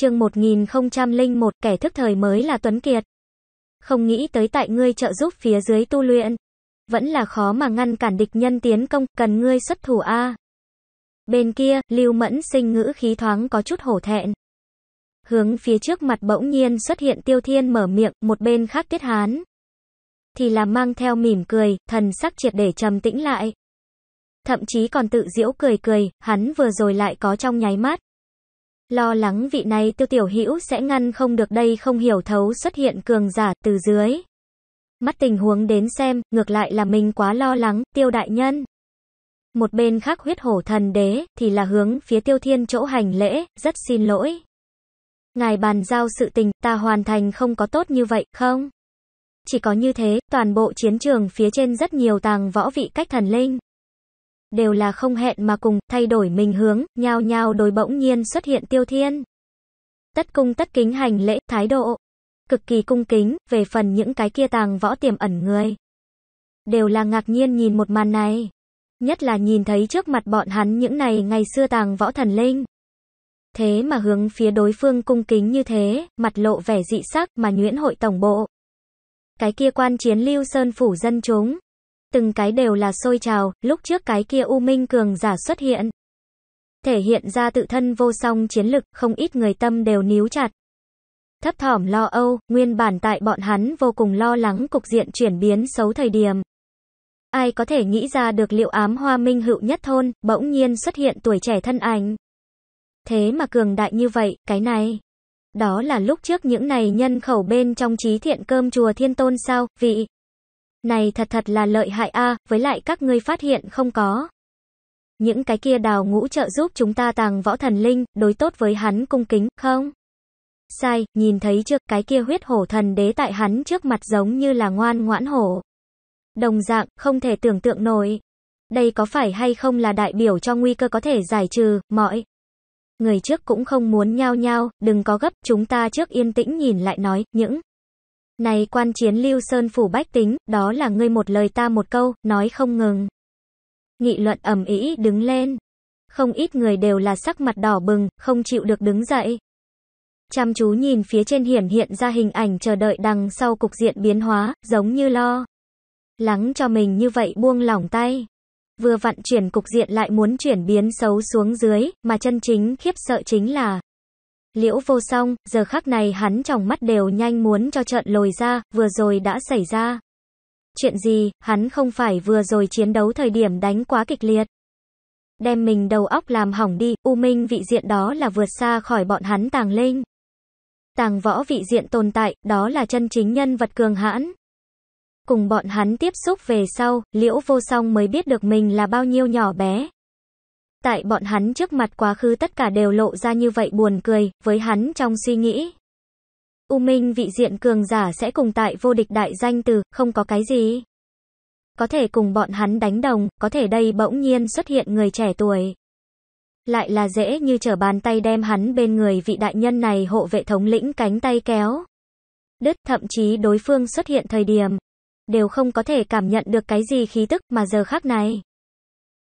chương 1001 kẻ thức thời mới là Tuấn Kiệt. Không nghĩ tới tại ngươi trợ giúp phía dưới tu luyện. Vẫn là khó mà ngăn cản địch nhân tiến công, cần ngươi xuất thủ A. Bên kia, Lưu Mẫn sinh ngữ khí thoáng có chút hổ thẹn. Hướng phía trước mặt bỗng nhiên xuất hiện Tiêu Thiên mở miệng, một bên khác tiết hán. Thì là mang theo mỉm cười, thần sắc triệt để trầm tĩnh lại. Thậm chí còn tự diễu cười cười, hắn vừa rồi lại có trong nháy mắt lo lắng vị này tiêu tiểu hữu sẽ ngăn không được đây không hiểu thấu xuất hiện cường giả từ dưới. Mắt tình huống đến xem, ngược lại là mình quá lo lắng, tiêu đại nhân. Một bên khác huyết hổ thần đế, thì là hướng phía tiêu thiên chỗ hành lễ, rất xin lỗi. Ngài bàn giao sự tình, ta hoàn thành không có tốt như vậy, không? Chỉ có như thế, toàn bộ chiến trường phía trên rất nhiều tàng võ vị cách thần linh đều là không hẹn mà cùng, thay đổi mình hướng, nhao nhao đối bỗng nhiên xuất hiện tiêu thiên. Tất cung tất kính hành lễ, thái độ, cực kỳ cung kính, về phần những cái kia tàng võ tiềm ẩn người. Đều là ngạc nhiên nhìn một màn này. Nhất là nhìn thấy trước mặt bọn hắn những này ngày xưa tàng võ thần linh. Thế mà hướng phía đối phương cung kính như thế, mặt lộ vẻ dị sắc mà nhuyễn hội tổng bộ. Cái kia quan chiến lưu sơn phủ dân chúng, từng cái đều là sôi trào, lúc trước cái kia U Minh cường giả xuất hiện. Thể hiện ra tự thân vô song chiến lực, không ít người tâm đều níu chặt. Thấp thỏm lo âu, nguyên bản tại bọn hắn vô cùng lo lắng cục diện chuyển biến xấu thời điểm. Ai có thể nghĩ ra được liệu ám hoa minh hữu nhất thôn, bỗng nhiên xuất hiện tuổi trẻ thân ảnh. Thế mà cường đại như vậy, cái này. Đó là lúc trước những này nhân khẩu bên trong trí thiện cơm chùa thiên tôn sao, vị. Này thật thật là lợi hại a, với lại các ngươi phát hiện không có. Những cái kia đào ngũ trợ giúp chúng ta tàng võ thần linh, đối tốt với hắn cung kính, không? Sai, nhìn thấy trước cái kia huyết hổ thần đế tại hắn trước mặt giống như là ngoan ngoãn hổ. Đồng dạng, không thể tưởng tượng nổi. Đây có phải hay không là đại biểu cho nguy cơ có thể giải trừ, mọi. Người trước cũng không muốn nhao nhao, đừng có gấp, chúng ta trước yên tĩnh nhìn lại nói, những này quan chiến lưu sơn phủ bách tính, đó là ngươi một lời ta một câu, nói không ngừng. Nghị luận ầm ĩ đứng lên. Không ít người đều là sắc mặt đỏ bừng, không chịu được đứng dậy. Chăm chú nhìn phía trên hiển hiện ra hình ảnh chờ đợi đằng sau cục diện biến hóa, giống như lo. Lắng cho mình như vậy buông lỏng tay. Vừa vặn chuyển cục diện lại muốn chuyển biến xấu xuống dưới, mà chân chính khiếp sợ chính là, Liễu vô song, giờ khắc này hắn trong mắt đều nhanh muốn cho trận lồi ra, vừa rồi đã xảy ra. Chuyện gì, hắn không phải vừa rồi chiến đấu thời điểm đánh quá kịch liệt. Đem mình đầu óc làm hỏng đi, U Minh vị diện đó là vượt xa khỏi bọn hắn tàng linh. Tàng võ vị diện tồn tại, đó là chân chính nhân vật cường hãn. Cùng bọn hắn tiếp xúc về sau, liễu vô song mới biết được mình là bao nhiêu nhỏ bé. Tại bọn hắn trước mặt quá khứ tất cả đều lộ ra như vậy buồn cười, với hắn trong suy nghĩ. U Minh vị diện cường giả sẽ cùng tại vô địch đại danh từ, không có cái gì. Có thể cùng bọn hắn đánh đồng, có thể đây bỗng nhiên xuất hiện người trẻ tuổi. Lại là dễ như trở bàn tay đem hắn bên người vị đại nhân này hộ vệ thống lĩnh cánh tay kéo. Đứt thậm chí đối phương xuất hiện thời điểm, đều không có thể cảm nhận được cái gì khí tức mà giờ khác này.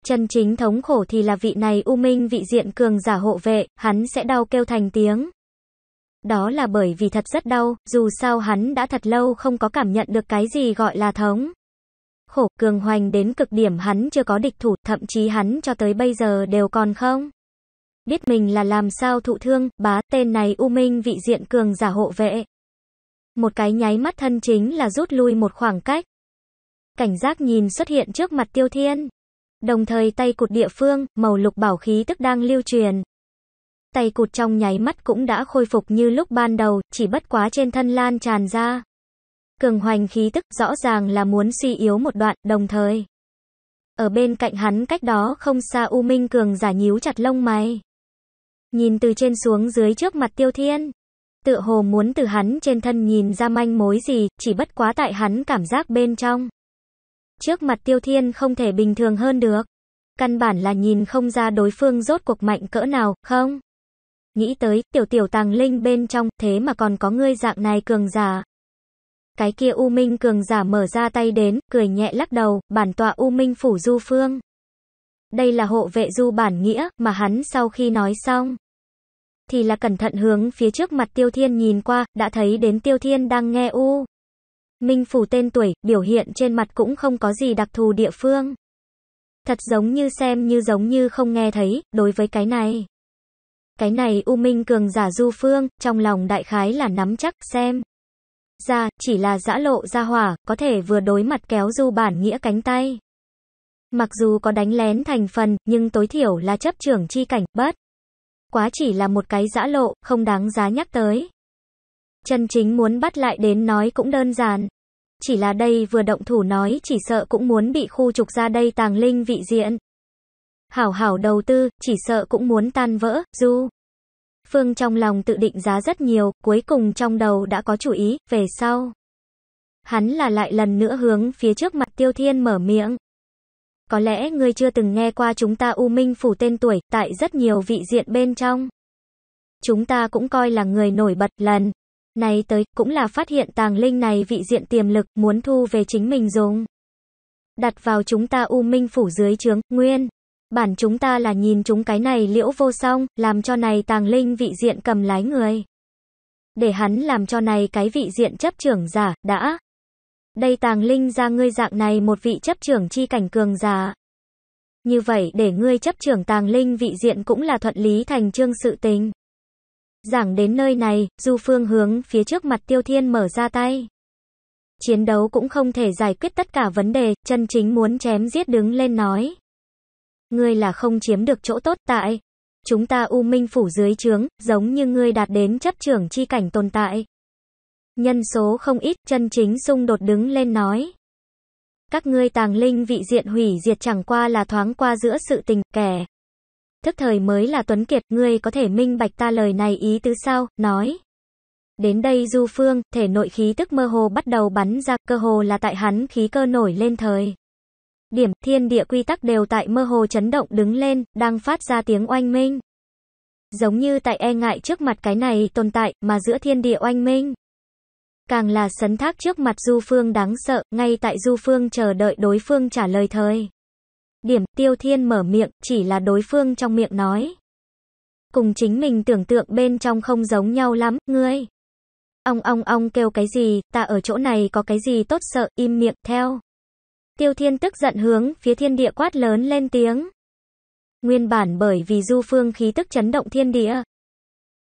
Chân chính thống khổ thì là vị này U Minh vị diện cường giả hộ vệ, hắn sẽ đau kêu thành tiếng. Đó là bởi vì thật rất đau, dù sao hắn đã thật lâu không có cảm nhận được cái gì gọi là thống. Khổ cường hoành đến cực điểm hắn chưa có địch thủ, thậm chí hắn cho tới bây giờ đều còn không. Biết mình là làm sao thụ thương, bá tên này U Minh vị diện cường giả hộ vệ. Một cái nháy mắt thân chính là rút lui một khoảng cách. Cảnh giác nhìn xuất hiện trước mặt tiêu thiên. Đồng thời tay cụt địa phương, màu lục bảo khí tức đang lưu truyền. Tay cụt trong nháy mắt cũng đã khôi phục như lúc ban đầu, chỉ bất quá trên thân lan tràn ra. Cường hoành khí tức rõ ràng là muốn suy yếu một đoạn, đồng thời. Ở bên cạnh hắn cách đó không xa U Minh Cường giả nhíu chặt lông mày. Nhìn từ trên xuống dưới trước mặt tiêu thiên. Tựa hồ muốn từ hắn trên thân nhìn ra manh mối gì, chỉ bất quá tại hắn cảm giác bên trong. Trước mặt Tiêu Thiên không thể bình thường hơn được. Căn bản là nhìn không ra đối phương rốt cuộc mạnh cỡ nào, không? Nghĩ tới, tiểu tiểu tàng linh bên trong, thế mà còn có ngươi dạng này cường giả. Cái kia U Minh cường giả mở ra tay đến, cười nhẹ lắc đầu, bản tọa U Minh phủ du phương. Đây là hộ vệ du bản nghĩa, mà hắn sau khi nói xong. Thì là cẩn thận hướng phía trước mặt Tiêu Thiên nhìn qua, đã thấy đến Tiêu Thiên đang nghe U. Minh Phủ tên tuổi, biểu hiện trên mặt cũng không có gì đặc thù địa phương. Thật giống như xem như giống như không nghe thấy, đối với cái này. Cái này U Minh Cường giả du phương, trong lòng đại khái là nắm chắc, xem. Ra, chỉ là giã lộ ra hỏa, có thể vừa đối mặt kéo du bản nghĩa cánh tay. Mặc dù có đánh lén thành phần, nhưng tối thiểu là chấp trưởng chi cảnh, bất. Quá chỉ là một cái giã lộ, không đáng giá nhắc tới. Chân chính muốn bắt lại đến nói cũng đơn giản. Chỉ là đây vừa động thủ nói chỉ sợ cũng muốn bị khu trục ra đây tàng linh vị diện. Hảo hảo đầu tư, chỉ sợ cũng muốn tan vỡ, du. Phương trong lòng tự định giá rất nhiều, cuối cùng trong đầu đã có chủ ý, về sau. Hắn là lại lần nữa hướng phía trước mặt tiêu thiên mở miệng. Có lẽ ngươi chưa từng nghe qua chúng ta U Minh phủ tên tuổi, tại rất nhiều vị diện bên trong. Chúng ta cũng coi là người nổi bật lần. Này tới, cũng là phát hiện tàng linh này vị diện tiềm lực, muốn thu về chính mình dùng. Đặt vào chúng ta u minh phủ dưới chướng, nguyên. Bản chúng ta là nhìn chúng cái này liễu vô song, làm cho này tàng linh vị diện cầm lái người. Để hắn làm cho này cái vị diện chấp trưởng giả, đã. Đây tàng linh ra ngươi dạng này một vị chấp trưởng chi cảnh cường giả. Như vậy để ngươi chấp trưởng tàng linh vị diện cũng là thuận lý thành trương sự tình. Giảng đến nơi này, Du Phương hướng phía trước mặt Tiêu Thiên mở ra tay. Chiến đấu cũng không thể giải quyết tất cả vấn đề, chân chính muốn chém giết đứng lên nói. Ngươi là không chiếm được chỗ tốt tại. Chúng ta U Minh phủ dưới trướng, giống như ngươi đạt đến chấp trưởng chi cảnh tồn tại. Nhân số không ít, chân chính xung đột đứng lên nói. Các ngươi tàng linh vị diện hủy diệt chẳng qua là thoáng qua giữa sự tình kẻ thức thời mới là Tuấn Kiệt, ngươi có thể minh bạch ta lời này ý tứ sao, nói. Đến đây du phương, thể nội khí tức mơ hồ bắt đầu bắn ra, cơ hồ là tại hắn khí cơ nổi lên thời. Điểm, thiên địa quy tắc đều tại mơ hồ chấn động đứng lên, đang phát ra tiếng oanh minh. Giống như tại e ngại trước mặt cái này tồn tại, mà giữa thiên địa oanh minh. Càng là sấn thác trước mặt du phương đáng sợ, ngay tại du phương chờ đợi đối phương trả lời thời. Điểm tiêu thiên mở miệng, chỉ là đối phương trong miệng nói. Cùng chính mình tưởng tượng bên trong không giống nhau lắm, ngươi. Ông ong ong kêu cái gì, ta ở chỗ này có cái gì tốt sợ, im miệng, theo. Tiêu thiên tức giận hướng, phía thiên địa quát lớn lên tiếng. Nguyên bản bởi vì du phương khí tức chấn động thiên địa.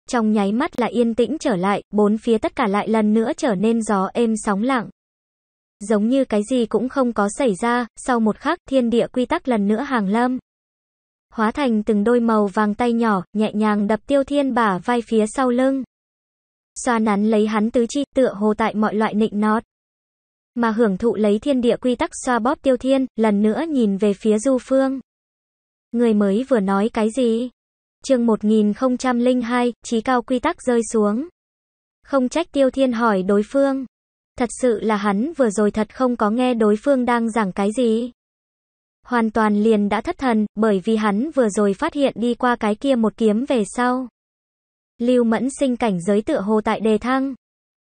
Trong nháy mắt là yên tĩnh trở lại, bốn phía tất cả lại lần nữa trở nên gió êm sóng lặng. Giống như cái gì cũng không có xảy ra, sau một khắc thiên địa quy tắc lần nữa hàng lâm. Hóa thành từng đôi màu vàng tay nhỏ, nhẹ nhàng đập tiêu thiên bả vai phía sau lưng. Xoa nắn lấy hắn tứ chi tựa hồ tại mọi loại nịnh nọt. Mà hưởng thụ lấy thiên địa quy tắc xoa bóp tiêu thiên, lần nữa nhìn về phía du phương. Người mới vừa nói cái gì? chương 1002, trí cao quy tắc rơi xuống. Không trách tiêu thiên hỏi đối phương. Thật sự là hắn vừa rồi thật không có nghe đối phương đang giảng cái gì. Hoàn toàn liền đã thất thần, bởi vì hắn vừa rồi phát hiện đi qua cái kia một kiếm về sau. Lưu Mẫn sinh cảnh giới tựa hồ tại đề thăng.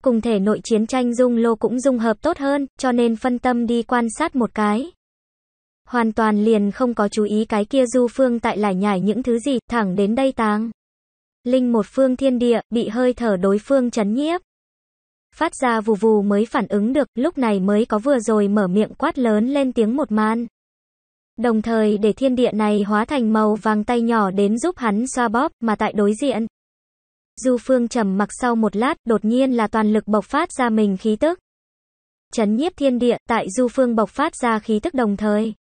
Cùng thể nội chiến tranh dung lô cũng dung hợp tốt hơn, cho nên phân tâm đi quan sát một cái. Hoàn toàn liền không có chú ý cái kia du phương tại lại nhảy những thứ gì, thẳng đến đây tàng. Linh một phương thiên địa, bị hơi thở đối phương chấn nhiếp phát ra vù vù mới phản ứng được, lúc này mới có vừa rồi mở miệng quát lớn lên tiếng một man. Đồng thời để thiên địa này hóa thành màu vàng tay nhỏ đến giúp hắn xoa bóp, mà tại đối diện. Du Phương trầm mặc sau một lát, đột nhiên là toàn lực bộc phát ra mình khí tức. Chấn nhiếp thiên địa, tại Du Phương bộc phát ra khí tức đồng thời.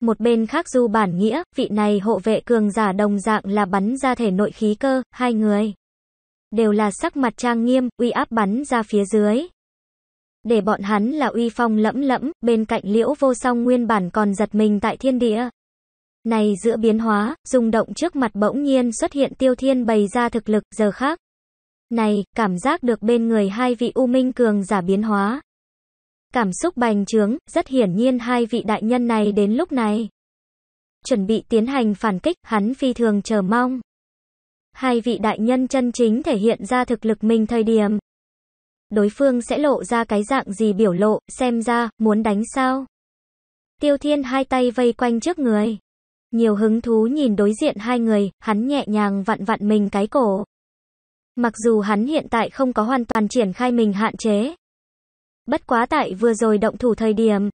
Một bên khác Du Bản Nghĩa, vị này hộ vệ cường giả đồng dạng là bắn ra thể nội khí cơ, hai người đều là sắc mặt trang nghiêm, uy áp bắn ra phía dưới. Để bọn hắn là uy phong lẫm lẫm, bên cạnh liễu vô song nguyên bản còn giật mình tại thiên địa. Này giữa biến hóa, rung động trước mặt bỗng nhiên xuất hiện tiêu thiên bày ra thực lực, giờ khác. Này, cảm giác được bên người hai vị U Minh Cường giả biến hóa. Cảm xúc bành trướng, rất hiển nhiên hai vị đại nhân này đến lúc này. Chuẩn bị tiến hành phản kích, hắn phi thường chờ mong. Hai vị đại nhân chân chính thể hiện ra thực lực mình thời điểm. Đối phương sẽ lộ ra cái dạng gì biểu lộ, xem ra, muốn đánh sao. Tiêu thiên hai tay vây quanh trước người. Nhiều hứng thú nhìn đối diện hai người, hắn nhẹ nhàng vặn vặn mình cái cổ. Mặc dù hắn hiện tại không có hoàn toàn triển khai mình hạn chế. Bất quá tại vừa rồi động thủ thời điểm,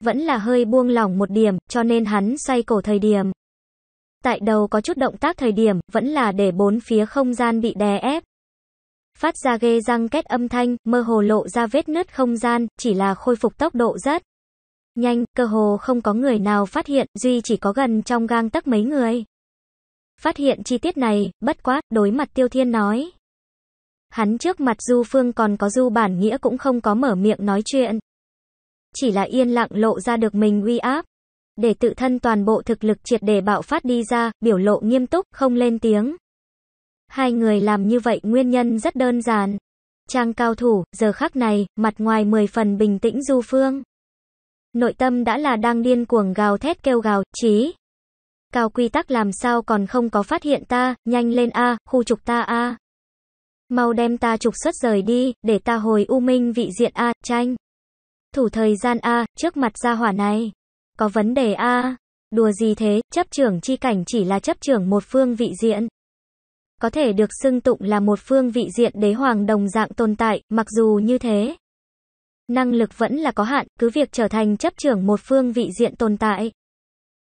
vẫn là hơi buông lỏng một điểm, cho nên hắn xoay cổ thời điểm. Tại đầu có chút động tác thời điểm, vẫn là để bốn phía không gian bị đè ép. Phát ra ghê răng kết âm thanh, mơ hồ lộ ra vết nứt không gian, chỉ là khôi phục tốc độ rất nhanh, cơ hồ không có người nào phát hiện, duy chỉ có gần trong gang tấc mấy người. Phát hiện chi tiết này, bất quá, đối mặt Tiêu Thiên nói. Hắn trước mặt Du Phương còn có Du Bản Nghĩa cũng không có mở miệng nói chuyện. Chỉ là yên lặng lộ ra được mình uy áp để tự thân toàn bộ thực lực triệt để bạo phát đi ra, biểu lộ nghiêm túc, không lên tiếng. Hai người làm như vậy nguyên nhân rất đơn giản. Trang cao thủ, giờ khắc này, mặt ngoài mười phần bình tĩnh du phương. Nội tâm đã là đang điên cuồng gào thét kêu gào, chí. Cao quy tắc làm sao còn không có phát hiện ta, nhanh lên A, khu trục ta A. Mau đem ta trục xuất rời đi, để ta hồi u minh vị diện A, tranh. Thủ thời gian A, trước mặt gia hỏa này có vấn đề a Đùa gì thế, chấp trưởng chi cảnh chỉ là chấp trưởng một phương vị diện. Có thể được xưng tụng là một phương vị diện đế hoàng đồng dạng tồn tại, mặc dù như thế. Năng lực vẫn là có hạn, cứ việc trở thành chấp trưởng một phương vị diện tồn tại.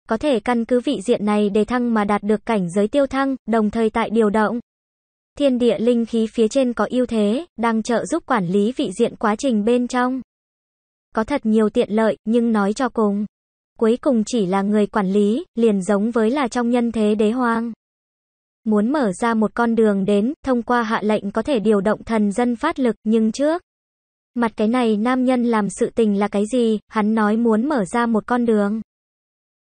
Có thể căn cứ vị diện này để thăng mà đạt được cảnh giới tiêu thăng, đồng thời tại điều động. Thiên địa linh khí phía trên có ưu thế, đang trợ giúp quản lý vị diện quá trình bên trong. Có thật nhiều tiện lợi, nhưng nói cho cùng cuối cùng chỉ là người quản lý, liền giống với là trong nhân thế đế hoang. Muốn mở ra một con đường đến, thông qua hạ lệnh có thể điều động thần dân phát lực, nhưng trước. Mặt cái này nam nhân làm sự tình là cái gì, hắn nói muốn mở ra một con đường.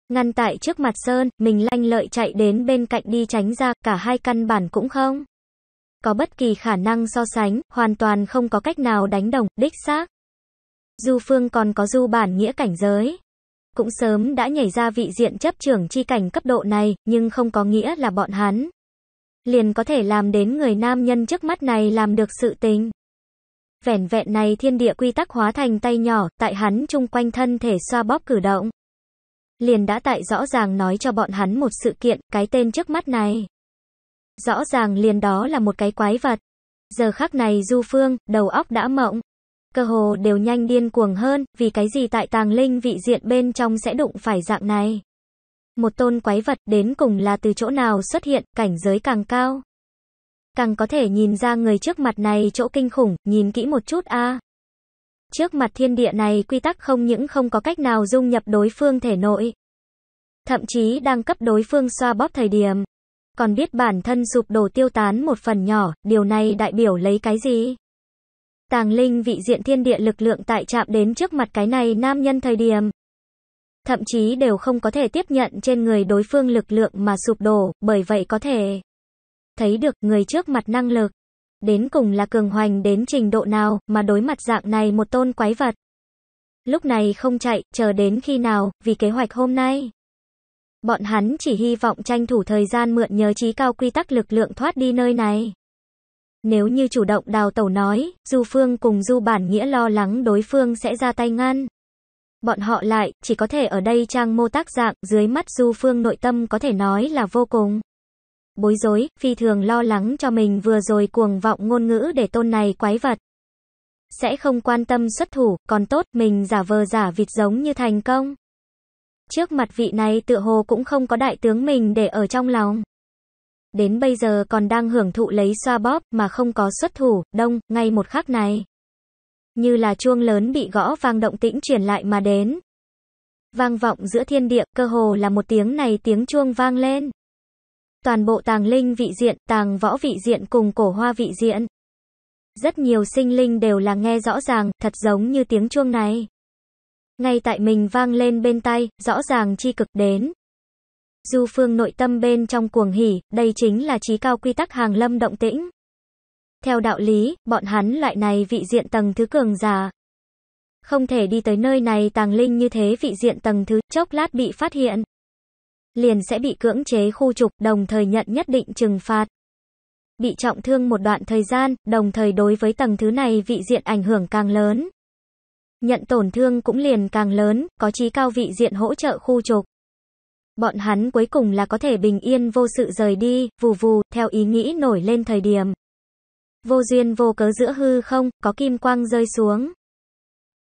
Ngăn tại trước mặt Sơn, mình lanh lợi chạy đến bên cạnh đi tránh ra, cả hai căn bản cũng không. Có bất kỳ khả năng so sánh, hoàn toàn không có cách nào đánh đồng, đích xác. Du phương còn có du bản nghĩa cảnh giới cũng sớm đã nhảy ra vị diện chấp trưởng chi cảnh cấp độ này, nhưng không có nghĩa là bọn hắn liền có thể làm đến người nam nhân trước mắt này làm được sự tình. Vẻn vẹn này thiên địa quy tắc hóa thành tay nhỏ, tại hắn chung quanh thân thể xoa bóp cử động. Liền đã tại rõ ràng nói cho bọn hắn một sự kiện, cái tên trước mắt này. Rõ ràng liền đó là một cái quái vật. Giờ khắc này Du Phương, đầu óc đã mộng, cơ hồ đều nhanh điên cuồng hơn, vì cái gì tại tàng linh vị diện bên trong sẽ đụng phải dạng này. Một tôn quái vật đến cùng là từ chỗ nào xuất hiện, cảnh giới càng cao. Càng có thể nhìn ra người trước mặt này chỗ kinh khủng, nhìn kỹ một chút a. Trước mặt thiên địa này quy tắc không những không có cách nào dung nhập đối phương thể nội. Thậm chí đang cấp đối phương xoa bóp thời điểm. Còn biết bản thân sụp đổ tiêu tán một phần nhỏ, điều này đại biểu lấy cái gì? Tàng linh vị diện thiên địa lực lượng tại chạm đến trước mặt cái này nam nhân thời điểm. Thậm chí đều không có thể tiếp nhận trên người đối phương lực lượng mà sụp đổ, bởi vậy có thể thấy được người trước mặt năng lực. Đến cùng là cường hoành đến trình độ nào mà đối mặt dạng này một tôn quái vật. Lúc này không chạy, chờ đến khi nào, vì kế hoạch hôm nay. Bọn hắn chỉ hy vọng tranh thủ thời gian mượn nhờ trí cao quy tắc lực lượng thoát đi nơi này. Nếu như chủ động đào tẩu nói, Du Phương cùng Du Bản Nghĩa lo lắng đối phương sẽ ra tay ngăn. Bọn họ lại, chỉ có thể ở đây trang mô tác dạng, dưới mắt Du Phương nội tâm có thể nói là vô cùng. Bối rối, phi thường lo lắng cho mình vừa rồi cuồng vọng ngôn ngữ để tôn này quái vật. Sẽ không quan tâm xuất thủ, còn tốt, mình giả vờ giả vịt giống như thành công. Trước mặt vị này tựa hồ cũng không có đại tướng mình để ở trong lòng đến bây giờ còn đang hưởng thụ lấy xoa bóp mà không có xuất thủ, đông, ngay một khắc này. Như là chuông lớn bị gõ vang động tĩnh truyền lại mà đến. Vang vọng giữa thiên địa, cơ hồ là một tiếng này tiếng chuông vang lên. Toàn bộ tàng linh vị diện, tàng võ vị diện cùng cổ hoa vị diện. Rất nhiều sinh linh đều là nghe rõ ràng, thật giống như tiếng chuông này. Ngay tại mình vang lên bên tay, rõ ràng chi cực đến. Du Phương nội tâm bên trong cuồng hỉ, đây chính là trí cao quy tắc hàng lâm động tĩnh. Theo đạo lý, bọn hắn loại này vị diện tầng thứ cường giả. Không thể đi tới nơi này tàng linh như thế vị diện tầng thứ, chốc lát bị phát hiện. Liền sẽ bị cưỡng chế khu trục, đồng thời nhận nhất định trừng phạt. Bị trọng thương một đoạn thời gian, đồng thời đối với tầng thứ này vị diện ảnh hưởng càng lớn. Nhận tổn thương cũng liền càng lớn, có trí cao vị diện hỗ trợ khu trục. Bọn hắn cuối cùng là có thể bình yên vô sự rời đi, vù vù, theo ý nghĩ nổi lên thời điểm. Vô duyên vô cớ giữa hư không, có kim quang rơi xuống.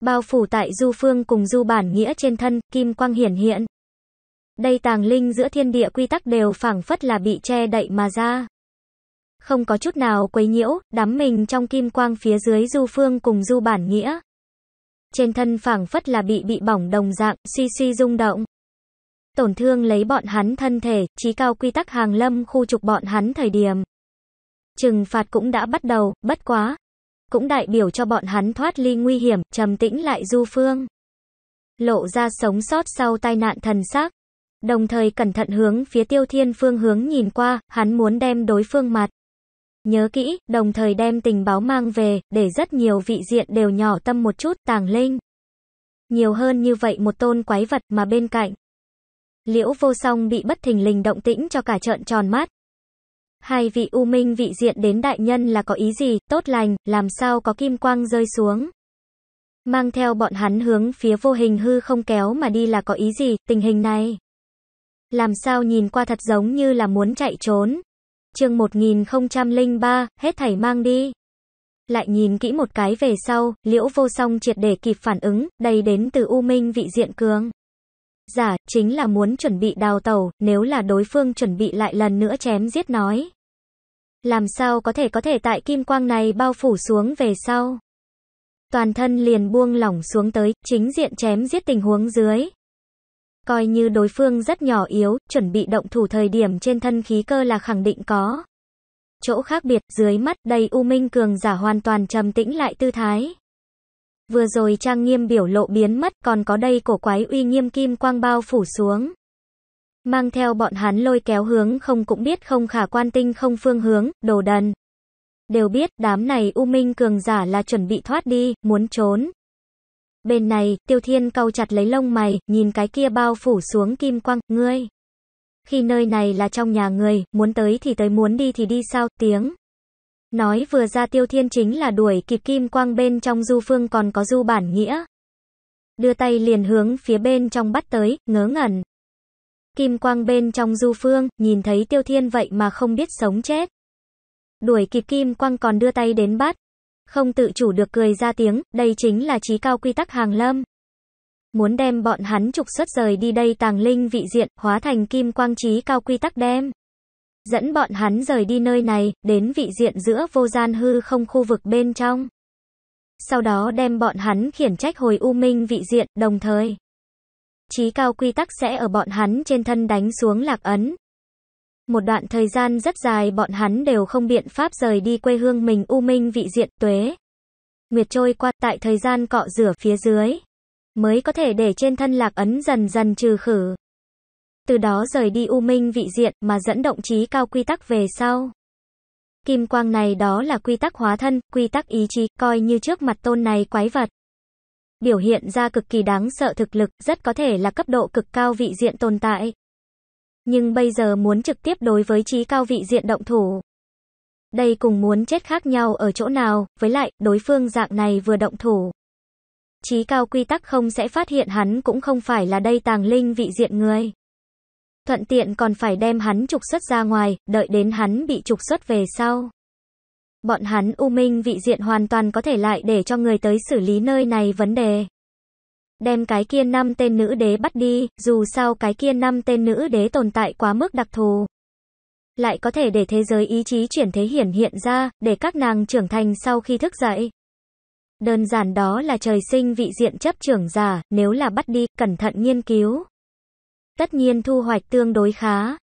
Bao phủ tại du phương cùng du bản nghĩa trên thân, kim quang hiển hiện. Đây tàng linh giữa thiên địa quy tắc đều phảng phất là bị che đậy mà ra. Không có chút nào quấy nhiễu, đắm mình trong kim quang phía dưới du phương cùng du bản nghĩa. Trên thân phảng phất là bị bị bỏng đồng dạng, suy suy rung động tổn thương lấy bọn hắn thân thể, trí cao quy tắc hàng lâm khu trục bọn hắn thời điểm. Trừng phạt cũng đã bắt đầu, bất quá. Cũng đại biểu cho bọn hắn thoát ly nguy hiểm, trầm tĩnh lại du phương. Lộ ra sống sót sau tai nạn thần xác. Đồng thời cẩn thận hướng phía tiêu thiên phương hướng nhìn qua, hắn muốn đem đối phương mặt. Nhớ kỹ, đồng thời đem tình báo mang về, để rất nhiều vị diện đều nhỏ tâm một chút, tàng linh. Nhiều hơn như vậy một tôn quái vật mà bên cạnh. Liễu vô song bị bất thình lình động tĩnh cho cả trợn tròn mắt. Hai vị u minh vị diện đến đại nhân là có ý gì, tốt lành, làm sao có kim quang rơi xuống. Mang theo bọn hắn hướng phía vô hình hư không kéo mà đi là có ý gì, tình hình này. Làm sao nhìn qua thật giống như là muốn chạy trốn. chương 1003, hết thảy mang đi. Lại nhìn kỹ một cái về sau, liễu vô song triệt để kịp phản ứng, đây đến từ u minh vị diện cường giả, chính là muốn chuẩn bị đào tàu, nếu là đối phương chuẩn bị lại lần nữa chém giết nói. Làm sao có thể có thể tại kim quang này bao phủ xuống về sau. Toàn thân liền buông lỏng xuống tới, chính diện chém giết tình huống dưới. Coi như đối phương rất nhỏ yếu, chuẩn bị động thủ thời điểm trên thân khí cơ là khẳng định có. Chỗ khác biệt, dưới mắt đầy U Minh Cường giả hoàn toàn trầm tĩnh lại tư thái vừa rồi trang nghiêm biểu lộ biến mất, còn có đây cổ quái uy nghiêm kim quang bao phủ xuống. Mang theo bọn hắn lôi kéo hướng không cũng biết không khả quan tinh không phương hướng, đồ đần. Đều biết đám này U Minh cường giả là chuẩn bị thoát đi, muốn trốn. Bên này, tiêu thiên cau chặt lấy lông mày, nhìn cái kia bao phủ xuống kim quang, ngươi. Khi nơi này là trong nhà người, muốn tới thì tới muốn đi thì đi sao, tiếng. Nói vừa ra tiêu thiên chính là đuổi kịp kim quang bên trong du phương còn có du bản nghĩa. Đưa tay liền hướng phía bên trong bắt tới, ngớ ngẩn. Kim quang bên trong du phương, nhìn thấy tiêu thiên vậy mà không biết sống chết. Đuổi kịp kim quang còn đưa tay đến bắt. Không tự chủ được cười ra tiếng, đây chính là trí cao quy tắc hàng lâm. Muốn đem bọn hắn trục xuất rời đi đây tàng linh vị diện, hóa thành kim quang trí cao quy tắc đem dẫn bọn hắn rời đi nơi này, đến vị diện giữa vô gian hư không khu vực bên trong. Sau đó đem bọn hắn khiển trách hồi u minh vị diện, đồng thời. Chí cao quy tắc sẽ ở bọn hắn trên thân đánh xuống lạc ấn. Một đoạn thời gian rất dài bọn hắn đều không biện pháp rời đi quê hương mình u minh vị diện tuế. Nguyệt trôi qua tại thời gian cọ rửa phía dưới. Mới có thể để trên thân lạc ấn dần dần trừ khử từ đó rời đi u minh vị diện mà dẫn động trí cao quy tắc về sau. Kim quang này đó là quy tắc hóa thân, quy tắc ý chí, coi như trước mặt tôn này quái vật. Biểu hiện ra cực kỳ đáng sợ thực lực, rất có thể là cấp độ cực cao vị diện tồn tại. Nhưng bây giờ muốn trực tiếp đối với trí cao vị diện động thủ. Đây cùng muốn chết khác nhau ở chỗ nào, với lại, đối phương dạng này vừa động thủ. Trí cao quy tắc không sẽ phát hiện hắn cũng không phải là đây tàng linh vị diện người. Thuận tiện còn phải đem hắn trục xuất ra ngoài, đợi đến hắn bị trục xuất về sau. Bọn hắn U Minh vị diện hoàn toàn có thể lại để cho người tới xử lý nơi này vấn đề. Đem cái kia năm tên nữ đế bắt đi, dù sao cái kia năm tên nữ đế tồn tại quá mức đặc thù. Lại có thể để thế giới ý chí chuyển thế hiển hiện ra, để các nàng trưởng thành sau khi thức dậy. Đơn giản đó là trời sinh vị diện chấp trưởng giả, nếu là bắt đi, cẩn thận nghiên cứu. Tất nhiên thu hoạch tương đối khá.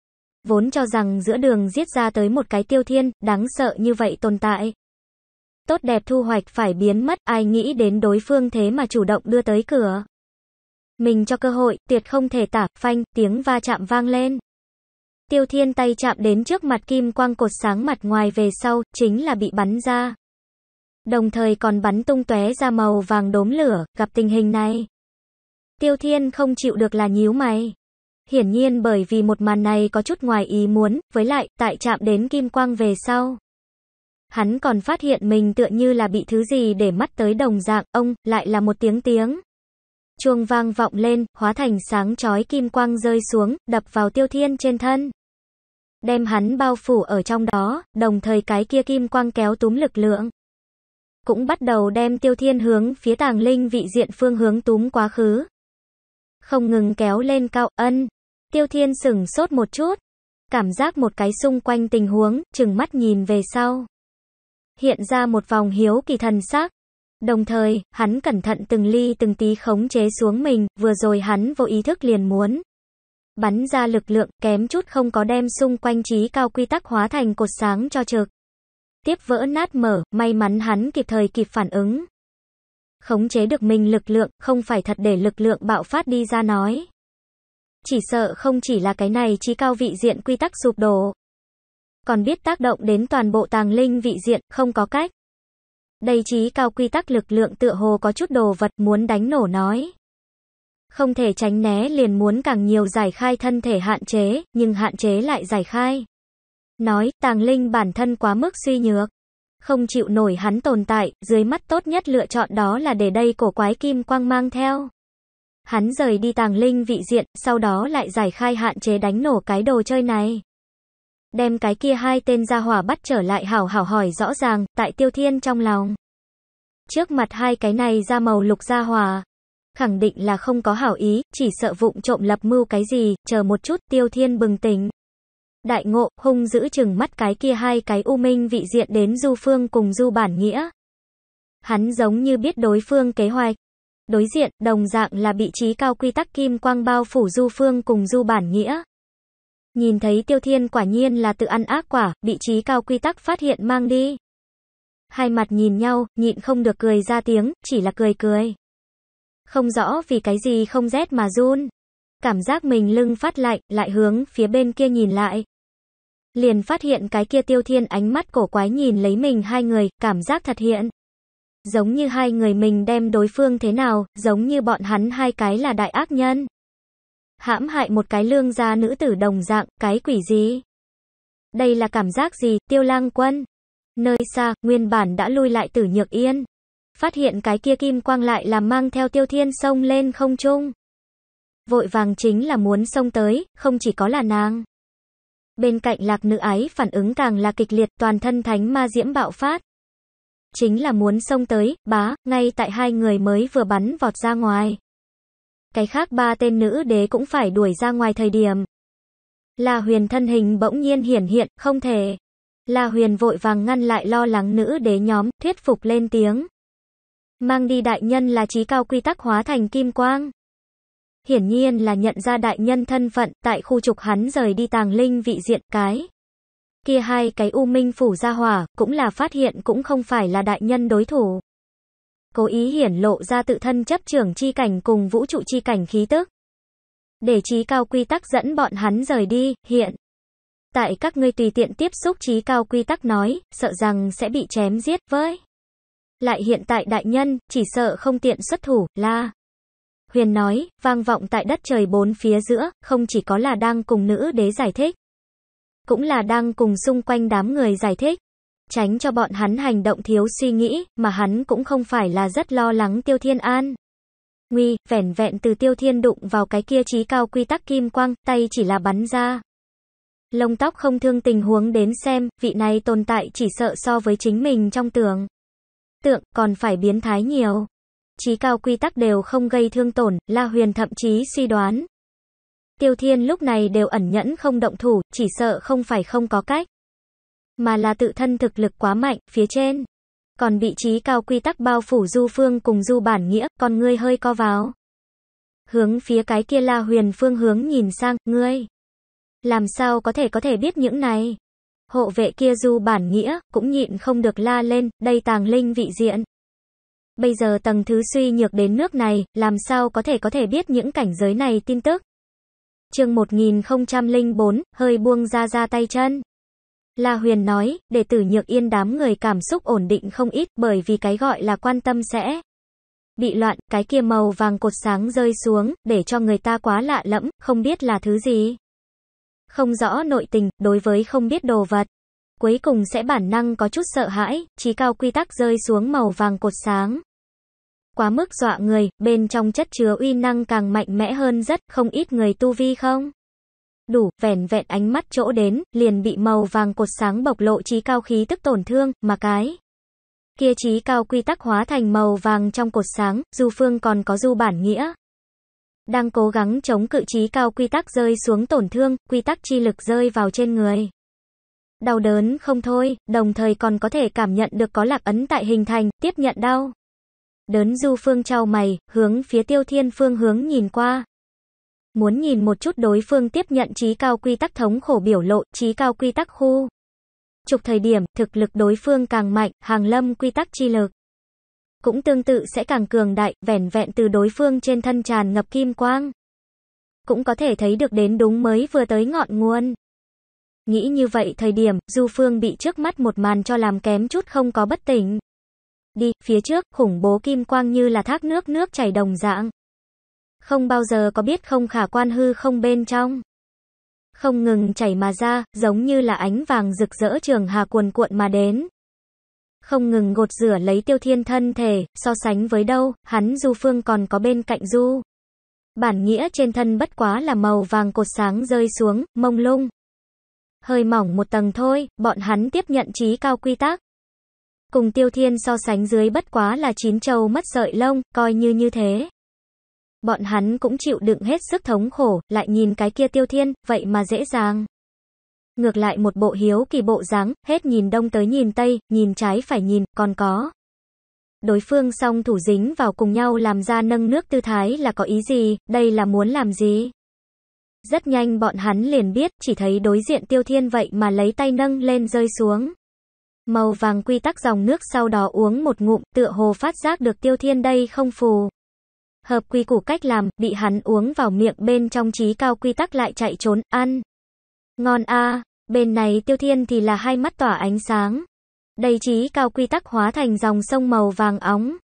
Vốn cho rằng giữa đường giết ra tới một cái tiêu thiên, đáng sợ như vậy tồn tại. Tốt đẹp thu hoạch phải biến mất, ai nghĩ đến đối phương thế mà chủ động đưa tới cửa. Mình cho cơ hội, tuyệt không thể tả, phanh, tiếng va chạm vang lên. Tiêu thiên tay chạm đến trước mặt kim quang cột sáng mặt ngoài về sau, chính là bị bắn ra. Đồng thời còn bắn tung tóe ra màu vàng đốm lửa, gặp tình hình này. Tiêu thiên không chịu được là nhíu mày. Hiển nhiên bởi vì một màn này có chút ngoài ý muốn, với lại, tại chạm đến kim quang về sau. Hắn còn phát hiện mình tựa như là bị thứ gì để mắt tới đồng dạng, ông, lại là một tiếng tiếng. Chuông vang vọng lên, hóa thành sáng chói kim quang rơi xuống, đập vào tiêu thiên trên thân. Đem hắn bao phủ ở trong đó, đồng thời cái kia kim quang kéo túm lực lượng. Cũng bắt đầu đem tiêu thiên hướng phía tàng linh vị diện phương hướng túm quá khứ. Không ngừng kéo lên cao ân, Tiêu Thiên sừng sốt một chút, cảm giác một cái xung quanh tình huống, chừng mắt nhìn về sau. Hiện ra một vòng hiếu kỳ thần sắc. Đồng thời, hắn cẩn thận từng ly từng tí khống chế xuống mình, vừa rồi hắn vô ý thức liền muốn bắn ra lực lượng, kém chút không có đem xung quanh trí cao quy tắc hóa thành cột sáng cho trực. Tiếp vỡ nát mở, may mắn hắn kịp thời kịp phản ứng. Khống chế được mình lực lượng, không phải thật để lực lượng bạo phát đi ra nói chỉ sợ không chỉ là cái này trí cao vị diện quy tắc sụp đổ. Còn biết tác động đến toàn bộ tàng linh vị diện, không có cách. Đây trí cao quy tắc lực lượng tựa hồ có chút đồ vật muốn đánh nổ nói. Không thể tránh né liền muốn càng nhiều giải khai thân thể hạn chế, nhưng hạn chế lại giải khai. Nói, tàng linh bản thân quá mức suy nhược. Không chịu nổi hắn tồn tại, dưới mắt tốt nhất lựa chọn đó là để đây cổ quái kim quang mang theo. Hắn rời đi tàng linh vị diện, sau đó lại giải khai hạn chế đánh nổ cái đồ chơi này. Đem cái kia hai tên gia hỏa bắt trở lại hảo hảo hỏi rõ ràng, tại tiêu thiên trong lòng. Trước mặt hai cái này ra màu lục gia hỏa. Khẳng định là không có hảo ý, chỉ sợ vụng trộm lập mưu cái gì, chờ một chút tiêu thiên bừng tỉnh. Đại ngộ, hung giữ chừng mắt cái kia hai cái u minh vị diện đến du phương cùng du bản nghĩa. Hắn giống như biết đối phương kế hoạch, Đối diện, đồng dạng là bị trí cao quy tắc kim quang bao phủ du phương cùng du bản nghĩa. Nhìn thấy tiêu thiên quả nhiên là tự ăn ác quả, bị trí cao quy tắc phát hiện mang đi. Hai mặt nhìn nhau, nhịn không được cười ra tiếng, chỉ là cười cười. Không rõ vì cái gì không rét mà run. Cảm giác mình lưng phát lạnh, lại hướng phía bên kia nhìn lại. Liền phát hiện cái kia tiêu thiên ánh mắt cổ quái nhìn lấy mình hai người, cảm giác thật hiện giống như hai người mình đem đối phương thế nào, giống như bọn hắn hai cái là đại ác nhân. Hãm hại một cái lương gia nữ tử đồng dạng, cái quỷ gì? Đây là cảm giác gì, tiêu lang quân? Nơi xa, nguyên bản đã lui lại tử nhược yên. Phát hiện cái kia kim quang lại là mang theo tiêu thiên sông lên không trung. Vội vàng chính là muốn sông tới, không chỉ có là nàng. Bên cạnh lạc nữ ái phản ứng càng là kịch liệt toàn thân thánh ma diễm bạo phát chính là muốn xông tới, bá, ngay tại hai người mới vừa bắn vọt ra ngoài. Cái khác ba tên nữ đế cũng phải đuổi ra ngoài thời điểm. La huyền thân hình bỗng nhiên hiển hiện, không thể. La huyền vội vàng ngăn lại lo lắng nữ đế nhóm, thuyết phục lên tiếng. Mang đi đại nhân là trí cao quy tắc hóa thành kim quang. Hiển nhiên là nhận ra đại nhân thân phận, tại khu trục hắn rời đi tàng linh vị diện cái kia hai cái U Minh Phủ ra hỏa, cũng là phát hiện cũng không phải là đại nhân đối thủ. Cố ý hiển lộ ra tự thân chấp trưởng chi cảnh cùng vũ trụ chi cảnh khí tức. Để trí cao quy tắc dẫn bọn hắn rời đi, hiện. Tại các ngươi tùy tiện tiếp xúc trí cao quy tắc nói, sợ rằng sẽ bị chém giết với. Lại hiện tại đại nhân, chỉ sợ không tiện xuất thủ, la. Huyền nói, vang vọng tại đất trời bốn phía giữa, không chỉ có là đang cùng nữ đế giải thích cũng là đang cùng xung quanh đám người giải thích. Tránh cho bọn hắn hành động thiếu suy nghĩ, mà hắn cũng không phải là rất lo lắng Tiêu Thiên An. Nguy, vẻn vẹn từ Tiêu Thiên đụng vào cái kia trí cao quy tắc kim quang, tay chỉ là bắn ra. Lông tóc không thương tình huống đến xem, vị này tồn tại chỉ sợ so với chính mình trong tưởng. Tượng, còn phải biến thái nhiều. Trí cao quy tắc đều không gây thương tổn, La Huyền thậm chí suy đoán, Tiêu Thiên lúc này đều ẩn nhẫn không động thủ, chỉ sợ không phải không có cách. Mà là tự thân thực lực quá mạnh, phía trên. Còn bị trí cao quy tắc bao phủ du phương cùng du bản nghĩa, con ngươi hơi co vào. Hướng phía cái kia la huyền phương hướng nhìn sang, ngươi. Làm sao có thể có thể biết những này? Hộ vệ kia du bản nghĩa, cũng nhịn không được la lên, đây tàng linh vị diện. Bây giờ tầng thứ suy nhược đến nước này, làm sao có thể có thể biết những cảnh giới này tin tức? Chương 1004, hơi buông ra ra tay chân. La Huyền nói, để tử nhược yên đám người cảm xúc ổn định không ít bởi vì cái gọi là quan tâm sẽ bị loạn, cái kia màu vàng cột sáng rơi xuống, để cho người ta quá lạ lẫm, không biết là thứ gì. Không rõ nội tình, đối với không biết đồ vật. Cuối cùng sẽ bản năng có chút sợ hãi, trí cao quy tắc rơi xuống màu vàng cột sáng quá mức dọa người, bên trong chất chứa uy năng càng mạnh mẽ hơn rất, không ít người tu vi không? Đủ, vẻn vẹn ánh mắt chỗ đến, liền bị màu vàng cột sáng bộc lộ trí cao khí tức tổn thương, mà cái. Kia trí cao quy tắc hóa thành màu vàng trong cột sáng, du phương còn có du bản nghĩa. Đang cố gắng chống cự trí cao quy tắc rơi xuống tổn thương, quy tắc chi lực rơi vào trên người. Đau đớn không thôi, đồng thời còn có thể cảm nhận được có lạc ấn tại hình thành, tiếp nhận đau. Đớn Du Phương trao mày, hướng phía Tiêu Thiên phương hướng nhìn qua. Muốn nhìn một chút đối phương tiếp nhận trí cao quy tắc thống khổ biểu lộ, trí cao quy tắc khu. Trục thời điểm, thực lực đối phương càng mạnh, hàng lâm quy tắc chi lực. Cũng tương tự sẽ càng cường đại, vẻn vẹn từ đối phương trên thân tràn ngập kim quang. Cũng có thể thấy được đến đúng mới vừa tới ngọn nguồn. Nghĩ như vậy thời điểm, Du Phương bị trước mắt một màn cho làm kém chút không có bất tỉnh đi, phía trước, khủng bố kim quang như là thác nước nước chảy đồng dạng. Không bao giờ có biết không khả quan hư không bên trong. Không ngừng chảy mà ra, giống như là ánh vàng rực rỡ trường hà cuồn cuộn mà đến. Không ngừng gột rửa lấy tiêu thiên thân thể, so sánh với đâu, hắn du phương còn có bên cạnh du. Bản nghĩa trên thân bất quá là màu vàng cột sáng rơi xuống, mông lung. Hơi mỏng một tầng thôi, bọn hắn tiếp nhận trí cao quy tắc. Cùng Tiêu Thiên so sánh dưới bất quá là chín châu mất sợi lông, coi như như thế. Bọn hắn cũng chịu đựng hết sức thống khổ, lại nhìn cái kia Tiêu Thiên, vậy mà dễ dàng. Ngược lại một bộ hiếu kỳ bộ dáng, hết nhìn đông tới nhìn tây, nhìn trái phải nhìn, còn có. Đối phương song thủ dính vào cùng nhau làm ra nâng nước tư thái là có ý gì, đây là muốn làm gì? Rất nhanh bọn hắn liền biết, chỉ thấy đối diện tiêu thiên vậy mà lấy tay nâng lên rơi xuống màu vàng quy tắc dòng nước sau đó uống một ngụm, tựa hồ phát giác được tiêu thiên đây không phù. Hợp quy củ cách làm, bị hắn uống vào miệng bên trong trí cao quy tắc lại chạy trốn, ăn. Ngon a bên này tiêu thiên thì là hai mắt tỏa ánh sáng. Đầy trí cao quy tắc hóa thành dòng sông màu vàng óng.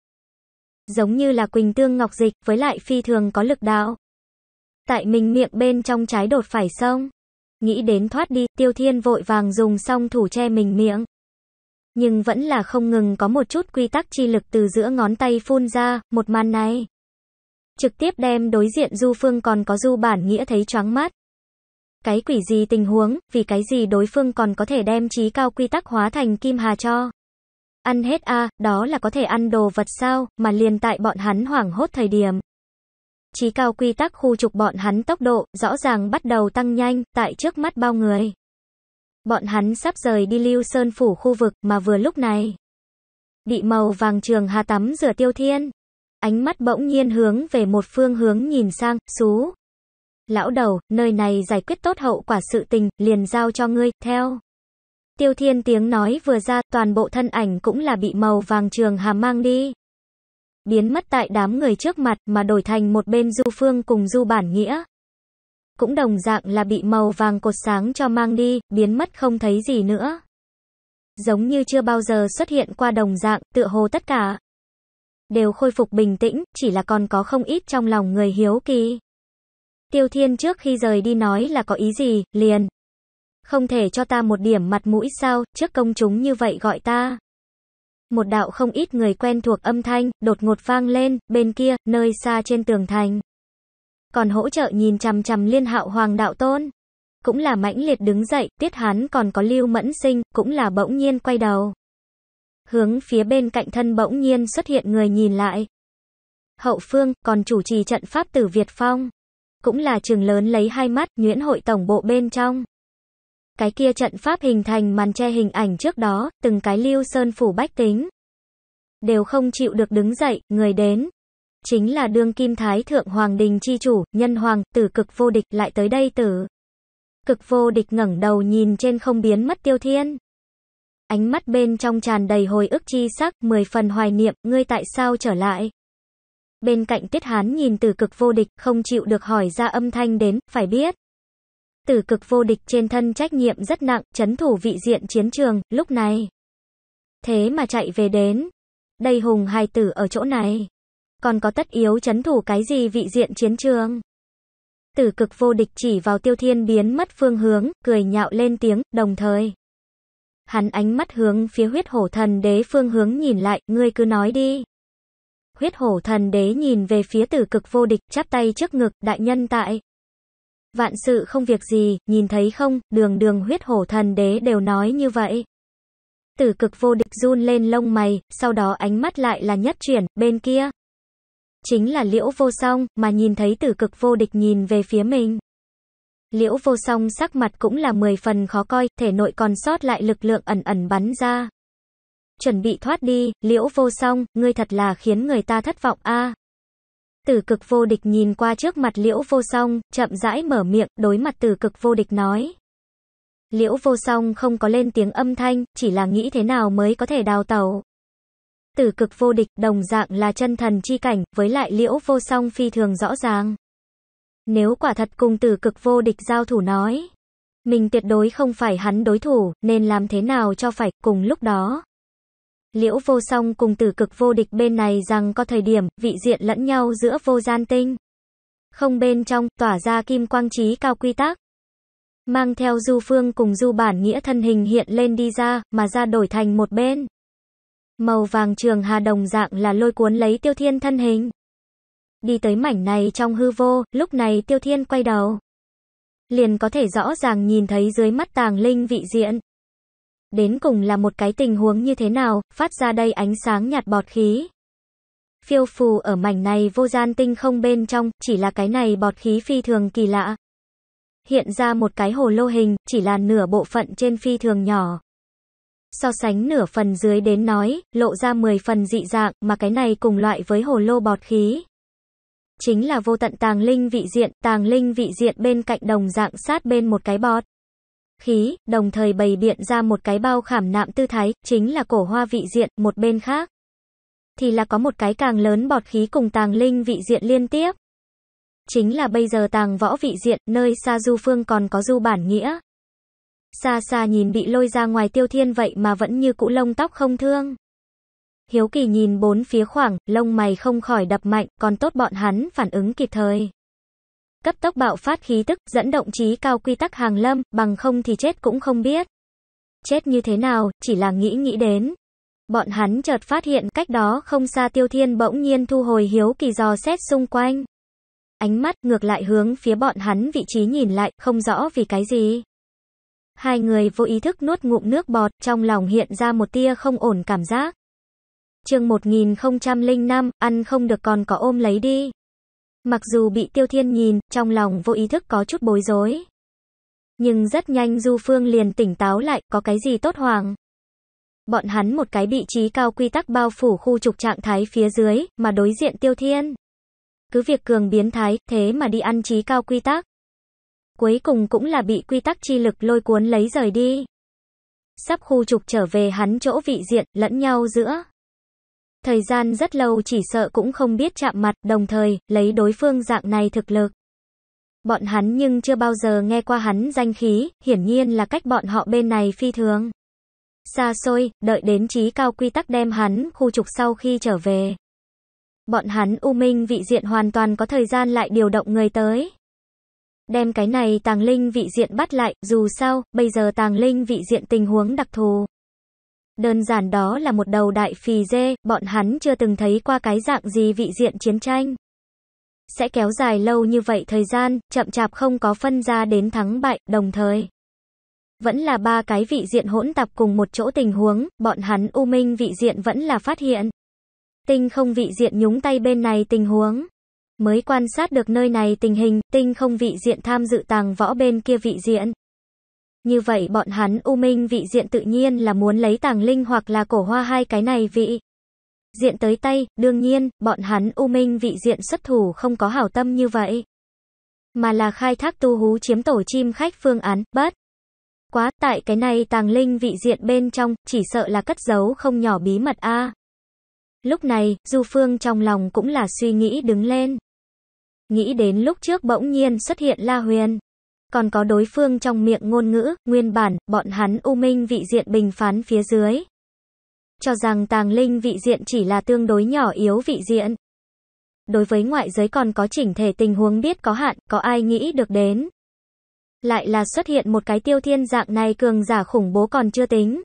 Giống như là quỳnh tương ngọc dịch, với lại phi thường có lực đạo. Tại mình miệng bên trong trái đột phải sông. Nghĩ đến thoát đi, tiêu thiên vội vàng dùng song thủ che mình miệng nhưng vẫn là không ngừng có một chút quy tắc chi lực từ giữa ngón tay phun ra, một màn này. Trực tiếp đem đối diện Du Phương còn có Du Bản Nghĩa thấy choáng mắt. Cái quỷ gì tình huống, vì cái gì đối phương còn có thể đem trí cao quy tắc hóa thành kim hà cho. Ăn hết a đó là có thể ăn đồ vật sao, mà liền tại bọn hắn hoảng hốt thời điểm. Trí cao quy tắc khu trục bọn hắn tốc độ, rõ ràng bắt đầu tăng nhanh, tại trước mắt bao người. Bọn hắn sắp rời đi lưu sơn phủ khu vực mà vừa lúc này. Bị màu vàng trường hà tắm rửa tiêu thiên. Ánh mắt bỗng nhiên hướng về một phương hướng nhìn sang, xú. Lão đầu, nơi này giải quyết tốt hậu quả sự tình, liền giao cho ngươi, theo. Tiêu thiên tiếng nói vừa ra, toàn bộ thân ảnh cũng là bị màu vàng trường hà mang đi. Biến mất tại đám người trước mặt mà đổi thành một bên du phương cùng du bản nghĩa cũng đồng dạng là bị màu vàng cột sáng cho mang đi, biến mất không thấy gì nữa. Giống như chưa bao giờ xuất hiện qua đồng dạng, tựa hồ tất cả đều khôi phục bình tĩnh, chỉ là còn có không ít trong lòng người hiếu kỳ. Tiêu Thiên trước khi rời đi nói là có ý gì, liền. Không thể cho ta một điểm mặt mũi sao, trước công chúng như vậy gọi ta. Một đạo không ít người quen thuộc âm thanh, đột ngột vang lên, bên kia, nơi xa trên tường thành còn hỗ trợ nhìn chằm chằm liên hạo hoàng đạo tôn. Cũng là mãnh liệt đứng dậy, tiết hán còn có lưu mẫn sinh, cũng là bỗng nhiên quay đầu. Hướng phía bên cạnh thân bỗng nhiên xuất hiện người nhìn lại. Hậu phương, còn chủ trì trận pháp tử Việt Phong. Cũng là trường lớn lấy hai mắt, nguyễn hội tổng bộ bên trong. Cái kia trận pháp hình thành màn che hình ảnh trước đó, từng cái lưu sơn phủ bách tính. Đều không chịu được đứng dậy, người đến chính là đương kim thái thượng hoàng đình chi chủ, nhân hoàng, tử cực vô địch lại tới đây tử. Cực vô địch ngẩng đầu nhìn trên không biến mất tiêu thiên. Ánh mắt bên trong tràn đầy hồi ức chi sắc, mười phần hoài niệm, ngươi tại sao trở lại? Bên cạnh tiết hán nhìn tử cực vô địch, không chịu được hỏi ra âm thanh đến, phải biết. Tử cực vô địch trên thân trách nhiệm rất nặng, chấn thủ vị diện chiến trường, lúc này. Thế mà chạy về đến. Đây hùng hai tử ở chỗ này còn có tất yếu chấn thủ cái gì vị diện chiến trường. Tử cực vô địch chỉ vào tiêu thiên biến mất phương hướng, cười nhạo lên tiếng, đồng thời. Hắn ánh mắt hướng phía huyết hổ thần đế phương hướng nhìn lại, ngươi cứ nói đi. Huyết hổ thần đế nhìn về phía tử cực vô địch chắp tay trước ngực, đại nhân tại. Vạn sự không việc gì, nhìn thấy không, đường đường huyết hổ thần đế đều nói như vậy. Tử cực vô địch run lên lông mày, sau đó ánh mắt lại là nhất chuyển, bên kia chính là liễu vô song, mà nhìn thấy tử cực vô địch nhìn về phía mình. Liễu vô song sắc mặt cũng là 10 phần khó coi, thể nội còn sót lại lực lượng ẩn ẩn bắn ra. Chuẩn bị thoát đi, liễu vô song, ngươi thật là khiến người ta thất vọng a. Tử cực vô địch nhìn qua trước mặt liễu vô song, chậm rãi mở miệng, đối mặt tử cực vô địch nói. Liễu vô song không có lên tiếng âm thanh, chỉ là nghĩ thế nào mới có thể đào tẩu tử cực vô địch, đồng dạng là chân thần chi cảnh, với lại liễu vô song phi thường rõ ràng. Nếu quả thật cùng tử cực vô địch giao thủ nói, mình tuyệt đối không phải hắn đối thủ, nên làm thế nào cho phải, cùng lúc đó. Liễu vô song cùng tử cực vô địch bên này rằng có thời điểm, vị diện lẫn nhau giữa vô gian tinh. Không bên trong, tỏa ra kim quang trí cao quy tắc. Mang theo du phương cùng du bản nghĩa thân hình hiện lên đi ra, mà ra đổi thành một bên. Màu vàng trường hà đồng dạng là lôi cuốn lấy tiêu thiên thân hình. Đi tới mảnh này trong hư vô, lúc này tiêu thiên quay đầu. Liền có thể rõ ràng nhìn thấy dưới mắt tàng linh vị diện. Đến cùng là một cái tình huống như thế nào, phát ra đây ánh sáng nhạt bọt khí. Phiêu phù ở mảnh này vô gian tinh không bên trong, chỉ là cái này bọt khí phi thường kỳ lạ. Hiện ra một cái hồ lô hình, chỉ là nửa bộ phận trên phi thường nhỏ. So sánh nửa phần dưới đến nói, lộ ra 10 phần dị dạng, mà cái này cùng loại với hồ lô bọt khí. Chính là vô tận tàng linh vị diện, tàng linh vị diện bên cạnh đồng dạng sát bên một cái bọt khí, đồng thời bày biện ra một cái bao khảm nạm tư thái, chính là cổ hoa vị diện, một bên khác. Thì là có một cái càng lớn bọt khí cùng tàng linh vị diện liên tiếp. Chính là bây giờ tàng võ vị diện, nơi xa du phương còn có du bản nghĩa. Xa xa nhìn bị lôi ra ngoài tiêu thiên vậy mà vẫn như cũ lông tóc không thương. Hiếu kỳ nhìn bốn phía khoảng, lông mày không khỏi đập mạnh, còn tốt bọn hắn phản ứng kịp thời. Cấp tốc bạo phát khí tức, dẫn động trí cao quy tắc hàng lâm, bằng không thì chết cũng không biết. Chết như thế nào, chỉ là nghĩ nghĩ đến. Bọn hắn chợt phát hiện cách đó không xa tiêu thiên bỗng nhiên thu hồi hiếu kỳ dò xét xung quanh. Ánh mắt ngược lại hướng phía bọn hắn vị trí nhìn lại, không rõ vì cái gì. Hai người vô ý thức nuốt ngụm nước bọt, trong lòng hiện ra một tia không ổn cảm giác. Chương 1005, ăn không được còn có ôm lấy đi. Mặc dù bị Tiêu Thiên nhìn, trong lòng vô ý thức có chút bối rối. Nhưng rất nhanh Du Phương liền tỉnh táo lại, có cái gì tốt hoàng. Bọn hắn một cái vị trí cao quy tắc bao phủ khu trục trạng thái phía dưới, mà đối diện Tiêu Thiên. Cứ việc cường biến thái, thế mà đi ăn trí cao quy tắc cuối cùng cũng là bị quy tắc chi lực lôi cuốn lấy rời đi. Sắp khu trục trở về hắn chỗ vị diện, lẫn nhau giữa. Thời gian rất lâu chỉ sợ cũng không biết chạm mặt, đồng thời, lấy đối phương dạng này thực lực. Bọn hắn nhưng chưa bao giờ nghe qua hắn danh khí, hiển nhiên là cách bọn họ bên này phi thường. Xa xôi, đợi đến trí cao quy tắc đem hắn khu trục sau khi trở về. Bọn hắn U Minh vị diện hoàn toàn có thời gian lại điều động người tới. Đem cái này tàng linh vị diện bắt lại, dù sao, bây giờ tàng linh vị diện tình huống đặc thù. Đơn giản đó là một đầu đại phì dê, bọn hắn chưa từng thấy qua cái dạng gì vị diện chiến tranh. Sẽ kéo dài lâu như vậy thời gian, chậm chạp không có phân ra đến thắng bại, đồng thời. Vẫn là ba cái vị diện hỗn tạp cùng một chỗ tình huống, bọn hắn u minh vị diện vẫn là phát hiện. Tinh không vị diện nhúng tay bên này tình huống mới quan sát được nơi này tình hình, tinh không vị diện tham dự tàng võ bên kia vị diện. Như vậy bọn hắn U Minh vị diện tự nhiên là muốn lấy tàng linh hoặc là cổ hoa hai cái này vị. Diện tới tay, đương nhiên, bọn hắn U Minh vị diện xuất thủ không có hảo tâm như vậy. Mà là khai thác tu hú chiếm tổ chim khách phương án, bớt. Quá, tại cái này tàng linh vị diện bên trong, chỉ sợ là cất giấu không nhỏ bí mật a Lúc này, Du Phương trong lòng cũng là suy nghĩ đứng lên. Nghĩ đến lúc trước bỗng nhiên xuất hiện La Huyền. Còn có đối phương trong miệng ngôn ngữ, nguyên bản, bọn hắn u minh vị diện bình phán phía dưới. Cho rằng tàng linh vị diện chỉ là tương đối nhỏ yếu vị diện. Đối với ngoại giới còn có chỉnh thể tình huống biết có hạn, có ai nghĩ được đến. Lại là xuất hiện một cái tiêu thiên dạng này cường giả khủng bố còn chưa tính.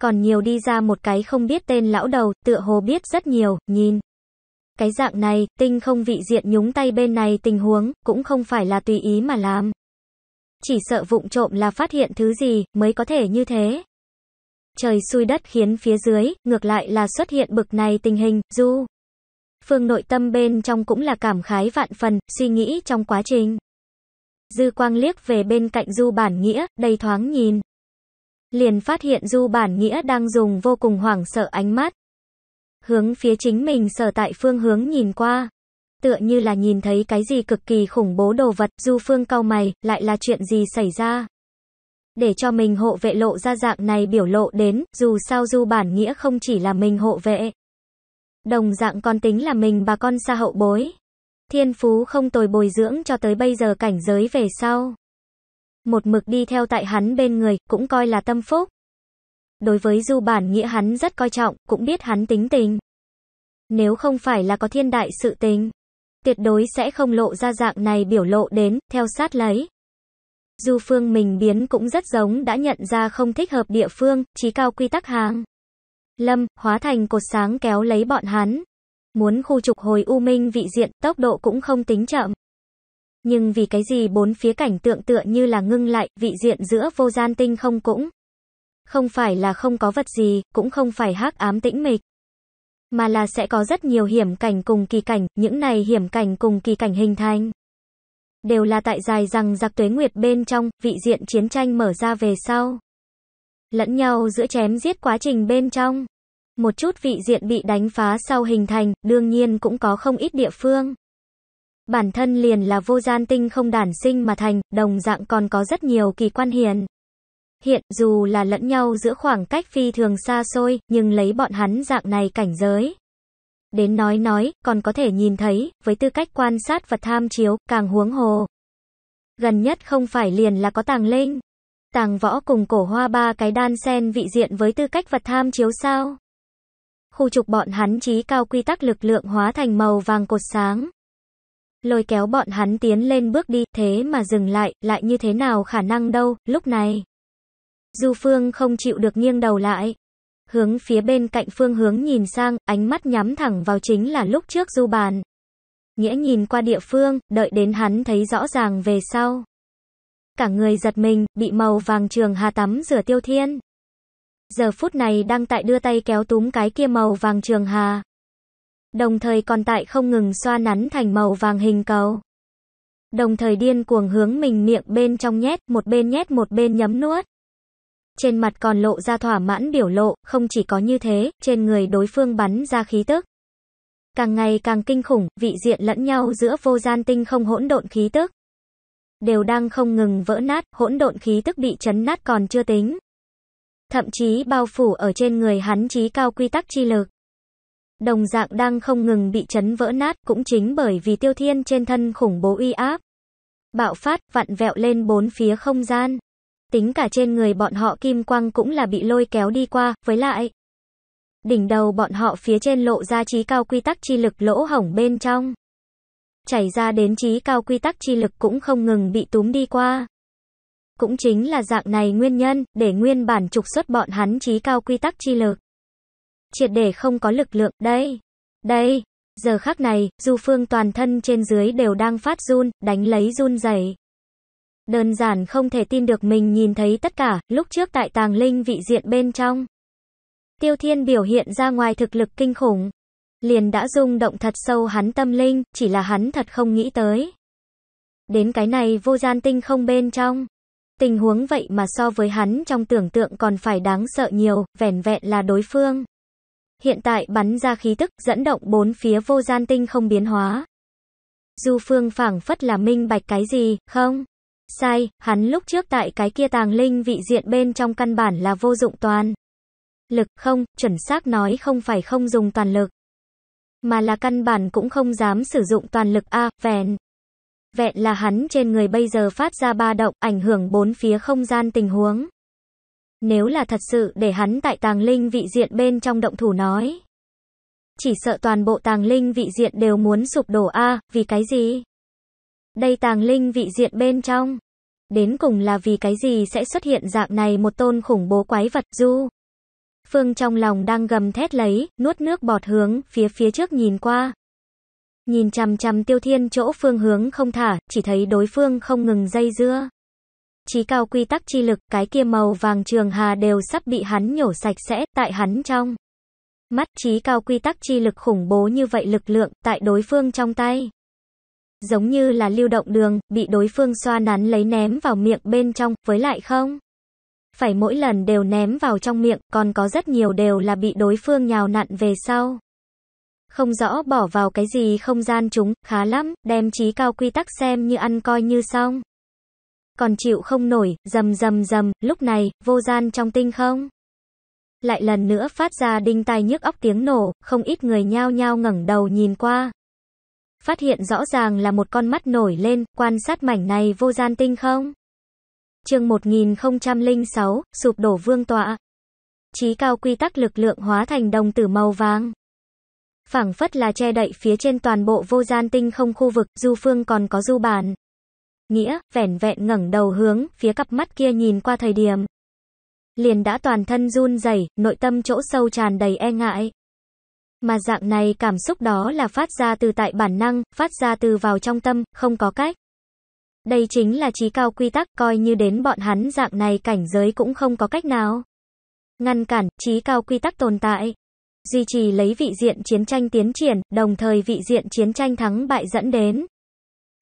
Còn nhiều đi ra một cái không biết tên lão đầu, tựa hồ biết rất nhiều, nhìn. Cái dạng này, tinh không vị diện nhúng tay bên này tình huống, cũng không phải là tùy ý mà làm. Chỉ sợ vụng trộm là phát hiện thứ gì, mới có thể như thế. Trời xui đất khiến phía dưới, ngược lại là xuất hiện bực này tình hình, du. Phương nội tâm bên trong cũng là cảm khái vạn phần, suy nghĩ trong quá trình. Dư quang liếc về bên cạnh du bản nghĩa, đầy thoáng nhìn. Liền phát hiện du bản nghĩa đang dùng vô cùng hoảng sợ ánh mắt, hướng phía chính mình sở tại phương hướng nhìn qua. Tựa như là nhìn thấy cái gì cực kỳ khủng bố đồ vật, du phương cao mày, lại là chuyện gì xảy ra. Để cho mình hộ vệ lộ ra dạng này biểu lộ đến, dù sao du bản nghĩa không chỉ là mình hộ vệ. Đồng dạng con tính là mình bà con xa hậu bối. Thiên phú không tồi bồi dưỡng cho tới bây giờ cảnh giới về sau. Một mực đi theo tại hắn bên người, cũng coi là tâm phúc. Đối với Du Bản Nghĩa hắn rất coi trọng, cũng biết hắn tính tình. Nếu không phải là có thiên đại sự tình, tuyệt đối sẽ không lộ ra dạng này biểu lộ đến, theo sát lấy. Du Phương mình biến cũng rất giống đã nhận ra không thích hợp địa phương, trí cao quy tắc hàng. Lâm, hóa thành cột sáng kéo lấy bọn hắn. Muốn khu trục hồi U Minh vị diện, tốc độ cũng không tính chậm. Nhưng vì cái gì bốn phía cảnh tượng tựa như là ngưng lại, vị diện giữa vô gian tinh không cũng. Không phải là không có vật gì, cũng không phải hắc ám tĩnh mịch. Mà là sẽ có rất nhiều hiểm cảnh cùng kỳ cảnh, những này hiểm cảnh cùng kỳ cảnh hình thành. Đều là tại dài rằng giặc tuế nguyệt bên trong, vị diện chiến tranh mở ra về sau. Lẫn nhau giữa chém giết quá trình bên trong. Một chút vị diện bị đánh phá sau hình thành, đương nhiên cũng có không ít địa phương bản thân liền là vô gian tinh không đản sinh mà thành, đồng dạng còn có rất nhiều kỳ quan hiền. Hiện dù là lẫn nhau giữa khoảng cách phi thường xa xôi, nhưng lấy bọn hắn dạng này cảnh giới. Đến nói nói, còn có thể nhìn thấy, với tư cách quan sát vật tham chiếu, càng huống hồ. Gần nhất không phải liền là có tàng linh. Tàng võ cùng cổ hoa ba cái đan sen vị diện với tư cách vật tham chiếu sao. Khu trục bọn hắn trí cao quy tắc lực lượng hóa thành màu vàng cột sáng. Lôi kéo bọn hắn tiến lên bước đi, thế mà dừng lại, lại như thế nào khả năng đâu, lúc này. Du Phương không chịu được nghiêng đầu lại. Hướng phía bên cạnh phương hướng nhìn sang, ánh mắt nhắm thẳng vào chính là lúc trước du bàn. Nghĩa nhìn qua địa phương, đợi đến hắn thấy rõ ràng về sau. Cả người giật mình, bị màu vàng trường hà tắm rửa tiêu thiên. Giờ phút này đang tại đưa tay kéo túm cái kia màu vàng trường hà. Đồng thời còn tại không ngừng xoa nắn thành màu vàng hình cầu. Đồng thời điên cuồng hướng mình miệng bên trong nhét, một bên nhét một bên nhấm nuốt trên mặt còn lộ ra thỏa mãn biểu lộ, không chỉ có như thế, trên người đối phương bắn ra khí tức. Càng ngày càng kinh khủng, vị diện lẫn nhau giữa vô gian tinh không hỗn độn khí tức. Đều đang không ngừng vỡ nát, hỗn độn khí tức bị chấn nát còn chưa tính. Thậm chí bao phủ ở trên người hắn trí cao quy tắc chi lực. Đồng dạng đang không ngừng bị chấn vỡ nát cũng chính bởi vì tiêu thiên trên thân khủng bố uy áp. Bạo phát, vặn vẹo lên bốn phía không gian Tính cả trên người bọn họ kim quang cũng là bị lôi kéo đi qua, với lại. Đỉnh đầu bọn họ phía trên lộ ra trí cao quy tắc chi lực lỗ hổng bên trong. Chảy ra đến trí cao quy tắc chi lực cũng không ngừng bị túm đi qua. Cũng chính là dạng này nguyên nhân, để nguyên bản trục xuất bọn hắn trí cao quy tắc chi lực. Triệt để không có lực lượng, đây, đây, giờ khắc này, du phương toàn thân trên dưới đều đang phát run, đánh lấy run dày đơn giản không thể tin được mình nhìn thấy tất cả, lúc trước tại tàng linh vị diện bên trong. Tiêu Thiên biểu hiện ra ngoài thực lực kinh khủng, liền đã rung động thật sâu hắn tâm linh, chỉ là hắn thật không nghĩ tới. Đến cái này vô gian tinh không bên trong. Tình huống vậy mà so với hắn trong tưởng tượng còn phải đáng sợ nhiều, vẻn vẹn là đối phương. Hiện tại bắn ra khí tức dẫn động bốn phía vô gian tinh không biến hóa. Du phương phảng phất là minh bạch cái gì, không? Sai, hắn lúc trước tại cái kia tàng linh vị diện bên trong căn bản là vô dụng toàn. Lực không, chuẩn xác nói không phải không dùng toàn lực. Mà là căn bản cũng không dám sử dụng toàn lực A, à, vẹn. Vẹn là hắn trên người bây giờ phát ra ba động, ảnh hưởng bốn phía không gian tình huống. Nếu là thật sự để hắn tại tàng linh vị diện bên trong động thủ nói. Chỉ sợ toàn bộ tàng linh vị diện đều muốn sụp đổ A, vì cái gì? Đây tàng linh vị diện bên trong. Đến cùng là vì cái gì sẽ xuất hiện dạng này một tôn khủng bố quái vật du. Phương trong lòng đang gầm thét lấy, nuốt nước bọt hướng, phía phía trước nhìn qua. Nhìn chằm chằm tiêu thiên chỗ phương hướng không thả, chỉ thấy đối phương không ngừng dây dưa. Chí cao quy tắc chi lực, cái kia màu vàng trường hà đều sắp bị hắn nhổ sạch sẽ, tại hắn trong. Mắt trí cao quy tắc chi lực khủng bố như vậy lực lượng, tại đối phương trong tay giống như là lưu động đường, bị đối phương xoa nắn lấy ném vào miệng bên trong, với lại không? Phải mỗi lần đều ném vào trong miệng, còn có rất nhiều đều là bị đối phương nhào nặn về sau. Không rõ bỏ vào cái gì không gian chúng, khá lắm, đem trí cao quy tắc xem như ăn coi như xong. Còn chịu không nổi, rầm rầm rầm lúc này, vô gian trong tinh không? Lại lần nữa phát ra đinh tai nhức óc tiếng nổ, không ít người nhao nhao ngẩng đầu nhìn qua phát hiện rõ ràng là một con mắt nổi lên, quan sát mảnh này vô gian tinh không? Chương 1006, sụp đổ vương tọa. Chí cao quy tắc lực lượng hóa thành đồng tử màu vàng. Phảng phất là che đậy phía trên toàn bộ vô gian tinh không khu vực, du phương còn có du bản. Nghĩa, vẻn vẹn ngẩng đầu hướng, phía cặp mắt kia nhìn qua thời điểm. Liền đã toàn thân run rẩy, nội tâm chỗ sâu tràn đầy e ngại. Mà dạng này cảm xúc đó là phát ra từ tại bản năng, phát ra từ vào trong tâm, không có cách. Đây chính là trí cao quy tắc, coi như đến bọn hắn dạng này cảnh giới cũng không có cách nào. Ngăn cản, trí cao quy tắc tồn tại. Duy trì lấy vị diện chiến tranh tiến triển, đồng thời vị diện chiến tranh thắng bại dẫn đến.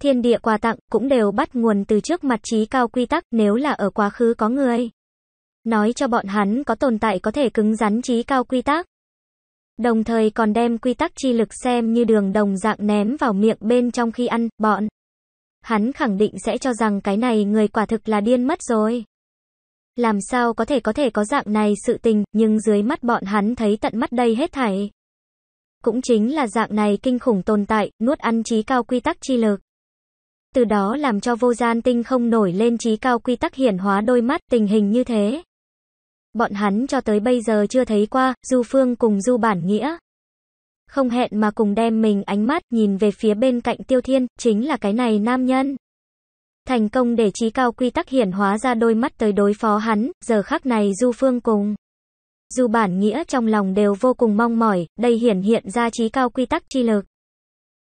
Thiên địa quà tặng cũng đều bắt nguồn từ trước mặt trí cao quy tắc nếu là ở quá khứ có người. Nói cho bọn hắn có tồn tại có thể cứng rắn trí cao quy tắc. Đồng thời còn đem quy tắc chi lực xem như đường đồng dạng ném vào miệng bên trong khi ăn, bọn. Hắn khẳng định sẽ cho rằng cái này người quả thực là điên mất rồi. Làm sao có thể có thể có dạng này sự tình, nhưng dưới mắt bọn hắn thấy tận mắt đây hết thảy. Cũng chính là dạng này kinh khủng tồn tại, nuốt ăn trí cao quy tắc chi lực. Từ đó làm cho vô gian tinh không nổi lên trí cao quy tắc hiển hóa đôi mắt tình hình như thế bọn hắn cho tới bây giờ chưa thấy qua, Du Phương cùng Du Bản Nghĩa. Không hẹn mà cùng đem mình ánh mắt nhìn về phía bên cạnh Tiêu Thiên, chính là cái này nam nhân. Thành công để trí cao quy tắc hiển hóa ra đôi mắt tới đối phó hắn, giờ khắc này Du Phương cùng. Du Bản Nghĩa trong lòng đều vô cùng mong mỏi, đây hiển hiện ra trí cao quy tắc chi lực.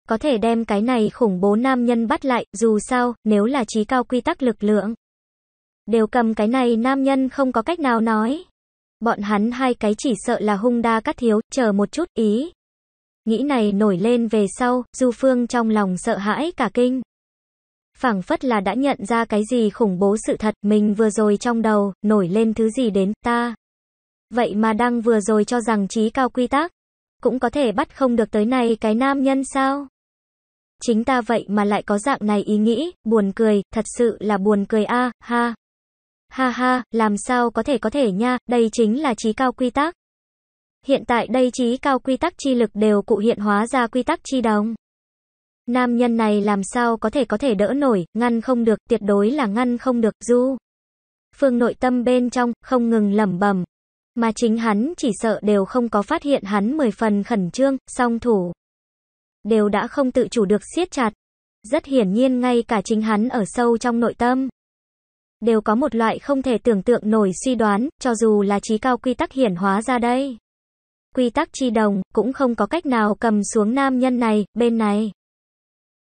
Có thể đem cái này khủng bố nam nhân bắt lại, dù sao, nếu là trí cao quy tắc lực lượng đều cầm cái này nam nhân không có cách nào nói. Bọn hắn hai cái chỉ sợ là hung đa cắt thiếu, chờ một chút ý. Nghĩ này nổi lên về sau, Du Phương trong lòng sợ hãi cả kinh. phảng phất là đã nhận ra cái gì khủng bố sự thật, mình vừa rồi trong đầu, nổi lên thứ gì đến, ta. Vậy mà đang vừa rồi cho rằng trí cao quy tắc, cũng có thể bắt không được tới này cái nam nhân sao? Chính ta vậy mà lại có dạng này ý nghĩ, buồn cười, thật sự là buồn cười a, ha. Ha ha, làm sao có thể có thể nha, đây chính là trí cao quy tắc. Hiện tại đây trí cao quy tắc chi lực đều cụ hiện hóa ra quy tắc chi đồng. Nam nhân này làm sao có thể có thể đỡ nổi, ngăn không được, tuyệt đối là ngăn không được, du. Phương nội tâm bên trong, không ngừng lẩm bẩm Mà chính hắn chỉ sợ đều không có phát hiện hắn mười phần khẩn trương, song thủ. Đều đã không tự chủ được siết chặt. Rất hiển nhiên ngay cả chính hắn ở sâu trong nội tâm đều có một loại không thể tưởng tượng nổi suy đoán, cho dù là trí cao quy tắc hiển hóa ra đây. Quy tắc chi đồng, cũng không có cách nào cầm xuống nam nhân này, bên này.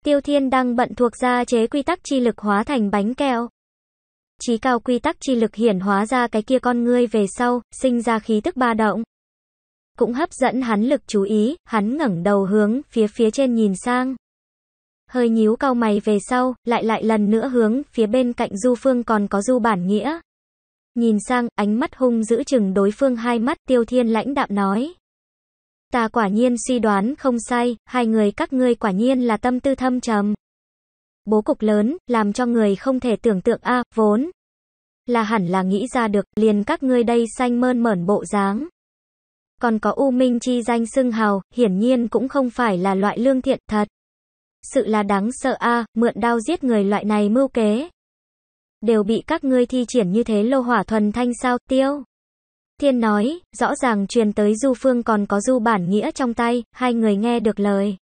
Tiêu Thiên đang bận thuộc ra chế quy tắc chi lực hóa thành bánh kẹo. Trí cao quy tắc chi lực hiển hóa ra cái kia con ngươi về sau, sinh ra khí tức ba động. Cũng hấp dẫn hắn lực chú ý, hắn ngẩng đầu hướng, phía phía trên nhìn sang hơi nhíu cau mày về sau, lại lại lần nữa hướng, phía bên cạnh Du Phương còn có Du Bản Nghĩa. Nhìn sang, ánh mắt hung giữ chừng đối phương hai mắt, Tiêu Thiên lãnh đạm nói. Ta quả nhiên suy đoán không sai, hai người các ngươi quả nhiên là tâm tư thâm trầm. Bố cục lớn, làm cho người không thể tưởng tượng a vốn. Là hẳn là nghĩ ra được, liền các ngươi đây xanh mơn mởn bộ dáng. Còn có U Minh chi danh xưng hào, hiển nhiên cũng không phải là loại lương thiện thật sự là đáng sợ a, à, mượn đao giết người loại này mưu kế. Đều bị các ngươi thi triển như thế lô hỏa thuần thanh sao, tiêu. Thiên nói, rõ ràng truyền tới Du Phương còn có Du bản nghĩa trong tay, hai người nghe được lời.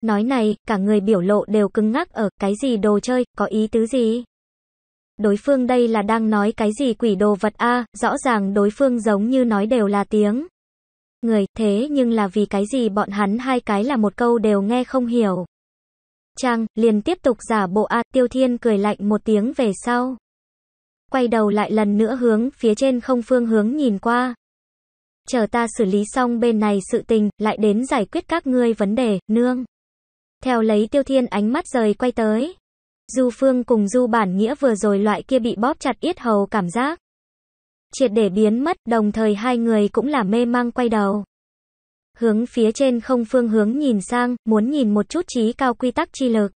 Nói này, cả người biểu lộ đều cứng ngắc ở, cái gì đồ chơi, có ý tứ gì? Đối phương đây là đang nói cái gì quỷ đồ vật a, à, rõ ràng đối phương giống như nói đều là tiếng. Người, thế nhưng là vì cái gì bọn hắn hai cái là một câu đều nghe không hiểu. Trang liền tiếp tục giả bộ a, Tiêu Thiên cười lạnh một tiếng về sau. Quay đầu lại lần nữa hướng phía trên không phương hướng nhìn qua. Chờ ta xử lý xong bên này sự tình, lại đến giải quyết các ngươi vấn đề, nương. Theo lấy Tiêu Thiên ánh mắt rời quay tới. Du Phương cùng Du Bản Nghĩa vừa rồi loại kia bị bóp chặt yết hầu cảm giác. Triệt để biến mất, đồng thời hai người cũng là mê mang quay đầu. Hướng phía trên không phương hướng nhìn sang, muốn nhìn một chút trí cao quy tắc chi lực.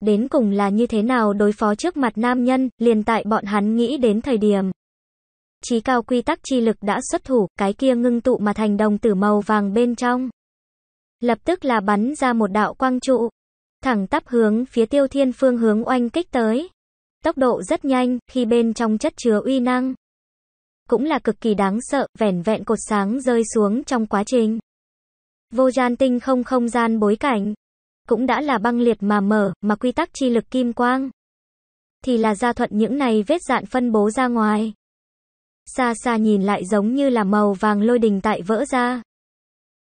Đến cùng là như thế nào đối phó trước mặt nam nhân, liền tại bọn hắn nghĩ đến thời điểm. Trí cao quy tắc chi lực đã xuất thủ, cái kia ngưng tụ mà thành đồng tử màu vàng bên trong. Lập tức là bắn ra một đạo quang trụ. Thẳng tắp hướng phía tiêu thiên phương hướng oanh kích tới. Tốc độ rất nhanh, khi bên trong chất chứa uy năng, cũng là cực kỳ đáng sợ, vẻn vẹn cột sáng rơi xuống trong quá trình. Vô gian tinh không không gian bối cảnh, cũng đã là băng liệt mà mở, mà quy tắc chi lực kim quang. Thì là gia thuận những này vết dạn phân bố ra ngoài. Xa xa nhìn lại giống như là màu vàng lôi đình tại vỡ ra.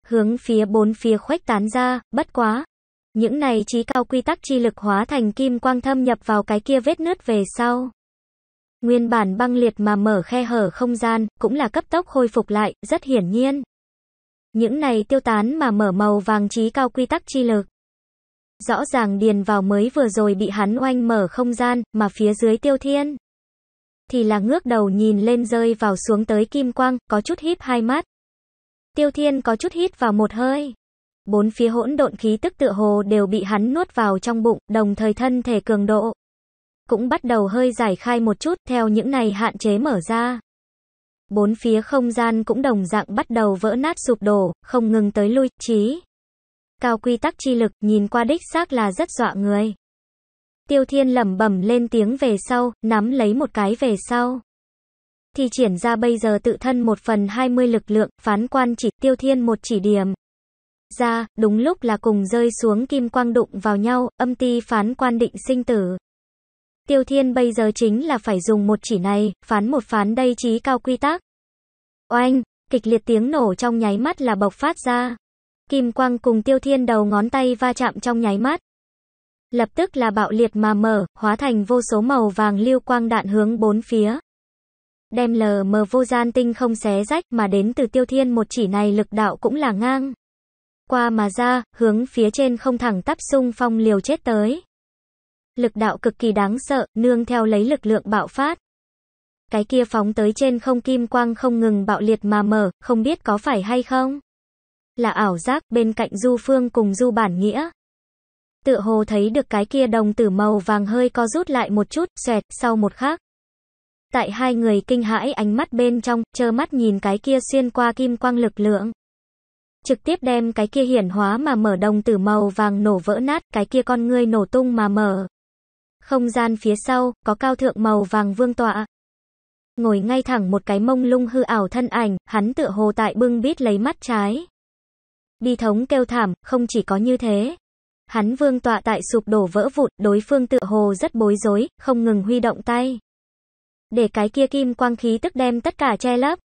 Hướng phía bốn phía khuếch tán ra, bất quá. Những này trí cao quy tắc chi lực hóa thành kim quang thâm nhập vào cái kia vết nứt về sau. Nguyên bản băng liệt mà mở khe hở không gian, cũng là cấp tốc hồi phục lại, rất hiển nhiên. Những này tiêu tán mà mở màu vàng trí cao quy tắc chi lực. Rõ ràng điền vào mới vừa rồi bị hắn oanh mở không gian, mà phía dưới tiêu thiên. Thì là ngước đầu nhìn lên rơi vào xuống tới kim quang, có chút hít hai mắt. Tiêu thiên có chút hít vào một hơi. Bốn phía hỗn độn khí tức tựa hồ đều bị hắn nuốt vào trong bụng, đồng thời thân thể cường độ cũng bắt đầu hơi giải khai một chút theo những này hạn chế mở ra. Bốn phía không gian cũng đồng dạng bắt đầu vỡ nát sụp đổ, không ngừng tới lui, trí. Cao quy tắc chi lực nhìn qua đích xác là rất dọa người. Tiêu thiên lẩm bẩm lên tiếng về sau, nắm lấy một cái về sau. Thì triển ra bây giờ tự thân một phần hai mươi lực lượng, phán quan chỉ tiêu thiên một chỉ điểm, ra, đúng lúc là cùng rơi xuống kim quang đụng vào nhau, âm ti phán quan định sinh tử. Tiêu Thiên bây giờ chính là phải dùng một chỉ này, phán một phán đây trí cao quy tắc. Oanh, kịch liệt tiếng nổ trong nháy mắt là bộc phát ra. Kim quang cùng Tiêu Thiên đầu ngón tay va chạm trong nháy mắt. Lập tức là bạo liệt mà mở, hóa thành vô số màu vàng lưu quang đạn hướng bốn phía. Đem lờ mờ vô gian tinh không xé rách mà đến từ Tiêu Thiên một chỉ này lực đạo cũng là ngang. Qua mà ra, hướng phía trên không thẳng tắp sung phong liều chết tới lực đạo cực kỳ đáng sợ, nương theo lấy lực lượng bạo phát. Cái kia phóng tới trên không kim quang không ngừng bạo liệt mà mở, không biết có phải hay không? Là ảo giác, bên cạnh du phương cùng du bản nghĩa. Tựa hồ thấy được cái kia đồng tử màu vàng hơi co rút lại một chút, xoẹt, sau một khắc. Tại hai người kinh hãi ánh mắt bên trong, chơ mắt nhìn cái kia xuyên qua kim quang lực lượng. Trực tiếp đem cái kia hiển hóa mà mở đồng tử màu vàng nổ vỡ nát, cái kia con ngươi nổ tung mà mở. Không gian phía sau, có cao thượng màu vàng vương tọa. Ngồi ngay thẳng một cái mông lung hư ảo thân ảnh, hắn tựa hồ tại bưng bít lấy mắt trái. Bi thống kêu thảm, không chỉ có như thế. Hắn vương tọa tại sụp đổ vỡ vụn, đối phương tựa hồ rất bối rối, không ngừng huy động tay. Để cái kia kim quang khí tức đem tất cả che lấp.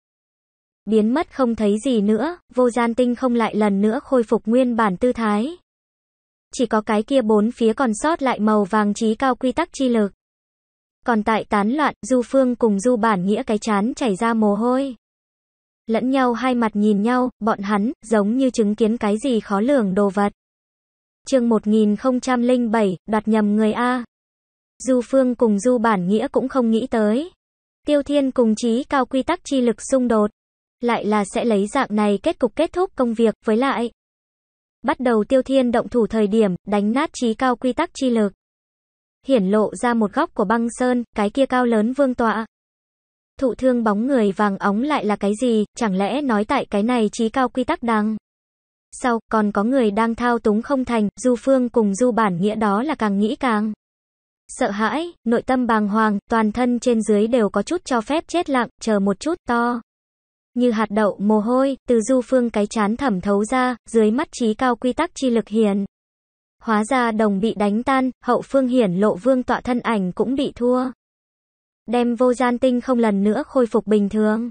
Biến mất không thấy gì nữa, vô gian tinh không lại lần nữa khôi phục nguyên bản tư thái chỉ có cái kia bốn phía còn sót lại màu vàng trí cao quy tắc chi lực. Còn tại tán loạn, Du Phương cùng Du Bản Nghĩa cái chán chảy ra mồ hôi. Lẫn nhau hai mặt nhìn nhau, bọn hắn, giống như chứng kiến cái gì khó lường đồ vật. chương 1007, đoạt nhầm người A. Du Phương cùng Du Bản Nghĩa cũng không nghĩ tới. Tiêu Thiên cùng trí cao quy tắc chi lực xung đột. Lại là sẽ lấy dạng này kết cục kết thúc công việc, với lại bắt đầu tiêu thiên động thủ thời điểm, đánh nát trí cao quy tắc chi lực. Hiển lộ ra một góc của băng sơn, cái kia cao lớn vương tọa. Thụ thương bóng người vàng óng lại là cái gì, chẳng lẽ nói tại cái này trí cao quy tắc đang. Sau, còn có người đang thao túng không thành, du phương cùng du bản nghĩa đó là càng nghĩ càng. Sợ hãi, nội tâm bàng hoàng, toàn thân trên dưới đều có chút cho phép chết lặng, chờ một chút, to như hạt đậu mồ hôi, từ du phương cái chán thẩm thấu ra, dưới mắt trí cao quy tắc chi lực hiền. Hóa ra đồng bị đánh tan, hậu phương hiển lộ vương tọa thân ảnh cũng bị thua. Đem vô gian tinh không lần nữa khôi phục bình thường.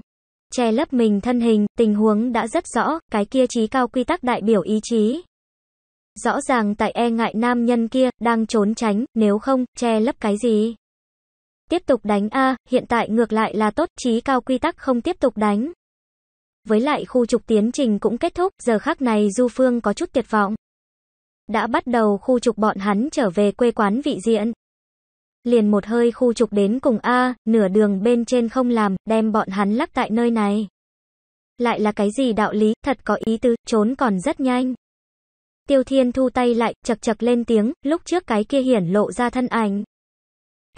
Che lấp mình thân hình, tình huống đã rất rõ, cái kia trí cao quy tắc đại biểu ý chí. Rõ ràng tại e ngại nam nhân kia, đang trốn tránh, nếu không, che lấp cái gì? Tiếp tục đánh A, hiện tại ngược lại là tốt, trí cao quy tắc không tiếp tục đánh với lại khu trục tiến trình cũng kết thúc, giờ khắc này Du Phương có chút tuyệt vọng. Đã bắt đầu khu trục bọn hắn trở về quê quán vị diện. Liền một hơi khu trục đến cùng A, nửa đường bên trên không làm, đem bọn hắn lắc tại nơi này. Lại là cái gì đạo lý, thật có ý tứ, trốn còn rất nhanh. Tiêu Thiên thu tay lại, chật chật lên tiếng, lúc trước cái kia hiển lộ ra thân ảnh.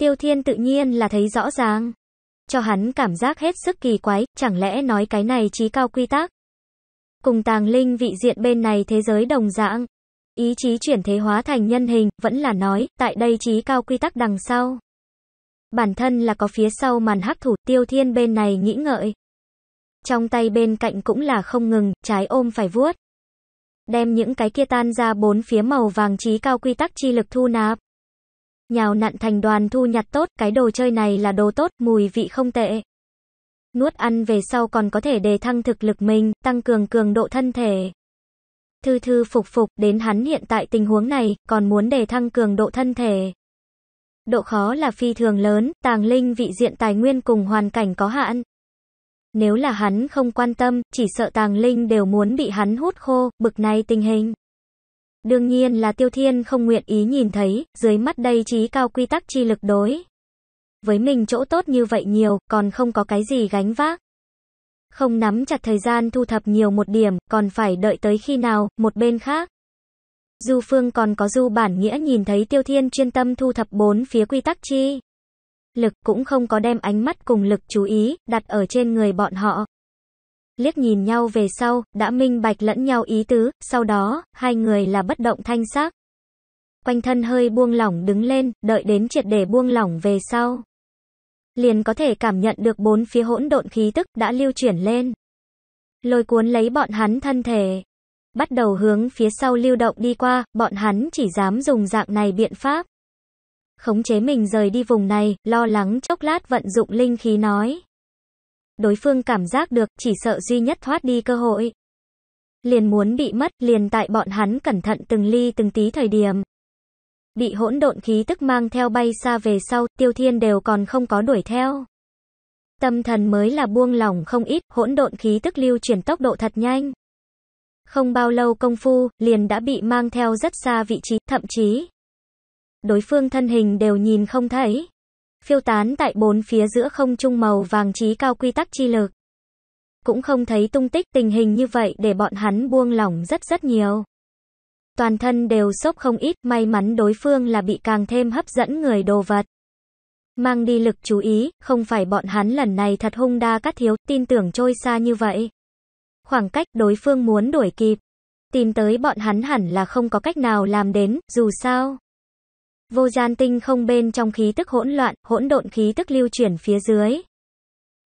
Tiêu Thiên tự nhiên là thấy rõ ràng cho hắn cảm giác hết sức kỳ quái, chẳng lẽ nói cái này trí cao quy tắc. Cùng tàng linh vị diện bên này thế giới đồng dạng, ý chí chuyển thế hóa thành nhân hình, vẫn là nói, tại đây trí cao quy tắc đằng sau. Bản thân là có phía sau màn hắc thủ tiêu thiên bên này nghĩ ngợi. Trong tay bên cạnh cũng là không ngừng, trái ôm phải vuốt. Đem những cái kia tan ra bốn phía màu vàng trí cao quy tắc chi lực thu nạp. Nhào nặn thành đoàn thu nhặt tốt, cái đồ chơi này là đồ tốt, mùi vị không tệ. Nuốt ăn về sau còn có thể đề thăng thực lực mình, tăng cường cường độ thân thể. Thư thư phục phục, đến hắn hiện tại tình huống này, còn muốn đề thăng cường độ thân thể. Độ khó là phi thường lớn, tàng linh vị diện tài nguyên cùng hoàn cảnh có hạn. Nếu là hắn không quan tâm, chỉ sợ tàng linh đều muốn bị hắn hút khô, bực này tình hình. Đương nhiên là Tiêu Thiên không nguyện ý nhìn thấy, dưới mắt đây trí cao quy tắc chi lực đối. Với mình chỗ tốt như vậy nhiều, còn không có cái gì gánh vác. Không nắm chặt thời gian thu thập nhiều một điểm, còn phải đợi tới khi nào, một bên khác. Du Phương còn có Du Bản Nghĩa nhìn thấy Tiêu Thiên chuyên tâm thu thập bốn phía quy tắc chi. Lực cũng không có đem ánh mắt cùng lực chú ý, đặt ở trên người bọn họ liếc nhìn nhau về sau, đã minh bạch lẫn nhau ý tứ, sau đó, hai người là bất động thanh sắc. Quanh thân hơi buông lỏng đứng lên, đợi đến triệt để buông lỏng về sau. Liền có thể cảm nhận được bốn phía hỗn độn khí tức đã lưu chuyển lên. Lôi cuốn lấy bọn hắn thân thể. Bắt đầu hướng phía sau lưu động đi qua, bọn hắn chỉ dám dùng dạng này biện pháp. Khống chế mình rời đi vùng này, lo lắng chốc lát vận dụng linh khí nói đối phương cảm giác được, chỉ sợ duy nhất thoát đi cơ hội. Liền muốn bị mất, liền tại bọn hắn cẩn thận từng ly từng tí thời điểm. Bị hỗn độn khí tức mang theo bay xa về sau, tiêu thiên đều còn không có đuổi theo. Tâm thần mới là buông lỏng không ít, hỗn độn khí tức lưu chuyển tốc độ thật nhanh. Không bao lâu công phu, liền đã bị mang theo rất xa vị trí, thậm chí. Đối phương thân hình đều nhìn không thấy phiêu tán tại bốn phía giữa không trung màu vàng trí cao quy tắc chi lực. Cũng không thấy tung tích tình hình như vậy để bọn hắn buông lỏng rất rất nhiều. Toàn thân đều sốc không ít, may mắn đối phương là bị càng thêm hấp dẫn người đồ vật. Mang đi lực chú ý, không phải bọn hắn lần này thật hung đa cắt thiếu, tin tưởng trôi xa như vậy. Khoảng cách đối phương muốn đuổi kịp. Tìm tới bọn hắn hẳn là không có cách nào làm đến, dù sao. Vô gian tinh không bên trong khí tức hỗn loạn, hỗn độn khí tức lưu chuyển phía dưới.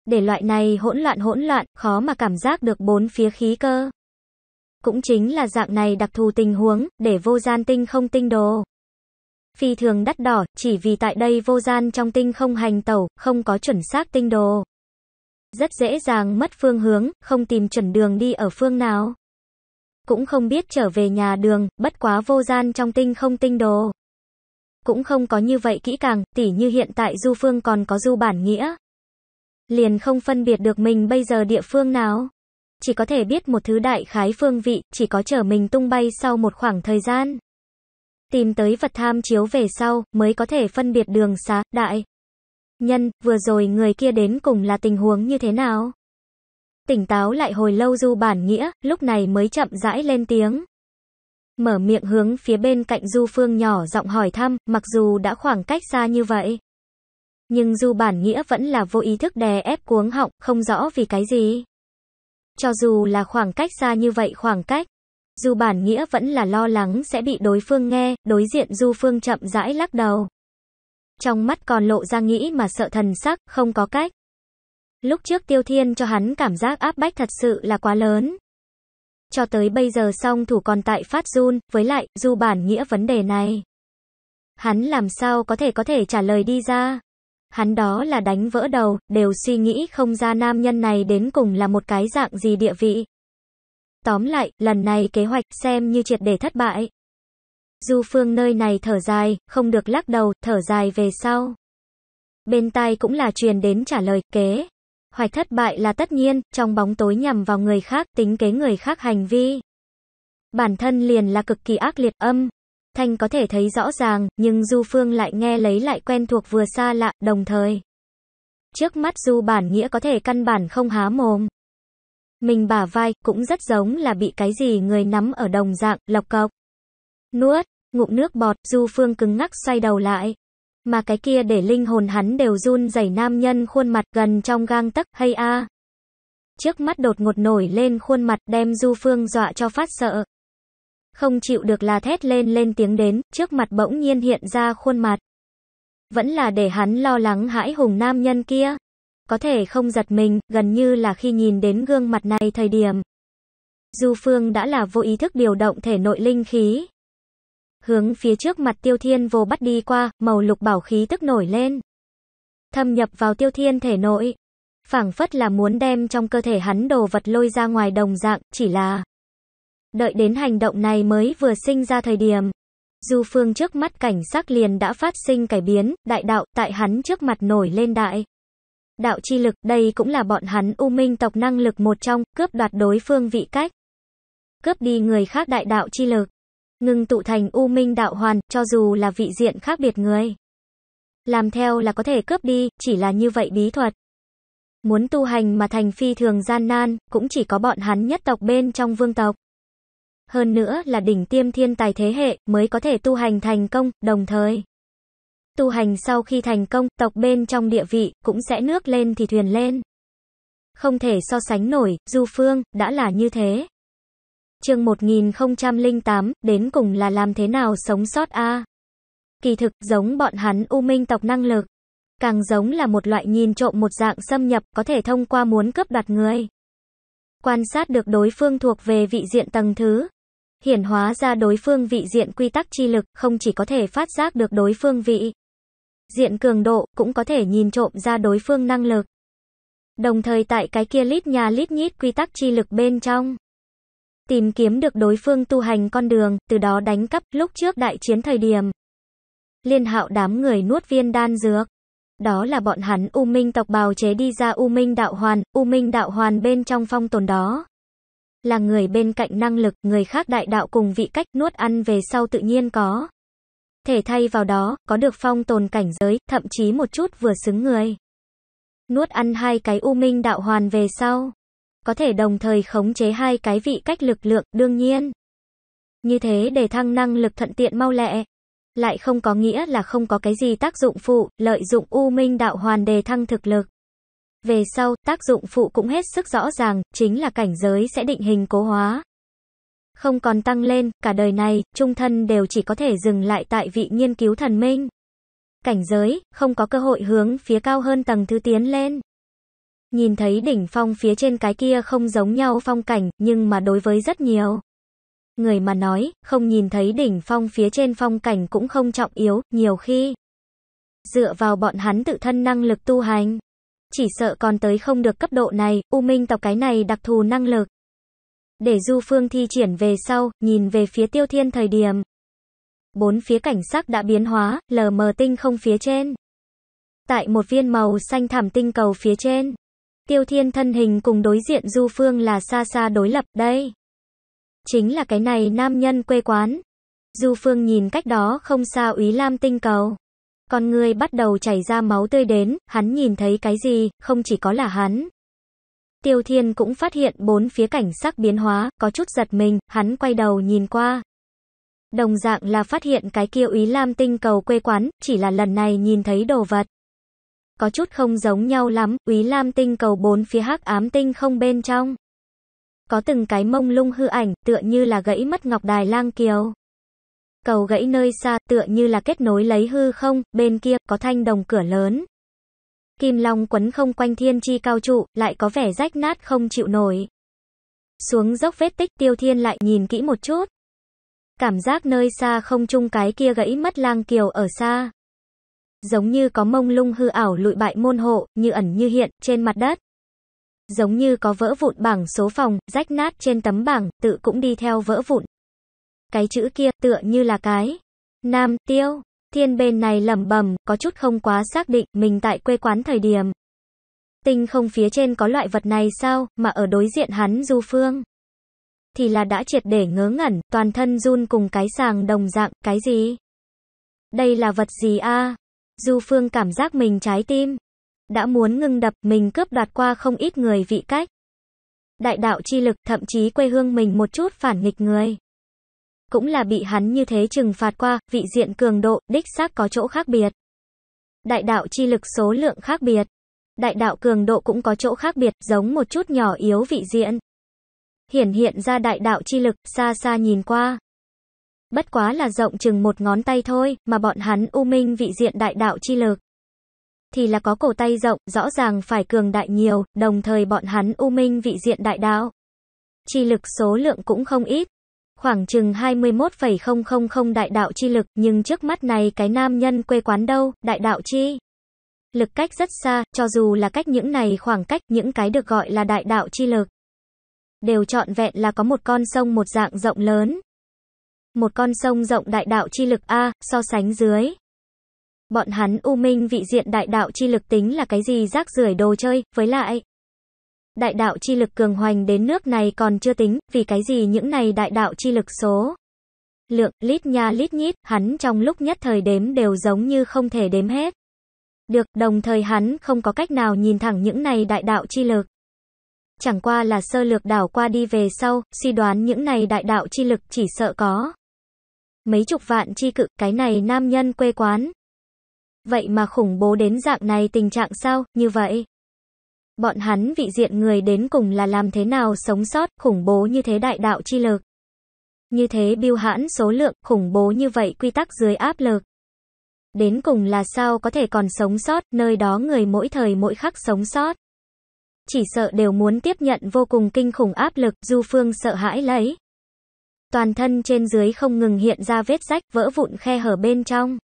Để loại này hỗn loạn hỗn loạn, khó mà cảm giác được bốn phía khí cơ. Cũng chính là dạng này đặc thù tình huống, để vô gian tinh không tinh đồ. Phi thường đắt đỏ, chỉ vì tại đây vô gian trong tinh không hành tẩu, không có chuẩn xác tinh đồ. Rất dễ dàng mất phương hướng, không tìm chuẩn đường đi ở phương nào. Cũng không biết trở về nhà đường, bất quá vô gian trong tinh không tinh đồ cũng không có như vậy kỹ càng, tỉ như hiện tại du phương còn có du bản nghĩa. Liền không phân biệt được mình bây giờ địa phương nào. Chỉ có thể biết một thứ đại khái phương vị, chỉ có chở mình tung bay sau một khoảng thời gian. Tìm tới vật tham chiếu về sau, mới có thể phân biệt đường xá, đại. Nhân, vừa rồi người kia đến cùng là tình huống như thế nào? Tỉnh táo lại hồi lâu du bản nghĩa, lúc này mới chậm rãi lên tiếng mở miệng hướng phía bên cạnh Du Phương nhỏ giọng hỏi thăm, mặc dù đã khoảng cách xa như vậy. Nhưng Du Bản Nghĩa vẫn là vô ý thức đè ép cuống họng, không rõ vì cái gì. Cho dù là khoảng cách xa như vậy khoảng cách, Du Bản Nghĩa vẫn là lo lắng sẽ bị đối phương nghe, đối diện Du Phương chậm rãi lắc đầu. Trong mắt còn lộ ra nghĩ mà sợ thần sắc, không có cách. Lúc trước Tiêu Thiên cho hắn cảm giác áp bách thật sự là quá lớn. Cho tới bây giờ song thủ còn tại phát run, với lại, du bản nghĩa vấn đề này. Hắn làm sao có thể có thể trả lời đi ra. Hắn đó là đánh vỡ đầu, đều suy nghĩ không ra nam nhân này đến cùng là một cái dạng gì địa vị. Tóm lại, lần này kế hoạch xem như triệt để thất bại. Du phương nơi này thở dài, không được lắc đầu, thở dài về sau. Bên tai cũng là truyền đến trả lời kế hoài thất bại là tất nhiên, trong bóng tối nhằm vào người khác, tính kế người khác hành vi. Bản thân liền là cực kỳ ác liệt âm. Thanh có thể thấy rõ ràng, nhưng Du Phương lại nghe lấy lại quen thuộc vừa xa lạ, đồng thời. Trước mắt Du bản nghĩa có thể căn bản không há mồm. Mình bả vai, cũng rất giống là bị cái gì người nắm ở đồng dạng, lọc cọc. Nuốt, ngụm nước bọt, Du Phương cứng ngắc xoay đầu lại mà cái kia để linh hồn hắn đều run rẩy nam nhân khuôn mặt gần trong gang tấc, hay a. Trước mắt đột ngột nổi lên khuôn mặt đem Du Phương dọa cho phát sợ. Không chịu được là thét lên lên tiếng đến, trước mặt bỗng nhiên hiện ra khuôn mặt. Vẫn là để hắn lo lắng hãi hùng nam nhân kia. Có thể không giật mình, gần như là khi nhìn đến gương mặt này thời điểm. Du Phương đã là vô ý thức điều động thể nội linh khí, hướng phía trước mặt tiêu thiên vô bắt đi qua, màu lục bảo khí tức nổi lên. Thâm nhập vào tiêu thiên thể nội. phảng phất là muốn đem trong cơ thể hắn đồ vật lôi ra ngoài đồng dạng, chỉ là... Đợi đến hành động này mới vừa sinh ra thời điểm. Du phương trước mắt cảnh sắc liền đã phát sinh cải biến, đại đạo tại hắn trước mặt nổi lên đại. Đạo chi lực, đây cũng là bọn hắn u minh tộc năng lực một trong, cướp đoạt đối phương vị cách. Cướp đi người khác đại đạo chi lực ngưng tụ thành u minh đạo hoàn, cho dù là vị diện khác biệt người. Làm theo là có thể cướp đi, chỉ là như vậy bí thuật. Muốn tu hành mà thành phi thường gian nan, cũng chỉ có bọn hắn nhất tộc bên trong vương tộc. Hơn nữa là đỉnh tiêm thiên tài thế hệ mới có thể tu hành thành công, đồng thời. Tu hành sau khi thành công, tộc bên trong địa vị cũng sẽ nước lên thì thuyền lên. Không thể so sánh nổi, Du Phương đã là như thế. Chương 1008, đến cùng là làm thế nào sống sót a? À? Kỳ thực, giống bọn hắn U Minh tộc năng lực, càng giống là một loại nhìn trộm một dạng xâm nhập, có thể thông qua muốn cướp đoạt người. Quan sát được đối phương thuộc về vị diện tầng thứ, hiển hóa ra đối phương vị diện quy tắc chi lực, không chỉ có thể phát giác được đối phương vị diện cường độ, cũng có thể nhìn trộm ra đối phương năng lực. Đồng thời tại cái kia lít nhà lít nhít quy tắc chi lực bên trong, tìm kiếm được đối phương tu hành con đường, từ đó đánh cắp lúc trước đại chiến thời điểm. Liên hạo đám người nuốt viên đan dược. Đó là bọn hắn U Minh tộc bào chế đi ra U Minh đạo hoàn, U Minh đạo hoàn bên trong phong tồn đó. Là người bên cạnh năng lực, người khác đại đạo cùng vị cách nuốt ăn về sau tự nhiên có. Thể thay vào đó, có được phong tồn cảnh giới, thậm chí một chút vừa xứng người. Nuốt ăn hai cái U Minh đạo hoàn về sau, có thể đồng thời khống chế hai cái vị cách lực lượng, đương nhiên. Như thế để thăng năng lực thuận tiện mau lẹ. Lại không có nghĩa là không có cái gì tác dụng phụ, lợi dụng u minh đạo hoàn đề thăng thực lực. Về sau, tác dụng phụ cũng hết sức rõ ràng, chính là cảnh giới sẽ định hình cố hóa. Không còn tăng lên, cả đời này, trung thân đều chỉ có thể dừng lại tại vị nghiên cứu thần minh. Cảnh giới, không có cơ hội hướng phía cao hơn tầng thứ tiến lên. Nhìn thấy đỉnh phong phía trên cái kia không giống nhau phong cảnh, nhưng mà đối với rất nhiều người mà nói, không nhìn thấy đỉnh phong phía trên phong cảnh cũng không trọng yếu, nhiều khi dựa vào bọn hắn tự thân năng lực tu hành. Chỉ sợ còn tới không được cấp độ này, U Minh tộc cái này đặc thù năng lực. Để Du Phương thi triển về sau, nhìn về phía tiêu thiên thời điểm. Bốn phía cảnh sắc đã biến hóa, lờ mờ tinh không phía trên. Tại một viên màu xanh thảm tinh cầu phía trên, Tiêu Thiên thân hình cùng đối diện Du Phương là xa xa đối lập đây. Chính là cái này nam nhân quê quán. Du Phương nhìn cách đó không xa Úy Lam tinh cầu. Con người bắt đầu chảy ra máu tươi đến, hắn nhìn thấy cái gì, không chỉ có là hắn. Tiêu Thiên cũng phát hiện bốn phía cảnh sắc biến hóa, có chút giật mình, hắn quay đầu nhìn qua. Đồng dạng là phát hiện cái kia Úy Lam tinh cầu quê quán, chỉ là lần này nhìn thấy đồ vật có chút không giống nhau lắm, úy lam tinh cầu bốn phía hắc ám tinh không bên trong. Có từng cái mông lung hư ảnh, tựa như là gãy mất ngọc đài lang kiều. Cầu gãy nơi xa, tựa như là kết nối lấy hư không, bên kia, có thanh đồng cửa lớn. Kim Long quấn không quanh thiên chi cao trụ, lại có vẻ rách nát không chịu nổi. Xuống dốc vết tích tiêu thiên lại nhìn kỹ một chút. Cảm giác nơi xa không chung cái kia gãy mất lang kiều ở xa giống như có mông lung hư ảo lụi bại môn hộ, như ẩn như hiện, trên mặt đất. Giống như có vỡ vụn bảng số phòng, rách nát trên tấm bảng, tự cũng đi theo vỡ vụn. Cái chữ kia tựa như là cái. Nam, tiêu, thiên bên này lẩm bẩm, có chút không quá xác định, mình tại quê quán thời điểm. Tinh không phía trên có loại vật này sao, mà ở đối diện hắn du phương. Thì là đã triệt để ngớ ngẩn, toàn thân run cùng cái sàng đồng dạng, cái gì? Đây là vật gì a Du Phương cảm giác mình trái tim. Đã muốn ngưng đập, mình cướp đoạt qua không ít người vị cách. Đại đạo chi lực, thậm chí quê hương mình một chút phản nghịch người. Cũng là bị hắn như thế trừng phạt qua, vị diện cường độ, đích xác có chỗ khác biệt. Đại đạo chi lực số lượng khác biệt. Đại đạo cường độ cũng có chỗ khác biệt, giống một chút nhỏ yếu vị diện. Hiển hiện ra đại đạo chi lực, xa xa nhìn qua bất quá là rộng chừng một ngón tay thôi, mà bọn hắn u minh vị diện đại đạo chi lực. Thì là có cổ tay rộng, rõ ràng phải cường đại nhiều, đồng thời bọn hắn u minh vị diện đại đạo. Chi lực số lượng cũng không ít, khoảng chừng 21,000 đại đạo chi lực, nhưng trước mắt này cái nam nhân quê quán đâu, đại đạo chi. Lực cách rất xa, cho dù là cách những này khoảng cách, những cái được gọi là đại đạo chi lực. Đều trọn vẹn là có một con sông một dạng rộng lớn, một con sông rộng đại đạo chi lực A, so sánh dưới. Bọn hắn u minh vị diện đại đạo chi lực tính là cái gì rác rưởi đồ chơi, với lại. Đại đạo chi lực cường hoành đến nước này còn chưa tính, vì cái gì những này đại đạo chi lực số. Lượng, lít nha lít nhít, hắn trong lúc nhất thời đếm đều giống như không thể đếm hết. Được, đồng thời hắn không có cách nào nhìn thẳng những này đại đạo chi lực. Chẳng qua là sơ lược đảo qua đi về sau, suy đoán những này đại đạo chi lực chỉ sợ có mấy chục vạn chi cự, cái này nam nhân quê quán. Vậy mà khủng bố đến dạng này tình trạng sao, như vậy? Bọn hắn vị diện người đến cùng là làm thế nào sống sót, khủng bố như thế đại đạo chi lực. Như thế biêu hãn số lượng, khủng bố như vậy quy tắc dưới áp lực. Đến cùng là sao có thể còn sống sót, nơi đó người mỗi thời mỗi khắc sống sót. Chỉ sợ đều muốn tiếp nhận vô cùng kinh khủng áp lực, du phương sợ hãi lấy. Toàn thân trên dưới không ngừng hiện ra vết rách vỡ vụn khe hở bên trong.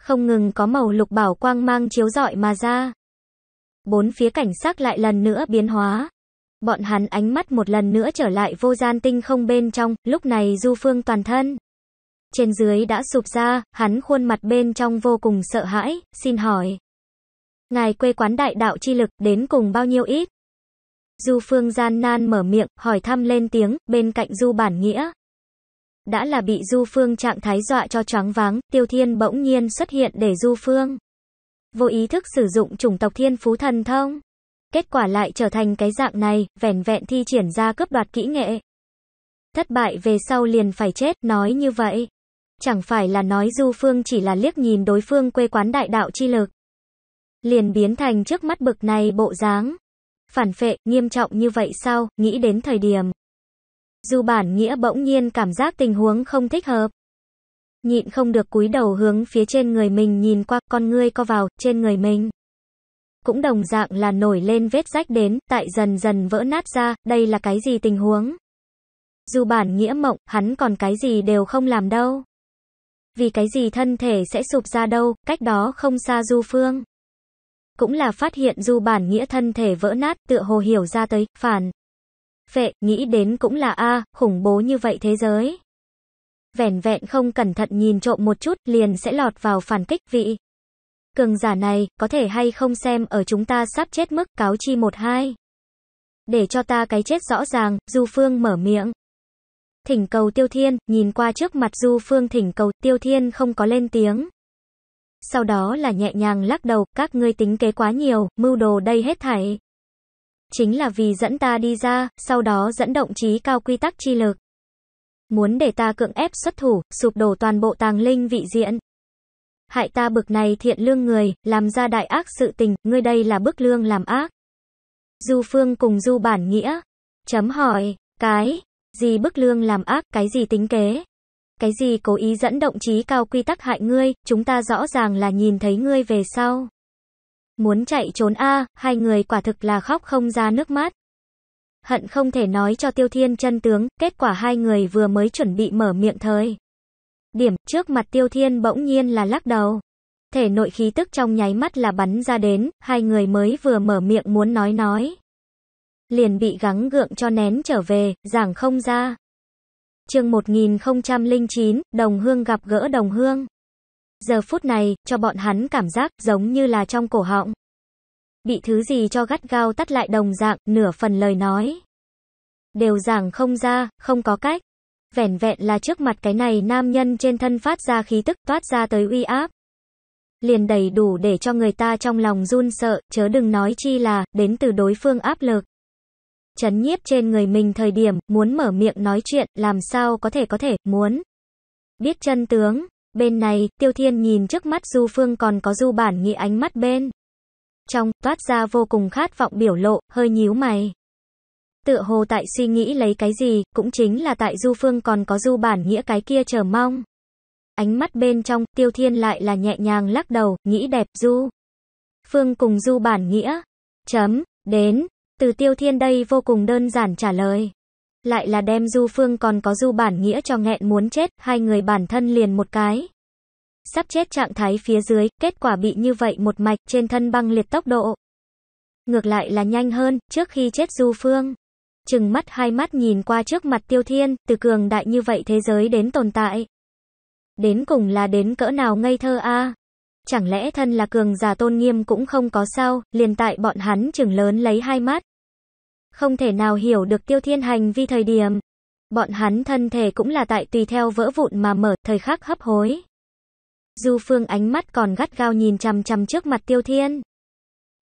Không ngừng có màu lục bảo quang mang chiếu rọi mà ra. Bốn phía cảnh sắc lại lần nữa biến hóa. Bọn hắn ánh mắt một lần nữa trở lại vô gian tinh không bên trong, lúc này du phương toàn thân. Trên dưới đã sụp ra, hắn khuôn mặt bên trong vô cùng sợ hãi, xin hỏi. Ngài quê quán đại đạo chi lực đến cùng bao nhiêu ít? Du Phương gian nan mở miệng, hỏi thăm lên tiếng, bên cạnh Du Bản Nghĩa. Đã là bị Du Phương trạng thái dọa cho choáng váng, Tiêu Thiên bỗng nhiên xuất hiện để Du Phương. Vô ý thức sử dụng chủng tộc thiên phú thần thông. Kết quả lại trở thành cái dạng này, vẻn vẹn thi triển ra cướp đoạt kỹ nghệ. Thất bại về sau liền phải chết, nói như vậy. Chẳng phải là nói Du Phương chỉ là liếc nhìn đối phương quê quán đại đạo chi lực. Liền biến thành trước mắt bực này bộ dáng phản phệ, nghiêm trọng như vậy sao, nghĩ đến thời điểm. Du bản nghĩa bỗng nhiên cảm giác tình huống không thích hợp. Nhịn không được cúi đầu hướng phía trên người mình nhìn qua, con ngươi co vào, trên người mình. Cũng đồng dạng là nổi lên vết rách đến, tại dần dần vỡ nát ra, đây là cái gì tình huống? Dù bản nghĩa mộng, hắn còn cái gì đều không làm đâu. Vì cái gì thân thể sẽ sụp ra đâu, cách đó không xa du phương. Cũng là phát hiện du bản nghĩa thân thể vỡ nát, tựa hồ hiểu ra tới, phản. Phệ, nghĩ đến cũng là a khủng bố như vậy thế giới. Vẻn vẹn không cẩn thận nhìn trộm một chút, liền sẽ lọt vào phản kích vị. Cường giả này, có thể hay không xem ở chúng ta sắp chết mức, cáo chi một hai. Để cho ta cái chết rõ ràng, Du Phương mở miệng. Thỉnh cầu Tiêu Thiên, nhìn qua trước mặt Du Phương thỉnh cầu Tiêu Thiên không có lên tiếng sau đó là nhẹ nhàng lắc đầu, các ngươi tính kế quá nhiều, mưu đồ đây hết thảy. Chính là vì dẫn ta đi ra, sau đó dẫn động trí cao quy tắc chi lực. Muốn để ta cưỡng ép xuất thủ, sụp đổ toàn bộ tàng linh vị diện. Hại ta bực này thiện lương người, làm ra đại ác sự tình, ngươi đây là bức lương làm ác. Du phương cùng du bản nghĩa. Chấm hỏi, cái, gì bức lương làm ác, cái gì tính kế. Cái gì cố ý dẫn động trí cao quy tắc hại ngươi, chúng ta rõ ràng là nhìn thấy ngươi về sau. Muốn chạy trốn a hai người quả thực là khóc không ra nước mắt. Hận không thể nói cho tiêu thiên chân tướng, kết quả hai người vừa mới chuẩn bị mở miệng thời. Điểm, trước mặt tiêu thiên bỗng nhiên là lắc đầu. Thể nội khí tức trong nháy mắt là bắn ra đến, hai người mới vừa mở miệng muốn nói nói. Liền bị gắng gượng cho nén trở về, giảng không ra. Chương 1009, Đồng Hương gặp gỡ Đồng Hương. Giờ phút này, cho bọn hắn cảm giác giống như là trong cổ họng. Bị thứ gì cho gắt gao tắt lại đồng dạng, nửa phần lời nói. Đều giảng không ra, không có cách. Vẻn vẹn là trước mặt cái này nam nhân trên thân phát ra khí tức toát ra tới uy áp. Liền đầy đủ để cho người ta trong lòng run sợ, chớ đừng nói chi là, đến từ đối phương áp lực chấn nhiếp trên người mình thời điểm, muốn mở miệng nói chuyện, làm sao có thể có thể, muốn biết chân tướng. Bên này, Tiêu Thiên nhìn trước mắt Du Phương còn có Du Bản Nghị ánh mắt bên. Trong, toát ra vô cùng khát vọng biểu lộ, hơi nhíu mày. Tựa hồ tại suy nghĩ lấy cái gì, cũng chính là tại Du Phương còn có Du Bản Nghĩa cái kia chờ mong. Ánh mắt bên trong, Tiêu Thiên lại là nhẹ nhàng lắc đầu, nghĩ đẹp Du. Phương cùng Du Bản Nghĩa. Chấm, đến, từ tiêu thiên đây vô cùng đơn giản trả lời. Lại là đem du phương còn có du bản nghĩa cho nghẹn muốn chết, hai người bản thân liền một cái. Sắp chết trạng thái phía dưới, kết quả bị như vậy một mạch trên thân băng liệt tốc độ. Ngược lại là nhanh hơn, trước khi chết du phương. Chừng mắt hai mắt nhìn qua trước mặt tiêu thiên, từ cường đại như vậy thế giới đến tồn tại. Đến cùng là đến cỡ nào ngây thơ a Chẳng lẽ thân là cường giả tôn nghiêm cũng không có sao, liền tại bọn hắn chừng lớn lấy hai mắt. Không thể nào hiểu được tiêu thiên hành vi thời điểm. Bọn hắn thân thể cũng là tại tùy theo vỡ vụn mà mở, thời khắc hấp hối. Du phương ánh mắt còn gắt gao nhìn chằm chằm trước mặt tiêu thiên.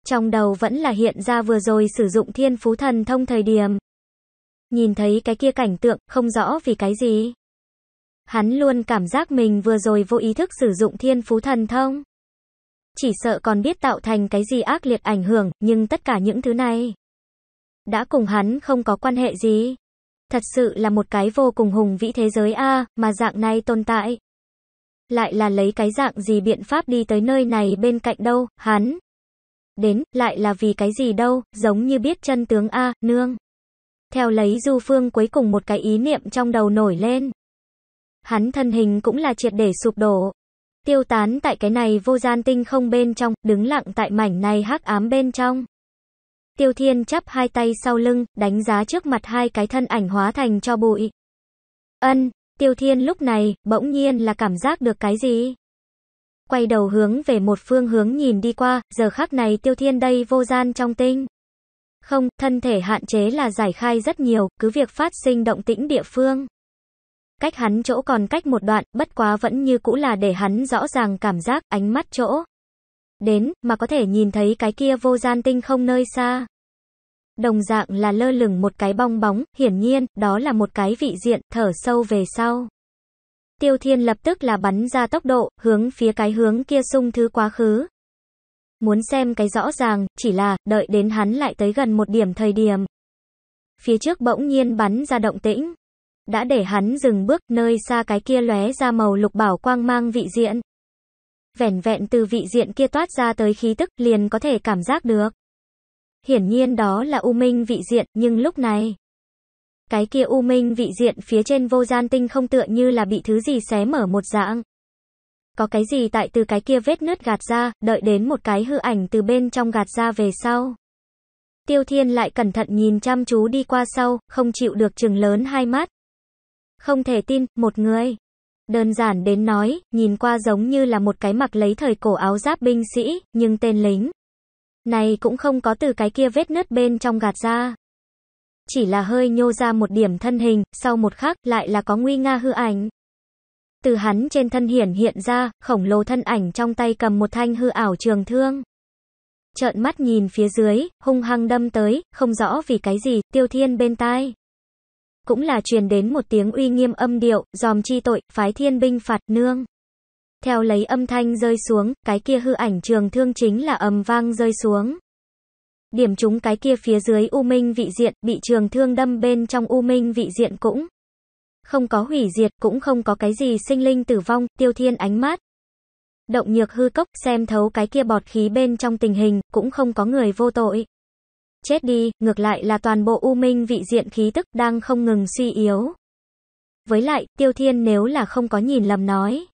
Trong đầu vẫn là hiện ra vừa rồi sử dụng thiên phú thần thông thời điểm. Nhìn thấy cái kia cảnh tượng, không rõ vì cái gì. Hắn luôn cảm giác mình vừa rồi vô ý thức sử dụng thiên phú thần thông chỉ sợ còn biết tạo thành cái gì ác liệt ảnh hưởng, nhưng tất cả những thứ này đã cùng hắn không có quan hệ gì. Thật sự là một cái vô cùng hùng vĩ thế giới A, mà dạng này tồn tại. Lại là lấy cái dạng gì biện pháp đi tới nơi này bên cạnh đâu, hắn. Đến, lại là vì cái gì đâu, giống như biết chân tướng A, nương. Theo lấy du phương cuối cùng một cái ý niệm trong đầu nổi lên. Hắn thân hình cũng là triệt để sụp đổ, tiêu tán tại cái này vô gian tinh không bên trong, đứng lặng tại mảnh này hắc ám bên trong. Tiêu Thiên chắp hai tay sau lưng, đánh giá trước mặt hai cái thân ảnh hóa thành cho bụi. Ân, Tiêu Thiên lúc này, bỗng nhiên là cảm giác được cái gì? Quay đầu hướng về một phương hướng nhìn đi qua, giờ khắc này Tiêu Thiên đây vô gian trong tinh. Không, thân thể hạn chế là giải khai rất nhiều, cứ việc phát sinh động tĩnh địa phương. Cách hắn chỗ còn cách một đoạn, bất quá vẫn như cũ là để hắn rõ ràng cảm giác ánh mắt chỗ. Đến, mà có thể nhìn thấy cái kia vô gian tinh không nơi xa. Đồng dạng là lơ lửng một cái bong bóng, hiển nhiên, đó là một cái vị diện, thở sâu về sau. Tiêu thiên lập tức là bắn ra tốc độ, hướng phía cái hướng kia sung thứ quá khứ. Muốn xem cái rõ ràng, chỉ là, đợi đến hắn lại tới gần một điểm thời điểm. Phía trước bỗng nhiên bắn ra động tĩnh, đã để hắn dừng bước, nơi xa cái kia lóe ra màu lục bảo quang mang vị diện. Vẻn vẹn từ vị diện kia toát ra tới khí tức, liền có thể cảm giác được. Hiển nhiên đó là U Minh vị diện, nhưng lúc này, cái kia U Minh vị diện phía trên vô gian tinh không tựa như là bị thứ gì xé mở một dạng. Có cái gì tại từ cái kia vết nứt gạt ra, đợi đến một cái hư ảnh từ bên trong gạt ra về sau. Tiêu Thiên lại cẩn thận nhìn chăm chú đi qua sau, không chịu được chừng lớn hai mắt. Không thể tin, một người. Đơn giản đến nói, nhìn qua giống như là một cái mặc lấy thời cổ áo giáp binh sĩ, nhưng tên lính. Này cũng không có từ cái kia vết nứt bên trong gạt ra. Chỉ là hơi nhô ra một điểm thân hình, sau một khắc lại là có nguy nga hư ảnh. Từ hắn trên thân hiển hiện ra, khổng lồ thân ảnh trong tay cầm một thanh hư ảo trường thương. Trợn mắt nhìn phía dưới, hung hăng đâm tới, không rõ vì cái gì, tiêu thiên bên tai cũng là truyền đến một tiếng uy nghiêm âm điệu, dòm chi tội, phái thiên binh phạt nương. Theo lấy âm thanh rơi xuống, cái kia hư ảnh trường thương chính là ầm vang rơi xuống. Điểm chúng cái kia phía dưới U Minh vị diện, bị trường thương đâm bên trong U Minh vị diện cũng. Không có hủy diệt, cũng không có cái gì sinh linh tử vong, tiêu thiên ánh mắt Động nhược hư cốc xem thấu cái kia bọt khí bên trong tình hình, cũng không có người vô tội chết đi, ngược lại là toàn bộ u minh vị diện khí tức đang không ngừng suy yếu. Với lại, Tiêu Thiên nếu là không có nhìn lầm nói.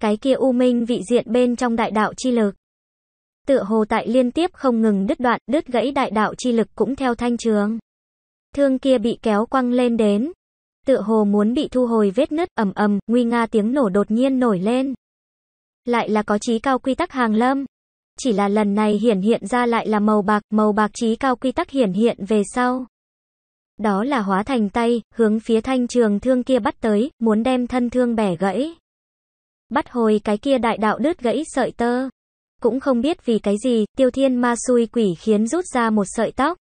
Cái kia u minh vị diện bên trong đại đạo chi lực. Tựa hồ tại liên tiếp không ngừng đứt đoạn, đứt gãy đại đạo chi lực cũng theo thanh trường. Thương kia bị kéo quăng lên đến. Tựa hồ muốn bị thu hồi vết nứt ầm ầm, nguy nga tiếng nổ đột nhiên nổi lên. Lại là có chí cao quy tắc hàng lâm. Chỉ là lần này hiển hiện ra lại là màu bạc, màu bạc trí cao quy tắc hiển hiện về sau. Đó là hóa thành tay, hướng phía thanh trường thương kia bắt tới, muốn đem thân thương bẻ gãy. Bắt hồi cái kia đại đạo đứt gãy sợi tơ. Cũng không biết vì cái gì, tiêu thiên ma xui quỷ khiến rút ra một sợi tóc.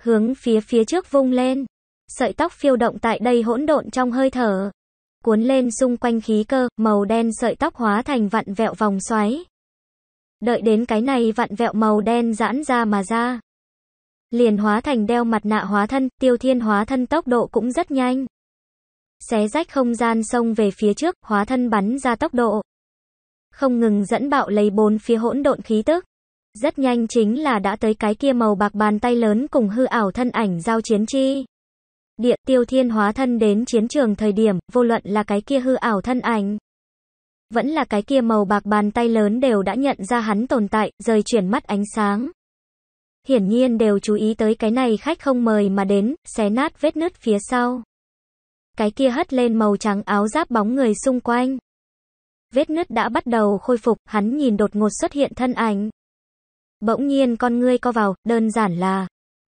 Hướng phía phía trước vung lên. Sợi tóc phiêu động tại đây hỗn độn trong hơi thở. Cuốn lên xung quanh khí cơ, màu đen sợi tóc hóa thành vặn vẹo vòng xoáy. Đợi đến cái này vặn vẹo màu đen giãn ra mà ra. Liền hóa thành đeo mặt nạ hóa thân, tiêu thiên hóa thân tốc độ cũng rất nhanh. Xé rách không gian sông về phía trước, hóa thân bắn ra tốc độ. Không ngừng dẫn bạo lấy bốn phía hỗn độn khí tức. Rất nhanh chính là đã tới cái kia màu bạc bàn tay lớn cùng hư ảo thân ảnh giao chiến chi. Địa tiêu thiên hóa thân đến chiến trường thời điểm, vô luận là cái kia hư ảo thân ảnh vẫn là cái kia màu bạc bàn tay lớn đều đã nhận ra hắn tồn tại, rời chuyển mắt ánh sáng. Hiển nhiên đều chú ý tới cái này khách không mời mà đến, xé nát vết nứt phía sau. Cái kia hất lên màu trắng áo giáp bóng người xung quanh. Vết nứt đã bắt đầu khôi phục, hắn nhìn đột ngột xuất hiện thân ảnh. Bỗng nhiên con ngươi co vào, đơn giản là.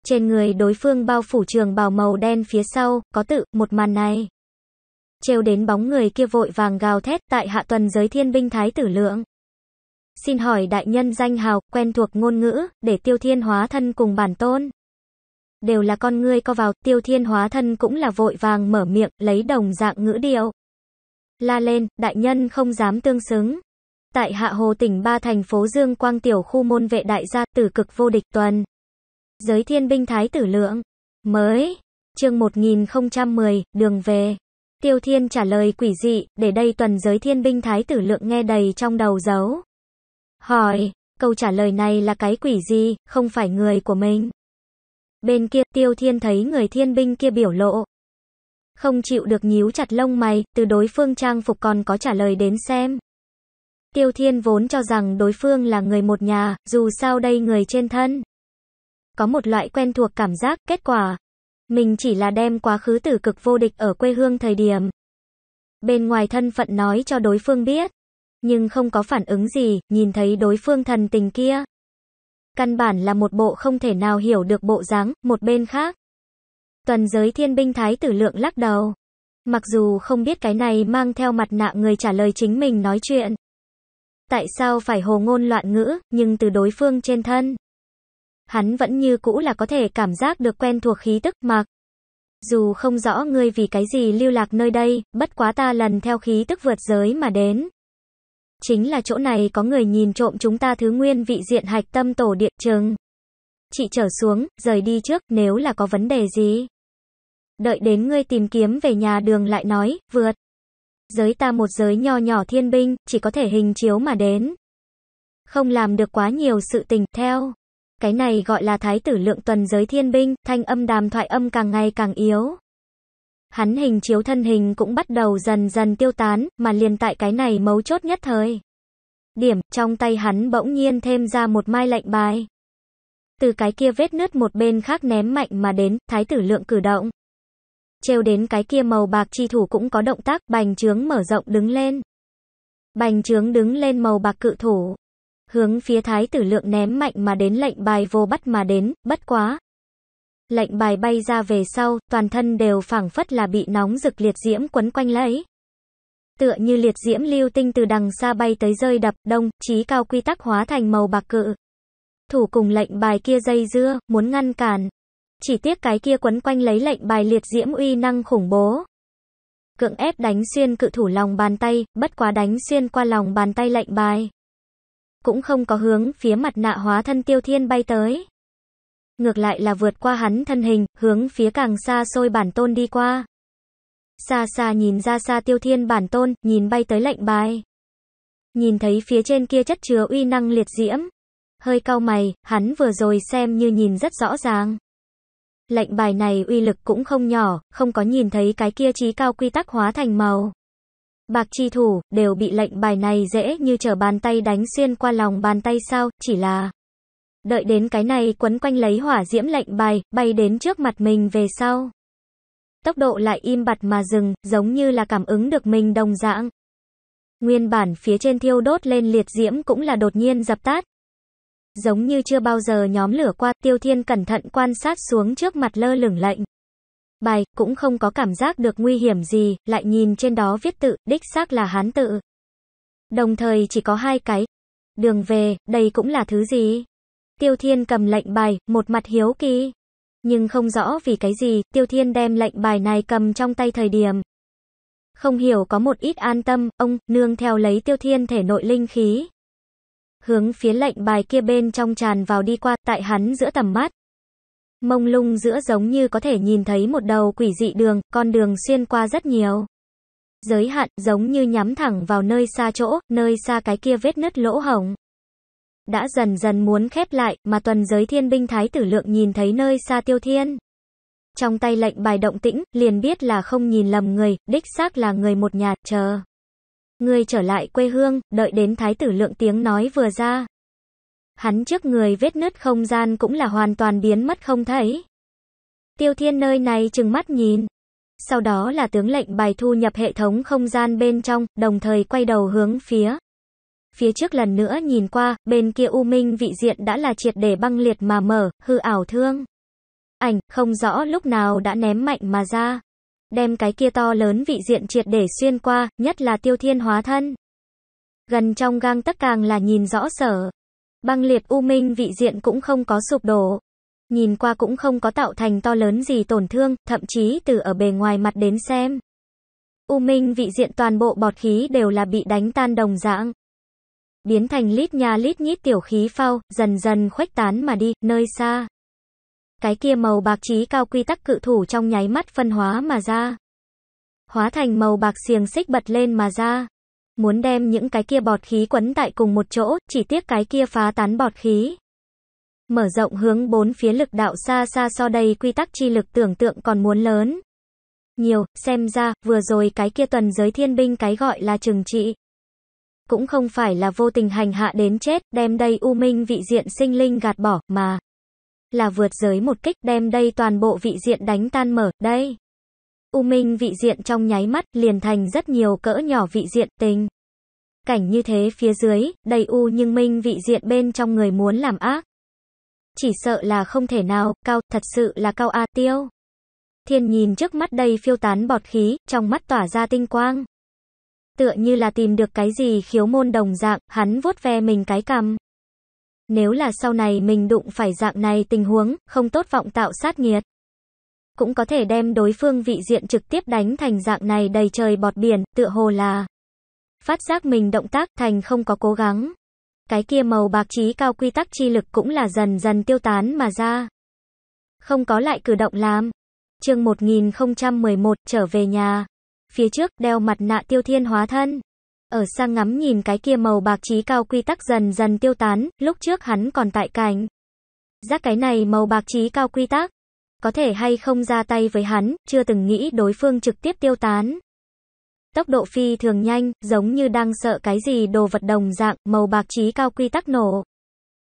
Trên người đối phương bao phủ trường bào màu đen phía sau, có tự, một màn này trêu đến bóng người kia vội vàng gào thét tại hạ tuần giới thiên binh thái tử lượng. Xin hỏi đại nhân danh hào, quen thuộc ngôn ngữ, để tiêu thiên hóa thân cùng bản tôn. Đều là con ngươi co vào, tiêu thiên hóa thân cũng là vội vàng mở miệng, lấy đồng dạng ngữ điệu. La lên, đại nhân không dám tương xứng. Tại hạ hồ tỉnh ba thành phố Dương Quang Tiểu khu môn vệ đại gia tử cực vô địch tuần. Giới thiên binh thái tử lượng. Mới. chương 1010, đường về. Tiêu Thiên trả lời quỷ dị, để đây tuần giới thiên binh thái tử lượng nghe đầy trong đầu dấu. Hỏi, câu trả lời này là cái quỷ gì, không phải người của mình. Bên kia, Tiêu Thiên thấy người thiên binh kia biểu lộ. Không chịu được nhíu chặt lông mày, từ đối phương trang phục còn có trả lời đến xem. Tiêu Thiên vốn cho rằng đối phương là người một nhà, dù sao đây người trên thân. Có một loại quen thuộc cảm giác, kết quả, mình chỉ là đem quá khứ tử cực vô địch ở quê hương thời điểm. Bên ngoài thân phận nói cho đối phương biết, nhưng không có phản ứng gì, nhìn thấy đối phương thần tình kia. Căn bản là một bộ không thể nào hiểu được bộ dáng, một bên khác. Tuần giới thiên binh thái tử lượng lắc đầu. Mặc dù không biết cái này mang theo mặt nạ người trả lời chính mình nói chuyện. Tại sao phải hồ ngôn loạn ngữ, nhưng từ đối phương trên thân hắn vẫn như cũ là có thể cảm giác được quen thuộc khí tức mặc. Dù không rõ ngươi vì cái gì lưu lạc nơi đây, bất quá ta lần theo khí tức vượt giới mà đến. Chính là chỗ này có người nhìn trộm chúng ta thứ nguyên vị diện hạch tâm tổ địa trường. Chị trở xuống, rời đi trước, nếu là có vấn đề gì. Đợi đến ngươi tìm kiếm về nhà đường lại nói, vượt. Giới ta một giới nho nhỏ thiên binh, chỉ có thể hình chiếu mà đến. Không làm được quá nhiều sự tình, theo. Cái này gọi là thái tử lượng tuần giới thiên binh, thanh âm đàm thoại âm càng ngày càng yếu. Hắn hình chiếu thân hình cũng bắt đầu dần dần tiêu tán, mà liền tại cái này mấu chốt nhất thời. Điểm, trong tay hắn bỗng nhiên thêm ra một mai lệnh bài. Từ cái kia vết nứt một bên khác ném mạnh mà đến, thái tử lượng cử động. Trêu đến cái kia màu bạc chi thủ cũng có động tác, bành trướng mở rộng đứng lên. Bành trướng đứng lên màu bạc cự thủ, hướng phía thái tử lượng ném mạnh mà đến lệnh bài vô bắt mà đến, bất quá. Lệnh bài bay ra về sau, toàn thân đều phảng phất là bị nóng rực liệt diễm quấn quanh lấy. Tựa như liệt diễm lưu tinh từ đằng xa bay tới rơi đập đông, trí cao quy tắc hóa thành màu bạc cự. Thủ cùng lệnh bài kia dây dưa, muốn ngăn cản. Chỉ tiếc cái kia quấn quanh lấy lệnh bài liệt diễm uy năng khủng bố, cưỡng ép đánh xuyên cự thủ lòng bàn tay, bất quá đánh xuyên qua lòng bàn tay lệnh bài cũng không có hướng phía mặt nạ hóa thân tiêu thiên bay tới. Ngược lại là vượt qua hắn thân hình, hướng phía càng xa xôi bản tôn đi qua. Xa xa nhìn ra xa tiêu thiên bản tôn, nhìn bay tới lệnh bài. Nhìn thấy phía trên kia chất chứa uy năng liệt diễm. Hơi cau mày, hắn vừa rồi xem như nhìn rất rõ ràng. Lệnh bài này uy lực cũng không nhỏ, không có nhìn thấy cái kia trí cao quy tắc hóa thành màu bạc chi thủ, đều bị lệnh bài này dễ như trở bàn tay đánh xuyên qua lòng bàn tay sao, chỉ là... Đợi đến cái này quấn quanh lấy hỏa diễm lệnh bài, bay đến trước mặt mình về sau. Tốc độ lại im bặt mà dừng, giống như là cảm ứng được mình đồng dạng. Nguyên bản phía trên thiêu đốt lên liệt diễm cũng là đột nhiên dập tắt. Giống như chưa bao giờ nhóm lửa qua, tiêu thiên cẩn thận quan sát xuống trước mặt lơ lửng lệnh bài, cũng không có cảm giác được nguy hiểm gì, lại nhìn trên đó viết tự, đích xác là hán tự. Đồng thời chỉ có hai cái. Đường về, đây cũng là thứ gì? Tiêu Thiên cầm lệnh bài, một mặt hiếu kỳ. Nhưng không rõ vì cái gì, Tiêu Thiên đem lệnh bài này cầm trong tay thời điểm. Không hiểu có một ít an tâm, ông, nương theo lấy Tiêu Thiên thể nội linh khí. Hướng phía lệnh bài kia bên trong tràn vào đi qua, tại hắn giữa tầm mắt. Mông lung giữa giống như có thể nhìn thấy một đầu quỷ dị đường, con đường xuyên qua rất nhiều. Giới hạn giống như nhắm thẳng vào nơi xa chỗ, nơi xa cái kia vết nứt lỗ hổng. Đã dần dần muốn khép lại, mà tuần giới thiên binh thái tử lượng nhìn thấy nơi xa tiêu thiên. Trong tay lệnh bài động tĩnh, liền biết là không nhìn lầm người, đích xác là người một nhà, chờ. Người trở lại quê hương, đợi đến thái tử lượng tiếng nói vừa ra, Hắn trước người vết nứt không gian cũng là hoàn toàn biến mất không thấy. Tiêu Thiên nơi này chừng mắt nhìn. Sau đó là tướng lệnh bài thu nhập hệ thống không gian bên trong, đồng thời quay đầu hướng phía. Phía trước lần nữa nhìn qua, bên kia U Minh vị diện đã là triệt để băng liệt mà mở, hư ảo thương. Ảnh, không rõ lúc nào đã ném mạnh mà ra. Đem cái kia to lớn vị diện triệt để xuyên qua, nhất là tiêu thiên hóa thân. Gần trong gang tất càng là nhìn rõ sở. Băng liệt u minh vị diện cũng không có sụp đổ. Nhìn qua cũng không có tạo thành to lớn gì tổn thương, thậm chí từ ở bề ngoài mặt đến xem. U minh vị diện toàn bộ bọt khí đều là bị đánh tan đồng dạng. Biến thành lít nhà lít nhít tiểu khí phao, dần dần khuếch tán mà đi, nơi xa. Cái kia màu bạc trí cao quy tắc cự thủ trong nháy mắt phân hóa mà ra hóa thành màu bạc xiềng xích bật lên mà ra muốn đem những cái kia bọt khí quấn tại cùng một chỗ, chỉ tiếc cái kia phá tán bọt khí. Mở rộng hướng bốn phía lực đạo xa xa so đây quy tắc chi lực tưởng tượng còn muốn lớn. Nhiều, xem ra, vừa rồi cái kia tuần giới thiên binh cái gọi là trừng trị. Cũng không phải là vô tình hành hạ đến chết, đem đây u minh vị diện sinh linh gạt bỏ, mà. Là vượt giới một kích đem đây toàn bộ vị diện đánh tan mở, đây. U minh vị diện trong nháy mắt liền thành rất nhiều cỡ nhỏ vị diện tình. Cảnh như thế phía dưới, đầy u nhưng minh vị diện bên trong người muốn làm ác. Chỉ sợ là không thể nào, cao, thật sự là cao A tiêu. Thiên nhìn trước mắt đầy phiêu tán bọt khí, trong mắt tỏa ra tinh quang. Tựa như là tìm được cái gì khiếu môn đồng dạng, hắn vuốt ve mình cái cằm. Nếu là sau này mình đụng phải dạng này tình huống, không tốt vọng tạo sát nghiệt cũng có thể đem đối phương vị diện trực tiếp đánh thành dạng này đầy trời bọt biển, tựa hồ là phát giác mình động tác thành không có cố gắng. Cái kia màu bạc trí cao quy tắc chi lực cũng là dần dần tiêu tán mà ra. Không có lại cử động làm. Chương 1011 trở về nhà. Phía trước đeo mặt nạ tiêu thiên hóa thân. Ở sang ngắm nhìn cái kia màu bạc trí cao quy tắc dần dần tiêu tán, lúc trước hắn còn tại cảnh. Giác cái này màu bạc trí cao quy tắc có thể hay không ra tay với hắn, chưa từng nghĩ đối phương trực tiếp tiêu tán. Tốc độ phi thường nhanh, giống như đang sợ cái gì đồ vật đồng dạng, màu bạc trí cao quy tắc nổ.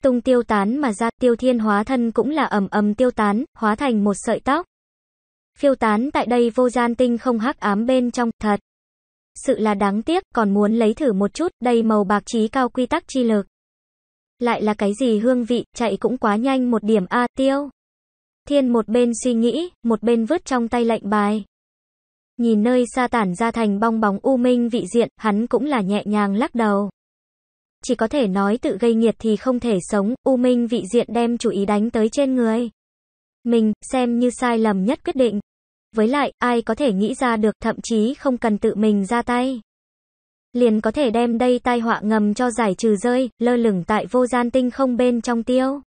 Tung tiêu tán mà ra, tiêu thiên hóa thân cũng là ầm ầm tiêu tán, hóa thành một sợi tóc. Phiêu tán tại đây vô gian tinh không hắc ám bên trong, thật. Sự là đáng tiếc, còn muốn lấy thử một chút, đây màu bạc trí cao quy tắc chi lực. Lại là cái gì hương vị, chạy cũng quá nhanh một điểm A, tiêu. Thiên một bên suy nghĩ, một bên vứt trong tay lệnh bài. Nhìn nơi xa tản ra thành bong bóng u minh vị diện, hắn cũng là nhẹ nhàng lắc đầu. Chỉ có thể nói tự gây nghiệt thì không thể sống, u minh vị diện đem chủ ý đánh tới trên người. Mình, xem như sai lầm nhất quyết định. Với lại, ai có thể nghĩ ra được thậm chí không cần tự mình ra tay. Liền có thể đem đây tai họa ngầm cho giải trừ rơi, lơ lửng tại vô gian tinh không bên trong tiêu.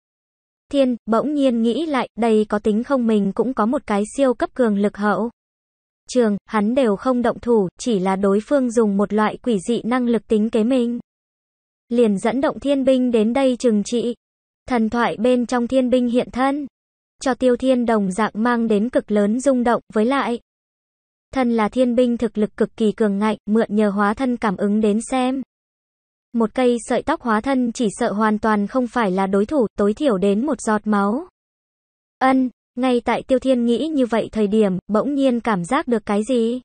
Thiên bỗng nhiên nghĩ lại, đây có tính không mình cũng có một cái siêu cấp cường lực hậu. Trường, hắn đều không động thủ, chỉ là đối phương dùng một loại quỷ dị năng lực tính kế mình. Liền dẫn động thiên binh đến đây trừng trị. Thần thoại bên trong thiên binh hiện thân. Cho tiêu thiên đồng dạng mang đến cực lớn rung động, với lại. thần là thiên binh thực lực cực kỳ cường ngạnh, mượn nhờ hóa thân cảm ứng đến xem một cây sợi tóc hóa thân chỉ sợ hoàn toàn không phải là đối thủ, tối thiểu đến một giọt máu. Ân, ngay tại Tiêu Thiên nghĩ như vậy thời điểm, bỗng nhiên cảm giác được cái gì?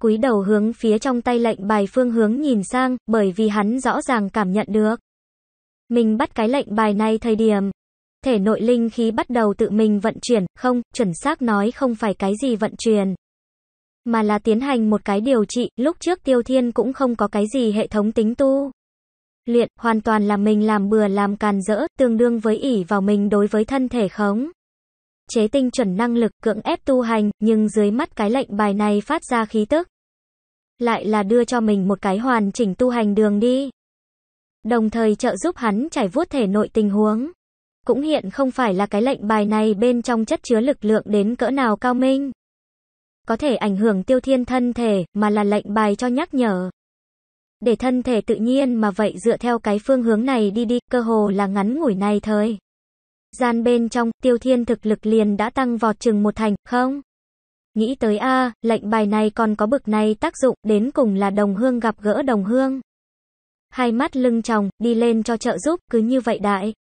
Cúi đầu hướng phía trong tay lệnh bài phương hướng nhìn sang, bởi vì hắn rõ ràng cảm nhận được. Mình bắt cái lệnh bài này thời điểm, thể nội linh khí bắt đầu tự mình vận chuyển, không, chuẩn xác nói không phải cái gì vận chuyển, mà là tiến hành một cái điều trị, lúc trước Tiêu Thiên cũng không có cái gì hệ thống tính tu. Luyện, hoàn toàn là mình làm bừa làm càn rỡ, tương đương với ỉ vào mình đối với thân thể khống. Chế tinh chuẩn năng lực cưỡng ép tu hành, nhưng dưới mắt cái lệnh bài này phát ra khí tức. Lại là đưa cho mình một cái hoàn chỉnh tu hành đường đi. Đồng thời trợ giúp hắn trải vuốt thể nội tình huống. Cũng hiện không phải là cái lệnh bài này bên trong chất chứa lực lượng đến cỡ nào cao minh có thể ảnh hưởng tiêu thiên thân thể, mà là lệnh bài cho nhắc nhở. Để thân thể tự nhiên mà vậy dựa theo cái phương hướng này đi đi, cơ hồ là ngắn ngủi này thôi. Gian bên trong, tiêu thiên thực lực liền đã tăng vọt chừng một thành, không? Nghĩ tới a lệnh bài này còn có bực này tác dụng, đến cùng là đồng hương gặp gỡ đồng hương. Hai mắt lưng chồng đi lên cho trợ giúp, cứ như vậy đại.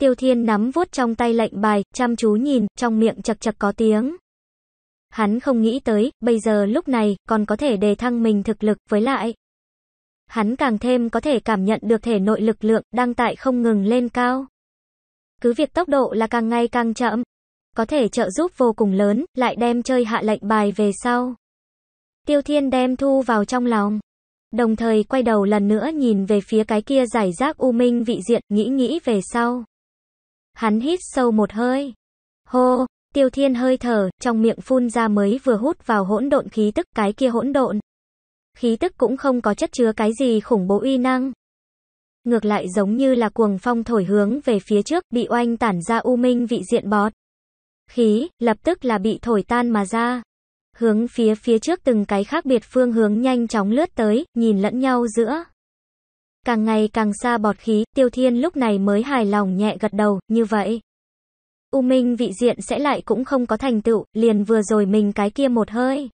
Tiêu thiên nắm vuốt trong tay lệnh bài, chăm chú nhìn, trong miệng chật chật có tiếng. Hắn không nghĩ tới, bây giờ lúc này, còn có thể đề thăng mình thực lực, với lại. Hắn càng thêm có thể cảm nhận được thể nội lực lượng, đang tại không ngừng lên cao. Cứ việc tốc độ là càng ngày càng chậm, có thể trợ giúp vô cùng lớn, lại đem chơi hạ lệnh bài về sau. Tiêu Thiên đem thu vào trong lòng. Đồng thời quay đầu lần nữa nhìn về phía cái kia giải rác u minh vị diện, nghĩ nghĩ về sau. Hắn hít sâu một hơi. Hô, Tiêu Thiên hơi thở, trong miệng phun ra mới vừa hút vào hỗn độn khí tức, cái kia hỗn độn. Khí tức cũng không có chất chứa cái gì khủng bố uy năng. Ngược lại giống như là cuồng phong thổi hướng về phía trước, bị oanh tản ra u minh vị diện bọt. Khí, lập tức là bị thổi tan mà ra. Hướng phía phía trước từng cái khác biệt phương hướng nhanh chóng lướt tới, nhìn lẫn nhau giữa. Càng ngày càng xa bọt khí, tiêu thiên lúc này mới hài lòng nhẹ gật đầu, như vậy. U Minh vị diện sẽ lại cũng không có thành tựu, liền vừa rồi mình cái kia một hơi.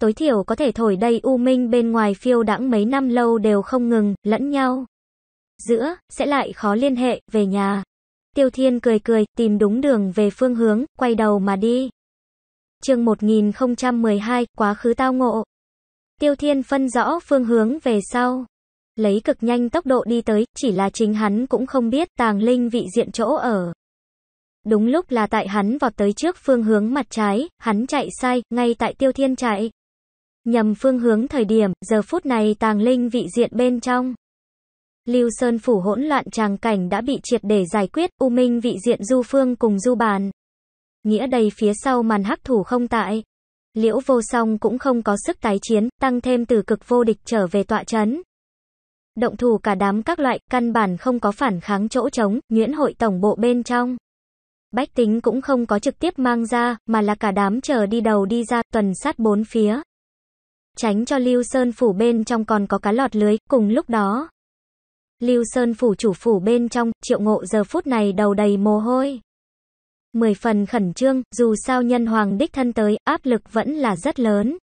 Tối thiểu có thể thổi đây U Minh bên ngoài phiêu đãng mấy năm lâu đều không ngừng, lẫn nhau. Giữa, sẽ lại khó liên hệ, về nhà. Tiêu Thiên cười cười, tìm đúng đường về phương hướng, quay đầu mà đi. chương 1012, quá khứ tao ngộ. Tiêu Thiên phân rõ phương hướng về sau lấy cực nhanh tốc độ đi tới, chỉ là chính hắn cũng không biết tàng linh vị diện chỗ ở. Đúng lúc là tại hắn vọt tới trước phương hướng mặt trái, hắn chạy sai, ngay tại tiêu thiên chạy. Nhầm phương hướng thời điểm, giờ phút này tàng linh vị diện bên trong. Lưu Sơn phủ hỗn loạn tràng cảnh đã bị triệt để giải quyết, U Minh vị diện du phương cùng du bàn. Nghĩa đầy phía sau màn hắc thủ không tại. Liễu vô song cũng không có sức tái chiến, tăng thêm từ cực vô địch trở về tọa chấn. Động thủ cả đám các loại, căn bản không có phản kháng chỗ trống, nguyễn hội tổng bộ bên trong. Bách tính cũng không có trực tiếp mang ra, mà là cả đám chờ đi đầu đi ra, tuần sát bốn phía. Tránh cho Lưu Sơn phủ bên trong còn có cá lọt lưới, cùng lúc đó. Lưu Sơn phủ chủ phủ bên trong, triệu ngộ giờ phút này đầu đầy mồ hôi. Mười phần khẩn trương, dù sao nhân hoàng đích thân tới, áp lực vẫn là rất lớn.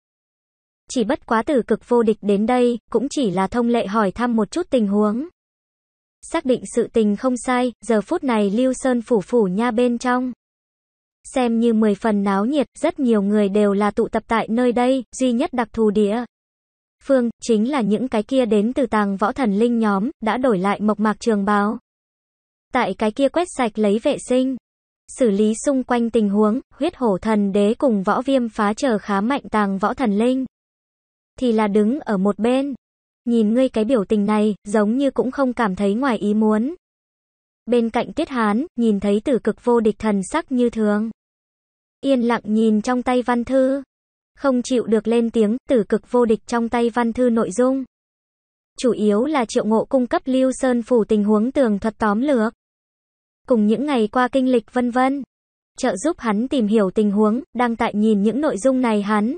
Chỉ bất quá từ cực vô địch đến đây, cũng chỉ là thông lệ hỏi thăm một chút tình huống xác định sự tình không sai, giờ phút này Lưu Sơn phủ phủ nha bên trong. Xem như mười phần náo nhiệt, rất nhiều người đều là tụ tập tại nơi đây, duy nhất đặc thù địa. Phương, chính là những cái kia đến từ tàng võ thần linh nhóm, đã đổi lại mộc mạc trường báo. Tại cái kia quét sạch lấy vệ sinh. Xử lý xung quanh tình huống, huyết hổ thần đế cùng võ viêm phá trở khá mạnh tàng võ thần linh. Thì là đứng ở một bên. Nhìn ngươi cái biểu tình này, giống như cũng không cảm thấy ngoài ý muốn. Bên cạnh Tiết Hán, nhìn thấy tử cực vô địch thần sắc như thường. Yên lặng nhìn trong tay văn thư. Không chịu được lên tiếng, tử cực vô địch trong tay văn thư nội dung. Chủ yếu là triệu ngộ cung cấp Lưu Sơn phủ tình huống tường thuật tóm lược. Cùng những ngày qua kinh lịch vân vân. Trợ giúp hắn tìm hiểu tình huống, đang tại nhìn những nội dung này hắn,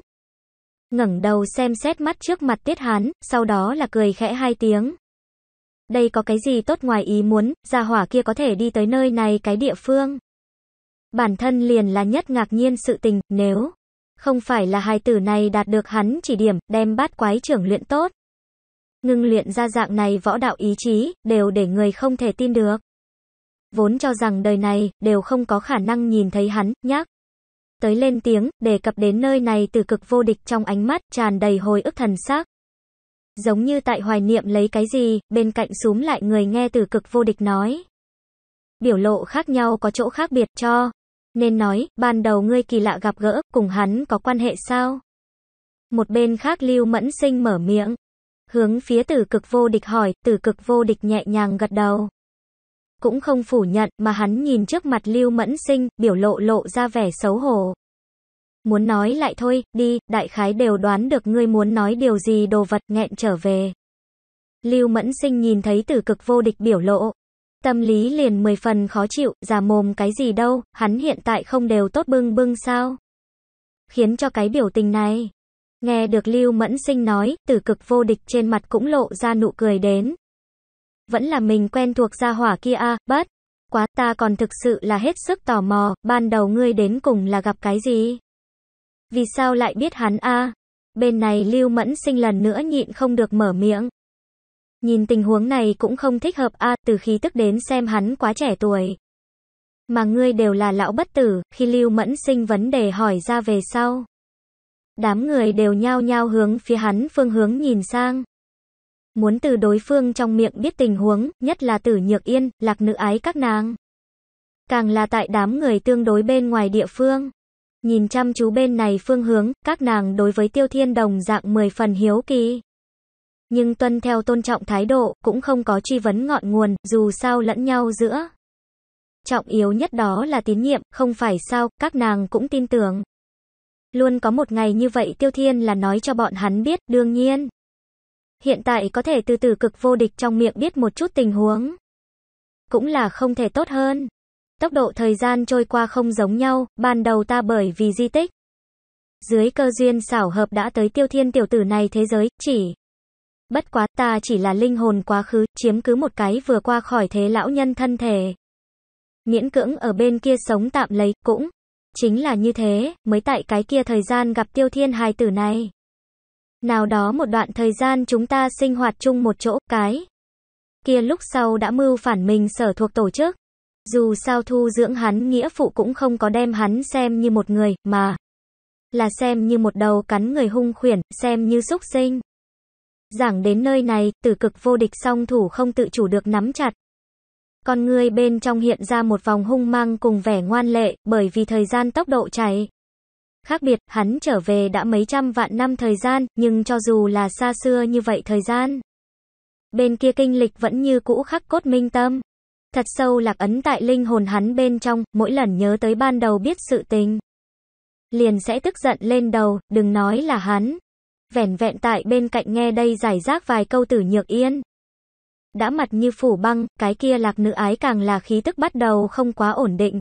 ngẩng đầu xem xét mắt trước mặt Tiết Hán, sau đó là cười khẽ hai tiếng. Đây có cái gì tốt ngoài ý muốn, gia hỏa kia có thể đi tới nơi này cái địa phương. Bản thân liền là nhất ngạc nhiên sự tình, nếu không phải là hai tử này đạt được hắn chỉ điểm, đem bát quái trưởng luyện tốt. Ngưng luyện ra dạng này võ đạo ý chí, đều để người không thể tin được. Vốn cho rằng đời này, đều không có khả năng nhìn thấy hắn, nhắc tới lên tiếng, đề cập đến nơi này từ cực vô địch trong ánh mắt, tràn đầy hồi ức thần sắc Giống như tại hoài niệm lấy cái gì, bên cạnh súm lại người nghe từ cực vô địch nói. Biểu lộ khác nhau có chỗ khác biệt cho. Nên nói, ban đầu ngươi kỳ lạ gặp gỡ, cùng hắn có quan hệ sao? Một bên khác lưu mẫn sinh mở miệng. Hướng phía tử cực vô địch hỏi, tử cực vô địch nhẹ nhàng gật đầu cũng không phủ nhận mà hắn nhìn trước mặt Lưu Mẫn Sinh, biểu lộ lộ ra vẻ xấu hổ. Muốn nói lại thôi, đi, đại khái đều đoán được ngươi muốn nói điều gì đồ vật nghẹn trở về. Lưu Mẫn Sinh nhìn thấy tử cực vô địch biểu lộ. Tâm lý liền mười phần khó chịu, già mồm cái gì đâu, hắn hiện tại không đều tốt bưng bưng sao. Khiến cho cái biểu tình này. Nghe được Lưu Mẫn Sinh nói, tử cực vô địch trên mặt cũng lộ ra nụ cười đến vẫn là mình quen thuộc gia hỏa kia a, à, Quá ta còn thực sự là hết sức tò mò, ban đầu ngươi đến cùng là gặp cái gì? Vì sao lại biết hắn a? Bên này Lưu Mẫn Sinh lần nữa nhịn không được mở miệng. Nhìn tình huống này cũng không thích hợp a, từ khí tức đến xem hắn quá trẻ tuổi. Mà ngươi đều là lão bất tử, khi Lưu Mẫn Sinh vấn đề hỏi ra về sau. Đám người đều nhao nhao hướng phía hắn phương hướng nhìn sang muốn từ đối phương trong miệng biết tình huống, nhất là tử nhược yên, lạc nữ ái các nàng. Càng là tại đám người tương đối bên ngoài địa phương. Nhìn chăm chú bên này phương hướng, các nàng đối với tiêu thiên đồng dạng 10 phần hiếu kỳ. Nhưng tuân theo tôn trọng thái độ, cũng không có truy vấn ngọn nguồn, dù sao lẫn nhau giữa. Trọng yếu nhất đó là tín nhiệm, không phải sao, các nàng cũng tin tưởng. Luôn có một ngày như vậy tiêu thiên là nói cho bọn hắn biết, đương nhiên hiện tại có thể từ từ cực vô địch trong miệng biết một chút tình huống. Cũng là không thể tốt hơn. Tốc độ thời gian trôi qua không giống nhau, ban đầu ta bởi vì di tích. Dưới cơ duyên xảo hợp đã tới tiêu thiên tiểu tử này thế giới, chỉ. Bất quá ta chỉ là linh hồn quá khứ, chiếm cứ một cái vừa qua khỏi thế lão nhân thân thể. Miễn cưỡng ở bên kia sống tạm lấy, cũng. Chính là như thế, mới tại cái kia thời gian gặp tiêu thiên hài tử này. Nào đó một đoạn thời gian chúng ta sinh hoạt chung một chỗ, cái kia lúc sau đã mưu phản mình sở thuộc tổ chức. Dù sao thu dưỡng hắn nghĩa phụ cũng không có đem hắn xem như một người, mà là xem như một đầu cắn người hung khuyển, xem như xúc sinh. Giảng đến nơi này, tử cực vô địch song thủ không tự chủ được nắm chặt. Con người bên trong hiện ra một vòng hung mang cùng vẻ ngoan lệ, bởi vì thời gian tốc độ chảy khác biệt, hắn trở về đã mấy trăm vạn năm thời gian, nhưng cho dù là xa xưa như vậy thời gian. Bên kia kinh lịch vẫn như cũ khắc cốt minh tâm. Thật sâu lạc ấn tại linh hồn hắn bên trong, mỗi lần nhớ tới ban đầu biết sự tình. Liền sẽ tức giận lên đầu, đừng nói là hắn. Vẻn vẹn tại bên cạnh nghe đây giải rác vài câu tử nhược yên. Đã mặt như phủ băng, cái kia lạc nữ ái càng là khí tức bắt đầu không quá ổn định,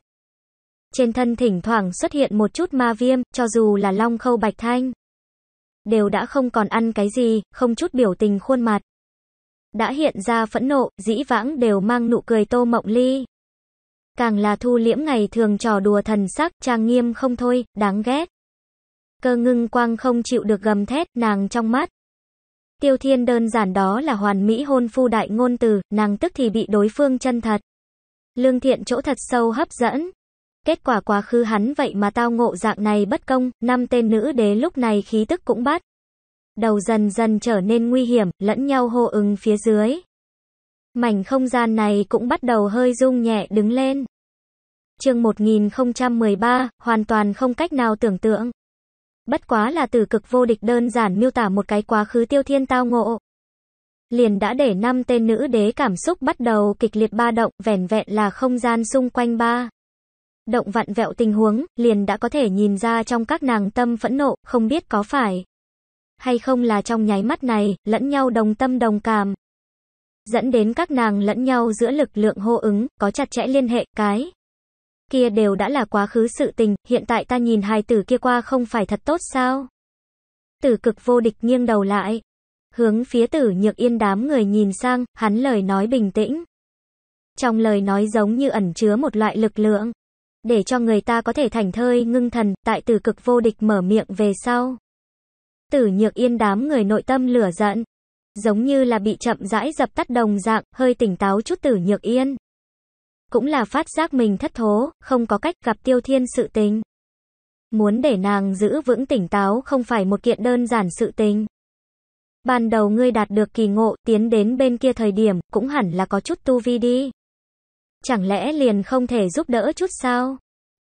trên thân thỉnh thoảng xuất hiện một chút ma viêm, cho dù là long khâu bạch thanh. Đều đã không còn ăn cái gì, không chút biểu tình khuôn mặt. Đã hiện ra phẫn nộ, dĩ vãng đều mang nụ cười tô mộng ly. Càng là thu liễm ngày thường trò đùa thần sắc, trang nghiêm không thôi, đáng ghét. Cơ ngưng quang không chịu được gầm thét, nàng trong mắt. Tiêu thiên đơn giản đó là hoàn mỹ hôn phu đại ngôn từ, nàng tức thì bị đối phương chân thật. Lương thiện chỗ thật sâu hấp dẫn, Kết quả quá khứ hắn vậy mà tao ngộ dạng này bất công, năm tên nữ đế lúc này khí tức cũng bắt. Đầu dần dần trở nên nguy hiểm, lẫn nhau hô ứng phía dưới. Mảnh không gian này cũng bắt đầu hơi rung nhẹ đứng lên. Chương 1013, hoàn toàn không cách nào tưởng tượng. Bất quá là từ cực vô địch đơn giản miêu tả một cái quá khứ tiêu thiên tao ngộ. Liền đã để năm tên nữ đế cảm xúc bắt đầu kịch liệt ba động, vẻn vẹn là không gian xung quanh ba động vặn vẹo tình huống, liền đã có thể nhìn ra trong các nàng tâm phẫn nộ, không biết có phải hay không là trong nháy mắt này, lẫn nhau đồng tâm đồng cảm. Dẫn đến các nàng lẫn nhau giữa lực lượng hô ứng, có chặt chẽ liên hệ, cái kia đều đã là quá khứ sự tình, hiện tại ta nhìn hai tử kia qua không phải thật tốt sao? Tử cực vô địch nghiêng đầu lại, hướng phía tử nhược yên đám người nhìn sang, hắn lời nói bình tĩnh. Trong lời nói giống như ẩn chứa một loại lực lượng để cho người ta có thể thành thơi ngưng thần, tại từ cực vô địch mở miệng về sau. Tử nhược yên đám người nội tâm lửa giận, giống như là bị chậm rãi dập tắt đồng dạng, hơi tỉnh táo chút tử nhược yên. Cũng là phát giác mình thất thố, không có cách gặp tiêu thiên sự tình. Muốn để nàng giữ vững tỉnh táo không phải một kiện đơn giản sự tình. Ban đầu ngươi đạt được kỳ ngộ, tiến đến bên kia thời điểm, cũng hẳn là có chút tu vi đi. Chẳng lẽ liền không thể giúp đỡ chút sao?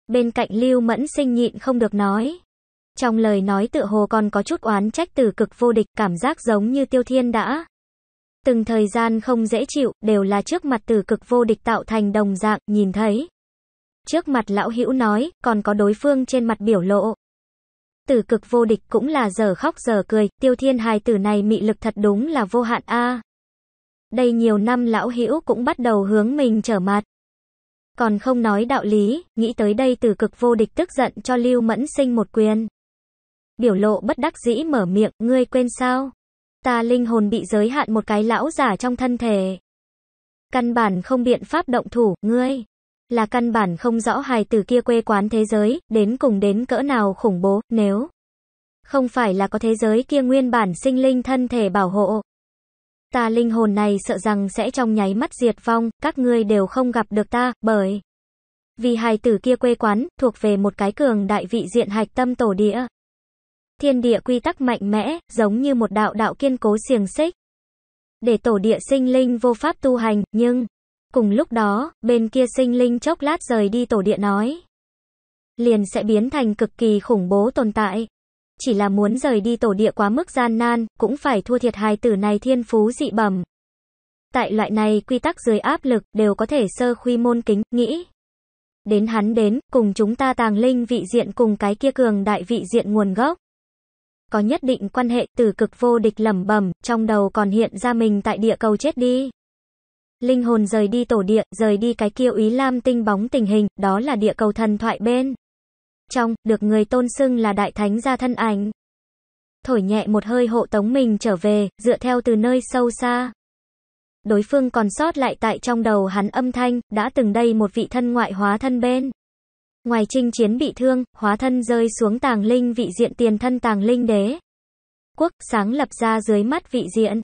Bên cạnh Lưu Mẫn sinh nhịn không được nói. Trong lời nói tựa hồ còn có chút oán trách từ cực vô địch cảm giác giống như tiêu thiên đã. Từng thời gian không dễ chịu, đều là trước mặt từ cực vô địch tạo thành đồng dạng, nhìn thấy. Trước mặt lão hữu nói, còn có đối phương trên mặt biểu lộ. Từ cực vô địch cũng là giờ khóc giờ cười, tiêu thiên hài tử này mị lực thật đúng là vô hạn a. Đây nhiều năm lão hữu cũng bắt đầu hướng mình trở mặt còn không nói đạo lý, nghĩ tới đây từ cực vô địch tức giận cho Lưu Mẫn sinh một quyền. Biểu lộ bất đắc dĩ mở miệng, ngươi quên sao? Ta linh hồn bị giới hạn một cái lão giả trong thân thể. Căn bản không biện pháp động thủ, ngươi. Là căn bản không rõ hài từ kia quê quán thế giới, đến cùng đến cỡ nào khủng bố, nếu không phải là có thế giới kia nguyên bản sinh linh thân thể bảo hộ, ta linh hồn này sợ rằng sẽ trong nháy mắt diệt vong, các ngươi đều không gặp được ta, bởi vì hài tử kia quê quán, thuộc về một cái cường đại vị diện hạch tâm tổ địa. Thiên địa quy tắc mạnh mẽ, giống như một đạo đạo kiên cố xiềng xích. Để tổ địa sinh linh vô pháp tu hành, nhưng, cùng lúc đó, bên kia sinh linh chốc lát rời đi tổ địa nói. Liền sẽ biến thành cực kỳ khủng bố tồn tại. Chỉ là muốn rời đi tổ địa quá mức gian nan, cũng phải thua thiệt hài tử này thiên phú dị bẩm. Tại loại này quy tắc dưới áp lực đều có thể sơ khuy môn kính, nghĩ. Đến hắn đến, cùng chúng ta tàng linh vị diện cùng cái kia cường đại vị diện nguồn gốc có nhất định quan hệ từ cực vô địch lẩm bẩm trong đầu còn hiện ra mình tại địa cầu chết đi linh hồn rời đi tổ địa rời đi cái kia ý lam tinh bóng tình hình đó là địa cầu thần thoại bên trong, được người tôn xưng là đại thánh gia thân ảnh. Thổi nhẹ một hơi hộ tống mình trở về, dựa theo từ nơi sâu xa. Đối phương còn sót lại tại trong đầu hắn âm thanh, đã từng đây một vị thân ngoại hóa thân bên. Ngoài trinh chiến bị thương, hóa thân rơi xuống tàng linh vị diện tiền thân tàng linh đế. Quốc sáng lập ra dưới mắt vị diện.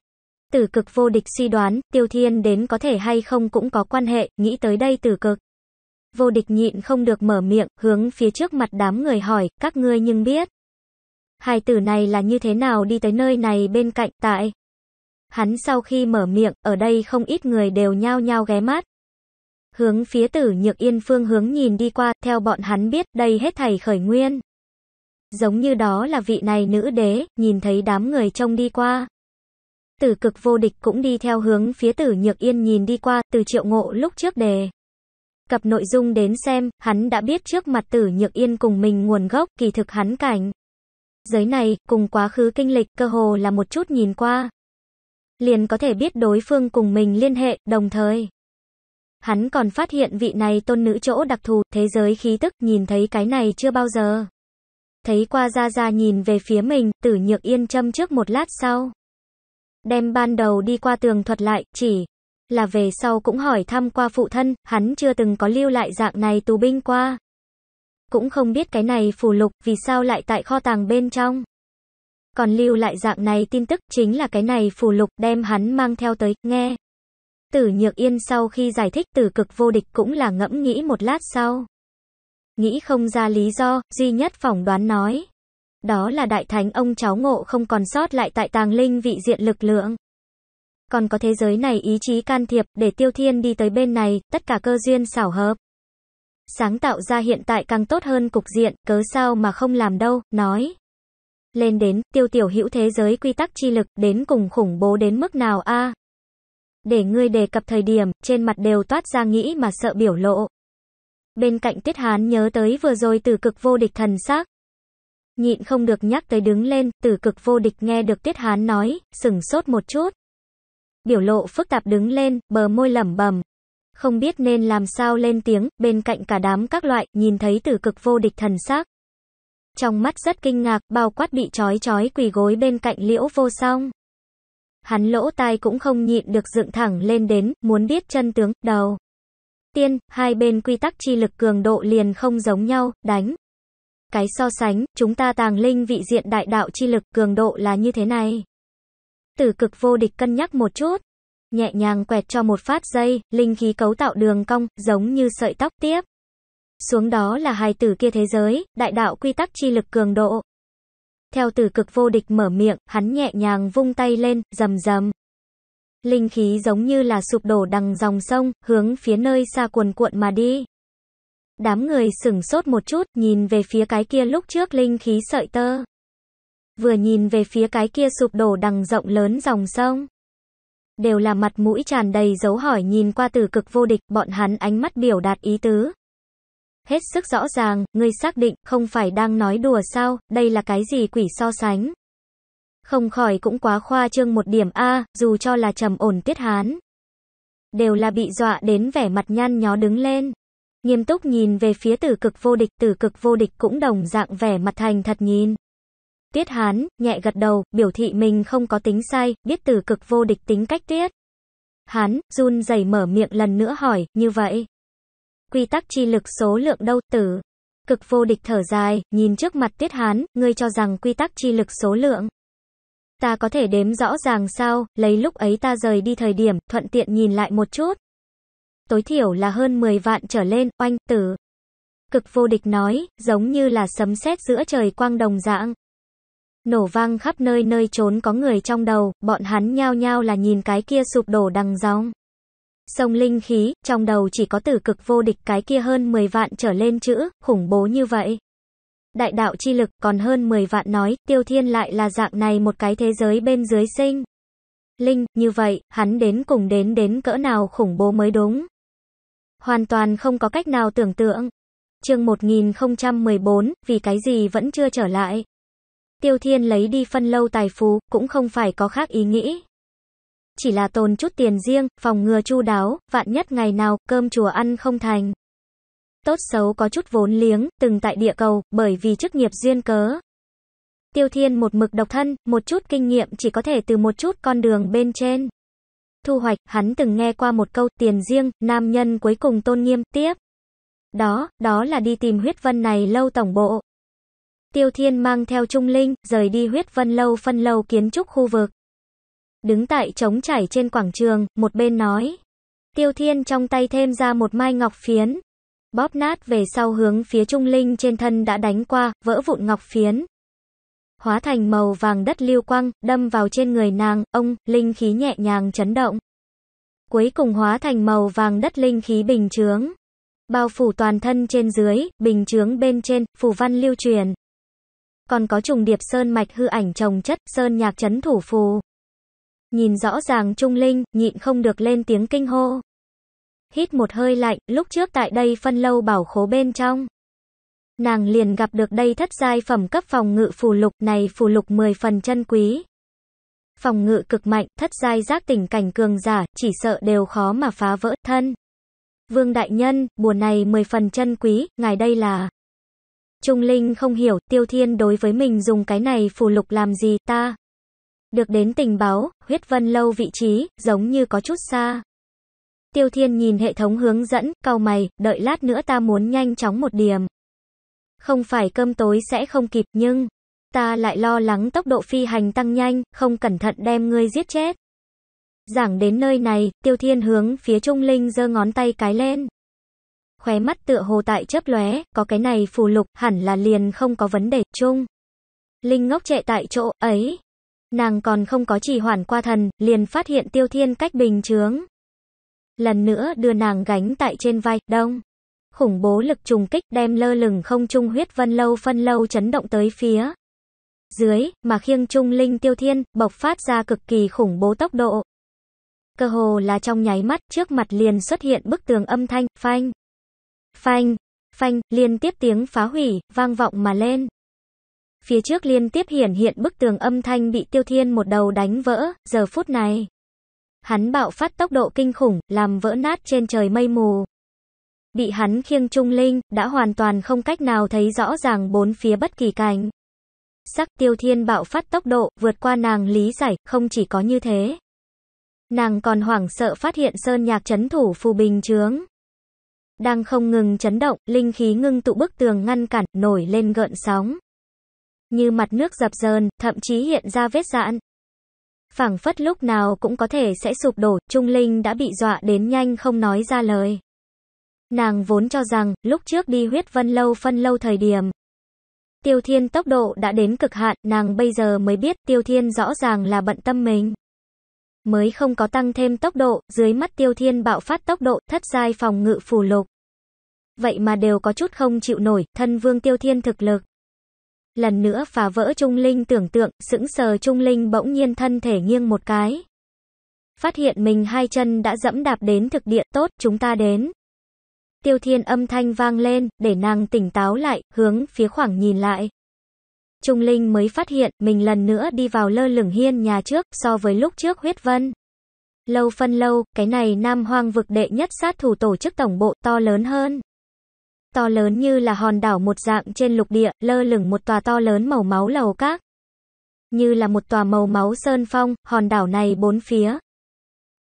Tử cực vô địch suy đoán, tiêu thiên đến có thể hay không cũng có quan hệ, nghĩ tới đây tử cực. Vô địch nhịn không được mở miệng, hướng phía trước mặt đám người hỏi, các ngươi nhưng biết. Hai tử này là như thế nào đi tới nơi này bên cạnh tại. Hắn sau khi mở miệng, ở đây không ít người đều nhao nhao ghé mắt. Hướng phía tử nhược yên phương hướng nhìn đi qua, theo bọn hắn biết, đây hết thầy khởi nguyên. Giống như đó là vị này nữ đế, nhìn thấy đám người trông đi qua. Tử cực vô địch cũng đi theo hướng phía tử nhược yên nhìn đi qua, từ triệu ngộ lúc trước đề cặp nội dung đến xem, hắn đã biết trước mặt tử nhược yên cùng mình nguồn gốc, kỳ thực hắn cảnh. Giới này, cùng quá khứ kinh lịch, cơ hồ là một chút nhìn qua. Liền có thể biết đối phương cùng mình liên hệ, đồng thời. Hắn còn phát hiện vị này tôn nữ chỗ đặc thù, thế giới khí tức, nhìn thấy cái này chưa bao giờ. Thấy qua ra ra nhìn về phía mình, tử nhược yên châm trước một lát sau. Đem ban đầu đi qua tường thuật lại, chỉ là về sau cũng hỏi thăm qua phụ thân, hắn chưa từng có lưu lại dạng này tù binh qua. Cũng không biết cái này phù lục vì sao lại tại kho tàng bên trong. Còn lưu lại dạng này tin tức chính là cái này phù lục đem hắn mang theo tới, nghe. Tử Nhược Yên sau khi giải thích tử cực vô địch cũng là ngẫm nghĩ một lát sau. Nghĩ không ra lý do, duy nhất phỏng đoán nói. Đó là đại thánh ông cháu ngộ không còn sót lại tại tàng linh vị diện lực lượng còn có thế giới này ý chí can thiệp để tiêu thiên đi tới bên này, tất cả cơ duyên xảo hợp. Sáng tạo ra hiện tại càng tốt hơn cục diện, cớ sao mà không làm đâu, nói. Lên đến, tiêu tiểu hữu thế giới quy tắc chi lực, đến cùng khủng bố đến mức nào a Để ngươi đề cập thời điểm, trên mặt đều toát ra nghĩ mà sợ biểu lộ. Bên cạnh tiết hán nhớ tới vừa rồi từ cực vô địch thần sắc Nhịn không được nhắc tới đứng lên, từ cực vô địch nghe được tiết hán nói, sừng sốt một chút. Biểu lộ phức tạp đứng lên, bờ môi lẩm bẩm. Không biết nên làm sao lên tiếng, bên cạnh cả đám các loại, nhìn thấy tử cực vô địch thần sắc. Trong mắt rất kinh ngạc, bao quát bị chói chói quỳ gối bên cạnh liễu vô song. Hắn lỗ tai cũng không nhịn được dựng thẳng lên đến, muốn biết chân tướng, đầu. Tiên, hai bên quy tắc chi lực cường độ liền không giống nhau, đánh. Cái so sánh, chúng ta tàng linh vị diện đại đạo chi lực cường độ là như thế này từ cực vô địch cân nhắc một chút. Nhẹ nhàng quẹt cho một phát dây, linh khí cấu tạo đường cong, giống như sợi tóc tiếp. Xuống đó là hai tử kia thế giới, đại đạo quy tắc chi lực cường độ. Theo tử cực vô địch mở miệng, hắn nhẹ nhàng vung tay lên, rầm rầm. Linh khí giống như là sụp đổ đằng dòng sông, hướng phía nơi xa cuồn cuộn mà đi. Đám người sửng sốt một chút, nhìn về phía cái kia lúc trước linh khí sợi tơ vừa nhìn về phía cái kia sụp đổ đằng rộng lớn dòng sông. Đều là mặt mũi tràn đầy dấu hỏi nhìn qua từ cực vô địch, bọn hắn ánh mắt biểu đạt ý tứ. Hết sức rõ ràng, ngươi xác định, không phải đang nói đùa sao, đây là cái gì quỷ so sánh. Không khỏi cũng quá khoa trương một điểm A, dù cho là trầm ổn tiết hán. Đều là bị dọa đến vẻ mặt nhăn nhó đứng lên. Nghiêm túc nhìn về phía tử cực vô địch, tử cực vô địch cũng đồng dạng vẻ mặt thành thật nhìn. Tiết Hán, nhẹ gật đầu, biểu thị mình không có tính sai, biết từ cực vô địch tính cách tiết. Hán, run rẩy mở miệng lần nữa hỏi, như vậy. Quy tắc chi lực số lượng đâu, tử. Cực vô địch thở dài, nhìn trước mặt tiết hán, ngươi cho rằng quy tắc chi lực số lượng. Ta có thể đếm rõ ràng sao, lấy lúc ấy ta rời đi thời điểm, thuận tiện nhìn lại một chút. Tối thiểu là hơn 10 vạn trở lên, oanh, tử. Cực vô địch nói, giống như là sấm sét giữa trời quang đồng dạng. Nổ vang khắp nơi nơi trốn có người trong đầu, bọn hắn nhao nhao là nhìn cái kia sụp đổ đằng dòng. Sông linh khí, trong đầu chỉ có tử cực vô địch cái kia hơn 10 vạn trở lên chữ, khủng bố như vậy. Đại đạo chi lực còn hơn 10 vạn nói, tiêu thiên lại là dạng này một cái thế giới bên dưới sinh. Linh, như vậy, hắn đến cùng đến đến cỡ nào khủng bố mới đúng. Hoàn toàn không có cách nào tưởng tượng. chương 1014, vì cái gì vẫn chưa trở lại. Tiêu Thiên lấy đi phân lâu tài phú, cũng không phải có khác ý nghĩ. Chỉ là tồn chút tiền riêng, phòng ngừa chu đáo, vạn nhất ngày nào, cơm chùa ăn không thành. Tốt xấu có chút vốn liếng, từng tại địa cầu, bởi vì chức nghiệp duyên cớ. Tiêu Thiên một mực độc thân, một chút kinh nghiệm chỉ có thể từ một chút con đường bên trên. Thu hoạch, hắn từng nghe qua một câu tiền riêng, nam nhân cuối cùng tôn nghiêm, tiếp. Đó, đó là đi tìm huyết vân này lâu tổng bộ. Tiêu Thiên mang theo Trung Linh, rời đi huyết vân lâu phân lâu kiến trúc khu vực. Đứng tại trống trải trên quảng trường, một bên nói. Tiêu Thiên trong tay thêm ra một mai ngọc phiến. Bóp nát về sau hướng phía Trung Linh trên thân đã đánh qua, vỡ vụn ngọc phiến. Hóa thành màu vàng đất lưu quang, đâm vào trên người nàng, ông, linh khí nhẹ nhàng chấn động. Cuối cùng hóa thành màu vàng đất linh khí bình chướng. Bao phủ toàn thân trên dưới, bình chướng bên trên, phủ văn lưu truyền còn có trùng điệp sơn mạch hư ảnh trồng chất, sơn nhạc chấn thủ phù. Nhìn rõ ràng Trung Linh, nhịn không được lên tiếng kinh hô. Hít một hơi lạnh, lúc trước tại đây phân lâu bảo khố bên trong. Nàng liền gặp được đây thất giai phẩm cấp phòng ngự phù lục, này phù lục 10 phần chân quý. Phòng ngự cực mạnh, thất giai giác tình cảnh cường giả, chỉ sợ đều khó mà phá vỡ thân. Vương đại nhân, bùa này 10 phần chân quý, ngài đây là Trung Linh không hiểu, Tiêu Thiên đối với mình dùng cái này phù lục làm gì ta. Được đến tình báo, huyết vân lâu vị trí, giống như có chút xa. Tiêu Thiên nhìn hệ thống hướng dẫn, cau mày, đợi lát nữa ta muốn nhanh chóng một điểm. Không phải cơm tối sẽ không kịp, nhưng, ta lại lo lắng tốc độ phi hành tăng nhanh, không cẩn thận đem ngươi giết chết. Giảng đến nơi này, Tiêu Thiên hướng phía Trung Linh giơ ngón tay cái lên khóe mắt tựa hồ tại chớp lóe, có cái này phù lục, hẳn là liền không có vấn đề, chung. Linh ngốc trệ tại chỗ, ấy. Nàng còn không có chỉ hoàn qua thần, liền phát hiện tiêu thiên cách bình chướng. Lần nữa đưa nàng gánh tại trên vai, đông. Khủng bố lực trùng kích đem lơ lửng không trung huyết vân lâu phân lâu chấn động tới phía. Dưới, mà khiêng trung linh tiêu thiên, bộc phát ra cực kỳ khủng bố tốc độ. Cơ hồ là trong nháy mắt, trước mặt liền xuất hiện bức tường âm thanh, phanh. Phanh, phanh, liên tiếp tiếng phá hủy, vang vọng mà lên. Phía trước liên tiếp hiển hiện bức tường âm thanh bị tiêu thiên một đầu đánh vỡ, giờ phút này. Hắn bạo phát tốc độ kinh khủng, làm vỡ nát trên trời mây mù. Bị hắn khiêng trung linh, đã hoàn toàn không cách nào thấy rõ ràng bốn phía bất kỳ cảnh. Sắc tiêu thiên bạo phát tốc độ, vượt qua nàng lý giải, không chỉ có như thế. Nàng còn hoảng sợ phát hiện sơn nhạc chấn thủ phù bình chướng đang không ngừng chấn động, linh khí ngưng tụ bức tường ngăn cản, nổi lên gợn sóng. Như mặt nước dập dờn, thậm chí hiện ra vết dạn. phảng phất lúc nào cũng có thể sẽ sụp đổ, Trung Linh đã bị dọa đến nhanh không nói ra lời. Nàng vốn cho rằng, lúc trước đi huyết vân lâu phân lâu thời điểm. Tiêu Thiên tốc độ đã đến cực hạn, nàng bây giờ mới biết Tiêu Thiên rõ ràng là bận tâm mình mới không có tăng thêm tốc độ, dưới mắt tiêu thiên bạo phát tốc độ, thất giai phòng ngự phù lục. Vậy mà đều có chút không chịu nổi, thân vương tiêu thiên thực lực. Lần nữa phá vỡ Trung Linh tưởng tượng, sững sờ Trung Linh bỗng nhiên thân thể nghiêng một cái. Phát hiện mình hai chân đã dẫm đạp đến thực địa, tốt, chúng ta đến. Tiêu thiên âm thanh vang lên, để nàng tỉnh táo lại, hướng phía khoảng nhìn lại. Trung Linh mới phát hiện, mình lần nữa đi vào lơ lửng hiên nhà trước, so với lúc trước huyết vân. Lâu phân lâu, cái này nam hoang vực đệ nhất sát thủ tổ chức tổng bộ to lớn hơn to lớn như là hòn đảo một dạng trên lục địa, lơ lửng một tòa to lớn màu máu lầu các. Như là một tòa màu máu sơn phong, hòn đảo này bốn phía.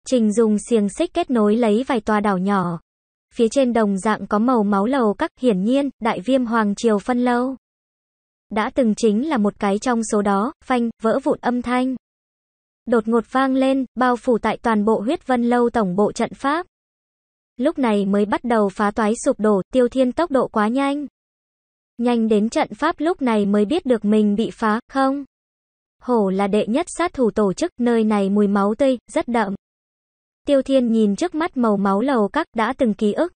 Trình dùng xiềng xích kết nối lấy vài tòa đảo nhỏ. Phía trên đồng dạng có màu máu lầu các, hiển nhiên, đại viêm hoàng triều phân lâu. Đã từng chính là một cái trong số đó, phanh, vỡ vụn âm thanh. Đột ngột vang lên, bao phủ tại toàn bộ huyết vân lâu tổng bộ trận pháp. Lúc này mới bắt đầu phá toái sụp đổ, tiêu thiên tốc độ quá nhanh. Nhanh đến trận pháp lúc này mới biết được mình bị phá, không? Hổ là đệ nhất sát thủ tổ chức, nơi này mùi máu tươi, rất đậm. Tiêu thiên nhìn trước mắt màu máu lầu các, đã từng ký ức.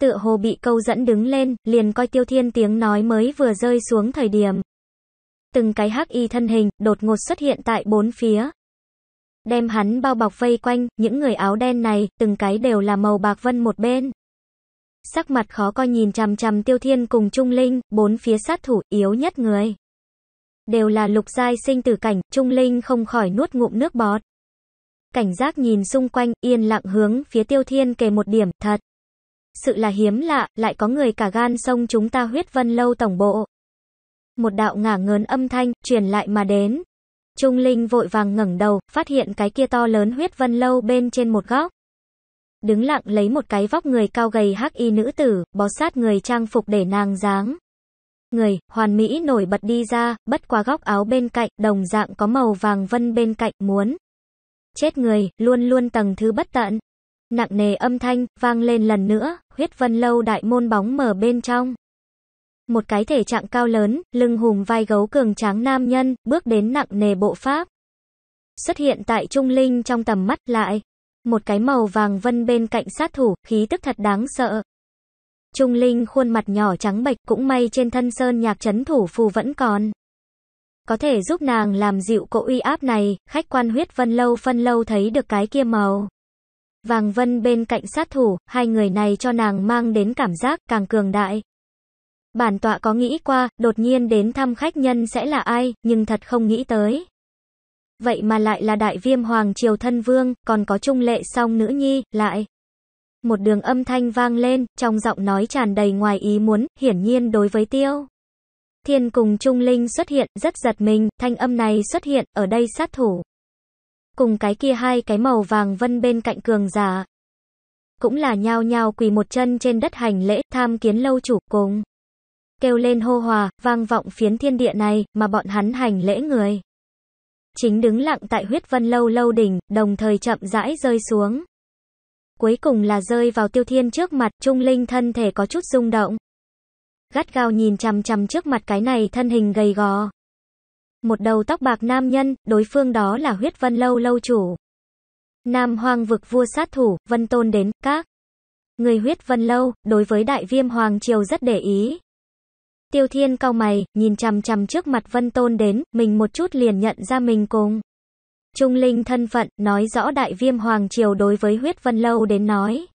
Tựa hồ bị câu dẫn đứng lên, liền coi tiêu thiên tiếng nói mới vừa rơi xuống thời điểm. Từng cái hắc y thân hình, đột ngột xuất hiện tại bốn phía đem hắn bao bọc vây quanh, những người áo đen này, từng cái đều là màu bạc vân một bên. Sắc mặt khó coi nhìn chằm chằm Tiêu Thiên cùng Trung Linh, bốn phía sát thủ, yếu nhất người. Đều là lục giai sinh tử cảnh, Trung Linh không khỏi nuốt ngụm nước bọt. Cảnh giác nhìn xung quanh, yên lặng hướng phía Tiêu Thiên kề một điểm, thật. Sự là hiếm lạ, lại có người cả gan xông chúng ta huyết vân lâu tổng bộ. Một đạo ngả ngớn âm thanh, truyền lại mà đến, Trung Linh vội vàng ngẩng đầu, phát hiện cái kia to lớn huyết vân lâu bên trên một góc. Đứng lặng lấy một cái vóc người cao gầy hắc y nữ tử, bó sát người trang phục để nàng dáng. Người, hoàn mỹ nổi bật đi ra, bất qua góc áo bên cạnh, đồng dạng có màu vàng vân bên cạnh, muốn. Chết người, luôn luôn tầng thứ bất tận. Nặng nề âm thanh, vang lên lần nữa, huyết vân lâu đại môn bóng mở bên trong một cái thể trạng cao lớn, lưng hùm vai gấu cường tráng nam nhân, bước đến nặng nề bộ pháp. Xuất hiện tại Trung Linh trong tầm mắt lại. Một cái màu vàng vân bên cạnh sát thủ, khí tức thật đáng sợ. Trung Linh khuôn mặt nhỏ trắng bệch cũng may trên thân sơn nhạc chấn thủ phù vẫn còn. Có thể giúp nàng làm dịu cỗ uy áp này, khách quan huyết vân lâu phân lâu thấy được cái kia màu. Vàng vân bên cạnh sát thủ, hai người này cho nàng mang đến cảm giác càng cường đại. Bản tọa có nghĩ qua, đột nhiên đến thăm khách nhân sẽ là ai, nhưng thật không nghĩ tới. Vậy mà lại là đại viêm hoàng triều thân vương, còn có trung lệ song nữ nhi, lại. Một đường âm thanh vang lên, trong giọng nói tràn đầy ngoài ý muốn, hiển nhiên đối với tiêu. Thiên cùng Trung Linh xuất hiện, rất giật mình, thanh âm này xuất hiện, ở đây sát thủ. Cùng cái kia hai cái màu vàng vân bên cạnh cường giả. Cũng là nhao nhao quỳ một chân trên đất hành lễ, tham kiến lâu chủ cùng kêu lên hô hòa, vang vọng phiến thiên địa này, mà bọn hắn hành lễ người. Chính đứng lặng tại huyết vân lâu lâu đỉnh, đồng thời chậm rãi rơi xuống. Cuối cùng là rơi vào tiêu thiên trước mặt, trung linh thân thể có chút rung động. Gắt gao nhìn chằm chằm trước mặt cái này thân hình gầy gò. Một đầu tóc bạc nam nhân, đối phương đó là huyết vân lâu lâu chủ. Nam hoang vực vua sát thủ, vân tôn đến, các. Người huyết vân lâu, đối với đại viêm hoàng triều rất để ý. Tiêu Thiên cau mày, nhìn chằm chằm trước mặt Vân Tôn đến, mình một chút liền nhận ra mình cùng. Trung Linh thân phận, nói rõ đại viêm Hoàng Triều đối với huyết vân lâu đến nói.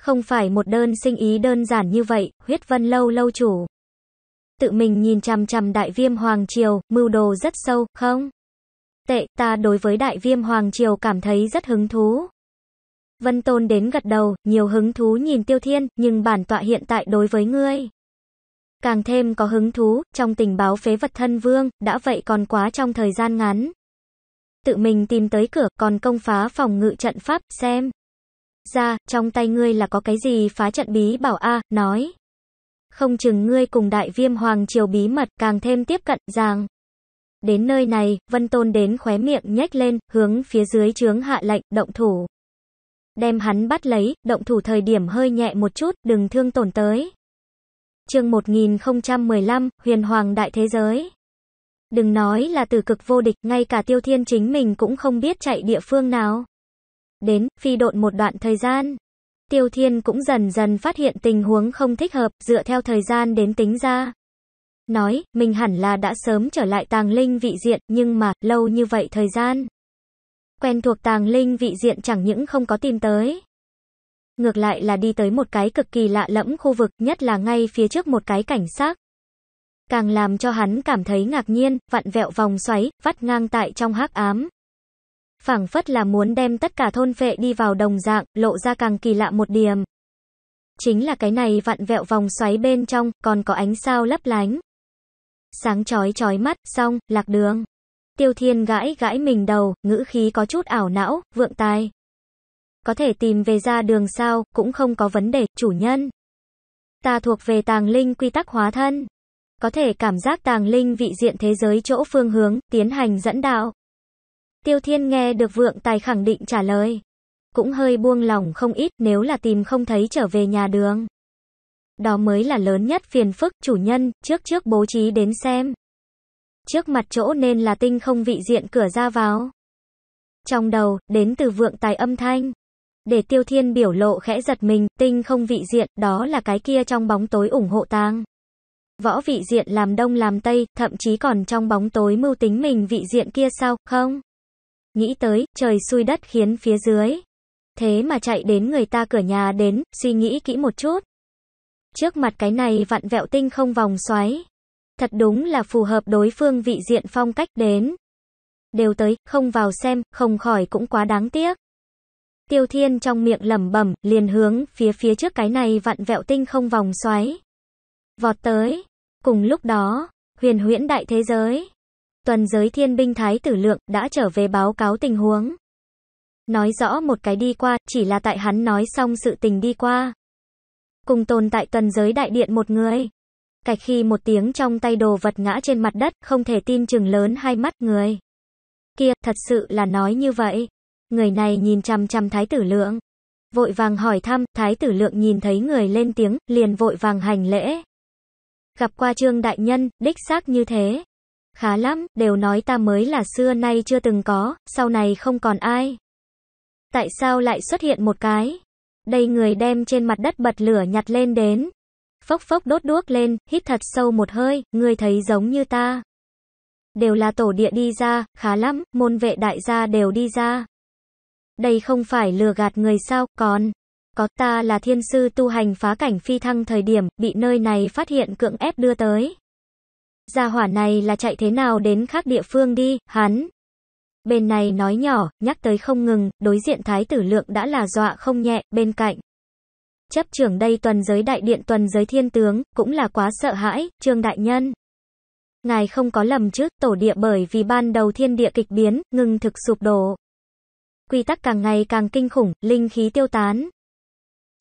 Không phải một đơn sinh ý đơn giản như vậy, huyết vân lâu lâu chủ. Tự mình nhìn chằm chằm đại viêm Hoàng Triều, mưu đồ rất sâu, không? Tệ, ta đối với đại viêm Hoàng Triều cảm thấy rất hứng thú. Vân Tôn đến gật đầu, nhiều hứng thú nhìn Tiêu Thiên, nhưng bản tọa hiện tại đối với ngươi càng thêm có hứng thú trong tình báo phế vật thân vương, đã vậy còn quá trong thời gian ngắn. Tự mình tìm tới cửa, còn công phá phòng ngự trận pháp, xem. Ra, trong tay ngươi là có cái gì phá trận bí bảo A, nói. Không chừng ngươi cùng đại viêm hoàng triều bí mật, càng thêm tiếp cận, ràng. Đến nơi này, Vân Tôn đến khóe miệng nhếch lên, hướng phía dưới chướng hạ lệnh, động thủ. Đem hắn bắt lấy, động thủ thời điểm hơi nhẹ một chút, đừng thương tổn tới. Chương 1015, Huyền Hoàng Đại Thế Giới. Đừng nói là từ cực vô địch, ngay cả Tiêu Thiên chính mình cũng không biết chạy địa phương nào. Đến, phi độn một đoạn thời gian. Tiêu Thiên cũng dần dần phát hiện tình huống không thích hợp, dựa theo thời gian đến tính ra. Nói, mình hẳn là đã sớm trở lại tàng linh vị diện, nhưng mà, lâu như vậy thời gian. Quen thuộc tàng linh vị diện chẳng những không có tìm tới, ngược lại là đi tới một cái cực kỳ lạ lẫm khu vực, nhất là ngay phía trước một cái cảnh sát. Càng làm cho hắn cảm thấy ngạc nhiên, vặn vẹo vòng xoáy, vắt ngang tại trong hắc ám. phảng phất là muốn đem tất cả thôn vệ đi vào đồng dạng, lộ ra càng kỳ lạ một điểm. Chính là cái này vặn vẹo vòng xoáy bên trong, còn có ánh sao lấp lánh. Sáng chói chói mắt, xong, lạc đường. Tiêu thiên gãi gãi mình đầu, ngữ khí có chút ảo não, vượng tai có thể tìm về ra đường sao, cũng không có vấn đề, chủ nhân. Ta thuộc về tàng linh quy tắc hóa thân. Có thể cảm giác tàng linh vị diện thế giới chỗ phương hướng, tiến hành dẫn đạo. Tiêu Thiên nghe được vượng tài khẳng định trả lời. Cũng hơi buông lòng không ít nếu là tìm không thấy trở về nhà đường. Đó mới là lớn nhất phiền phức chủ nhân, trước trước bố trí đến xem. Trước mặt chỗ nên là tinh không vị diện cửa ra vào. Trong đầu, đến từ vượng tài âm thanh. Để tiêu thiên biểu lộ khẽ giật mình, tinh không vị diện, đó là cái kia trong bóng tối ủng hộ tang. Võ vị diện làm đông làm tây, thậm chí còn trong bóng tối mưu tính mình vị diện kia sao, không? Nghĩ tới, trời xui đất khiến phía dưới. Thế mà chạy đến người ta cửa nhà đến, suy nghĩ kỹ một chút. Trước mặt cái này vặn vẹo tinh không vòng xoáy. Thật đúng là phù hợp đối phương vị diện phong cách đến. Đều tới, không vào xem, không khỏi cũng quá đáng tiếc. Tiêu Thiên trong miệng lẩm bẩm, liền hướng phía phía trước cái này vặn vẹo tinh không vòng xoáy. Vọt tới. Cùng lúc đó, huyền huyễn đại thế giới. Tuần giới thiên binh thái tử lượng đã trở về báo cáo tình huống. Nói rõ một cái đi qua, chỉ là tại hắn nói xong sự tình đi qua. Cùng tồn tại tuần giới đại điện một người. Cạch khi một tiếng trong tay đồ vật ngã trên mặt đất, không thể tin chừng lớn hai mắt người. Kia, thật sự là nói như vậy. Người này nhìn chăm chăm thái tử lượng. Vội vàng hỏi thăm, thái tử lượng nhìn thấy người lên tiếng, liền vội vàng hành lễ. Gặp qua trương đại nhân, đích xác như thế. Khá lắm, đều nói ta mới là xưa nay chưa từng có, sau này không còn ai. Tại sao lại xuất hiện một cái? Đây người đem trên mặt đất bật lửa nhặt lên đến. Phốc phốc đốt đuốc lên, hít thật sâu một hơi, người thấy giống như ta. Đều là tổ địa đi ra, khá lắm, môn vệ đại gia đều đi ra. Đây không phải lừa gạt người sao, còn. Có ta là thiên sư tu hành phá cảnh phi thăng thời điểm, bị nơi này phát hiện cưỡng ép đưa tới. Gia hỏa này là chạy thế nào đến khác địa phương đi, hắn. Bên này nói nhỏ, nhắc tới không ngừng, đối diện thái tử lượng đã là dọa không nhẹ, bên cạnh. Chấp trưởng đây tuần giới đại điện tuần giới thiên tướng, cũng là quá sợ hãi, trương đại nhân. Ngài không có lầm chứ, tổ địa bởi vì ban đầu thiên địa kịch biến, ngừng thực sụp đổ quy tắc càng ngày càng kinh khủng, linh khí tiêu tán.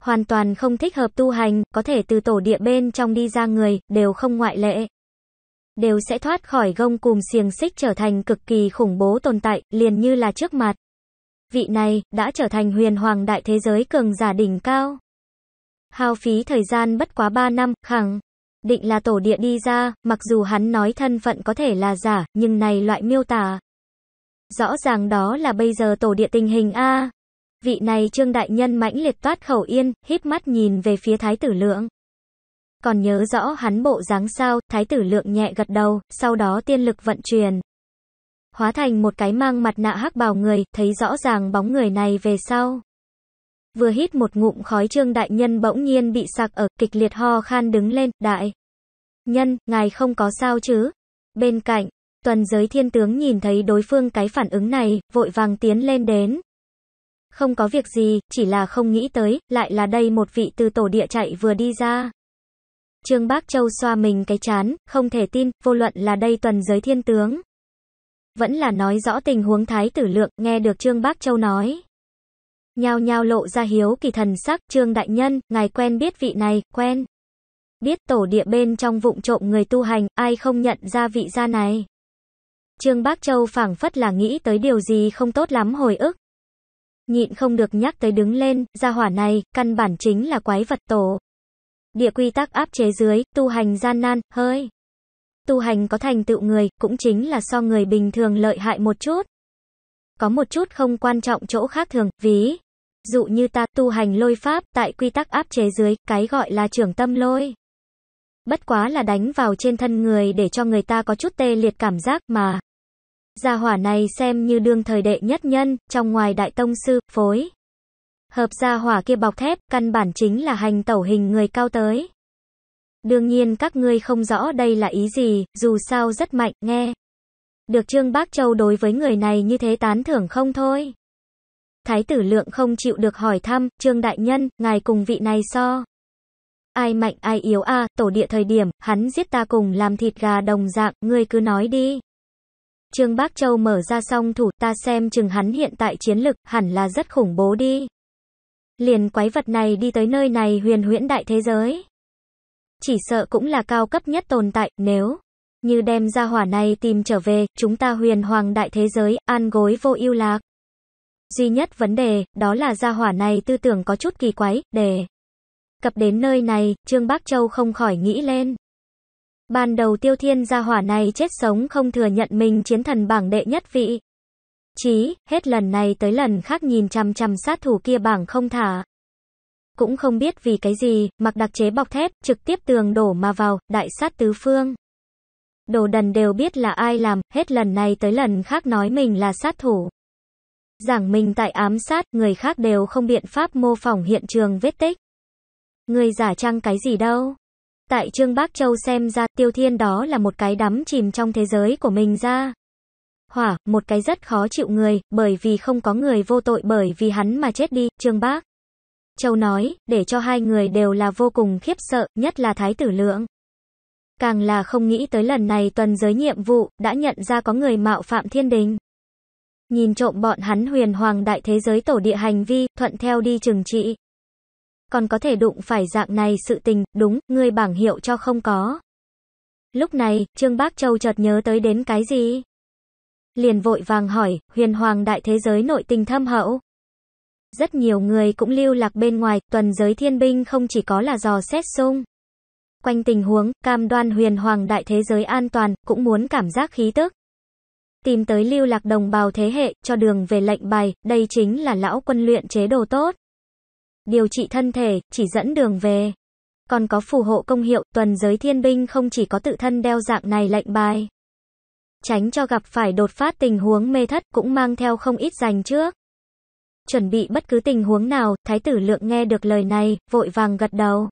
Hoàn toàn không thích hợp tu hành, có thể từ tổ địa bên trong đi ra người, đều không ngoại lệ. Đều sẽ thoát khỏi gông cùm xiềng xích trở thành cực kỳ khủng bố tồn tại, liền như là trước mặt. Vị này, đã trở thành huyền hoàng đại thế giới cường giả đỉnh cao. Hao phí thời gian bất quá 3 năm, khẳng định là tổ địa đi ra, mặc dù hắn nói thân phận có thể là giả, nhưng này loại miêu tả rõ ràng đó là bây giờ tổ địa tình hình a. Vị này Trương đại nhân mãnh liệt toát khẩu yên, híp mắt nhìn về phía Thái tử Lượng. Còn nhớ rõ hắn bộ dáng sao, Thái tử Lượng nhẹ gật đầu, sau đó tiên lực vận chuyển. Hóa thành một cái mang mặt nạ hắc bào người, thấy rõ ràng bóng người này về sau. Vừa hít một ngụm khói Trương đại nhân bỗng nhiên bị sặc ở, kịch liệt ho khan đứng lên, đại. Nhân, ngài không có sao chứ? Bên cạnh, Tuần giới thiên tướng nhìn thấy đối phương cái phản ứng này, vội vàng tiến lên đến. Không có việc gì, chỉ là không nghĩ tới, lại là đây một vị từ tổ địa chạy vừa đi ra. Trương Bác Châu xoa mình cái chán, không thể tin, vô luận là đây tuần giới thiên tướng. Vẫn là nói rõ tình huống thái tử lượng, nghe được Trương Bác Châu nói. Nhao nhao lộ ra hiếu kỳ thần sắc, Trương Đại Nhân, ngài quen biết vị này, quen. Biết tổ địa bên trong vụng trộm người tu hành, ai không nhận ra vị gia này. Trương Bác Châu phảng phất là nghĩ tới điều gì không tốt lắm hồi ức. Nhịn không được nhắc tới đứng lên, gia hỏa này, căn bản chính là quái vật tổ. Địa quy tắc áp chế dưới, tu hành gian nan, hơi. Tu hành có thành tựu người, cũng chính là so người bình thường lợi hại một chút. Có một chút không quan trọng chỗ khác thường, ví dụ như ta tu hành lôi pháp tại quy tắc áp chế dưới, cái gọi là trưởng tâm lôi. Bất quá là đánh vào trên thân người để cho người ta có chút tê liệt cảm giác mà. Gia hỏa này xem như đương thời đệ nhất nhân, trong ngoài đại tông sư, phối. Hợp gia hỏa kia bọc thép, căn bản chính là hành tẩu hình người cao tới. Đương nhiên các ngươi không rõ đây là ý gì, dù sao rất mạnh, nghe. Được Trương Bác Châu đối với người này như thế tán thưởng không thôi. Thái tử lượng không chịu được hỏi thăm, Trương Đại Nhân, ngài cùng vị này so. Ai mạnh ai yếu a, à, tổ địa thời điểm, hắn giết ta cùng làm thịt gà đồng dạng, ngươi cứ nói đi. Trương Bác Châu mở ra song thủ ta xem chừng hắn hiện tại chiến lực, hẳn là rất khủng bố đi. Liền quái vật này đi tới nơi này huyền huyễn đại thế giới. Chỉ sợ cũng là cao cấp nhất tồn tại, nếu như đem ra hỏa này tìm trở về, chúng ta huyền hoàng đại thế giới, an gối vô ưu lạc. Duy nhất vấn đề, đó là gia hỏa này tư tưởng có chút kỳ quái, để Cập đến nơi này, Trương Bác Châu không khỏi nghĩ lên. Ban đầu tiêu thiên gia hỏa này chết sống không thừa nhận mình chiến thần bảng đệ nhất vị. Chí, hết lần này tới lần khác nhìn chằm chằm sát thủ kia bảng không thả. Cũng không biết vì cái gì, mặc đặc chế bọc thép, trực tiếp tường đổ mà vào, đại sát tứ phương. Đồ đần đều biết là ai làm, hết lần này tới lần khác nói mình là sát thủ. Giảng mình tại ám sát, người khác đều không biện pháp mô phỏng hiện trường vết tích. Người giả trang cái gì đâu. Tại Trương Bác Châu xem ra Tiêu Thiên đó là một cái đắm chìm trong thế giới của mình ra. Hỏa, một cái rất khó chịu người, bởi vì không có người vô tội bởi vì hắn mà chết đi, Trương Bác. Châu nói, để cho hai người đều là vô cùng khiếp sợ, nhất là Thái Tử Lượng. Càng là không nghĩ tới lần này tuần giới nhiệm vụ, đã nhận ra có người mạo phạm thiên đình. Nhìn trộm bọn hắn huyền hoàng đại thế giới tổ địa hành vi, thuận theo đi trừng trị còn có thể đụng phải dạng này sự tình, đúng, ngươi bảng hiệu cho không có. Lúc này, Trương Bác Châu chợt nhớ tới đến cái gì? Liền vội vàng hỏi, huyền hoàng đại thế giới nội tình thâm hậu. Rất nhiều người cũng lưu lạc bên ngoài, tuần giới thiên binh không chỉ có là dò xét sung. Quanh tình huống, cam đoan huyền hoàng đại thế giới an toàn, cũng muốn cảm giác khí tức. Tìm tới lưu lạc đồng bào thế hệ, cho đường về lệnh bài, đây chính là lão quân luyện chế đồ tốt điều trị thân thể, chỉ dẫn đường về. Còn có phù hộ công hiệu, tuần giới thiên binh không chỉ có tự thân đeo dạng này lệnh bài. Tránh cho gặp phải đột phát tình huống mê thất cũng mang theo không ít dành trước. Chuẩn bị bất cứ tình huống nào, thái tử lượng nghe được lời này, vội vàng gật đầu.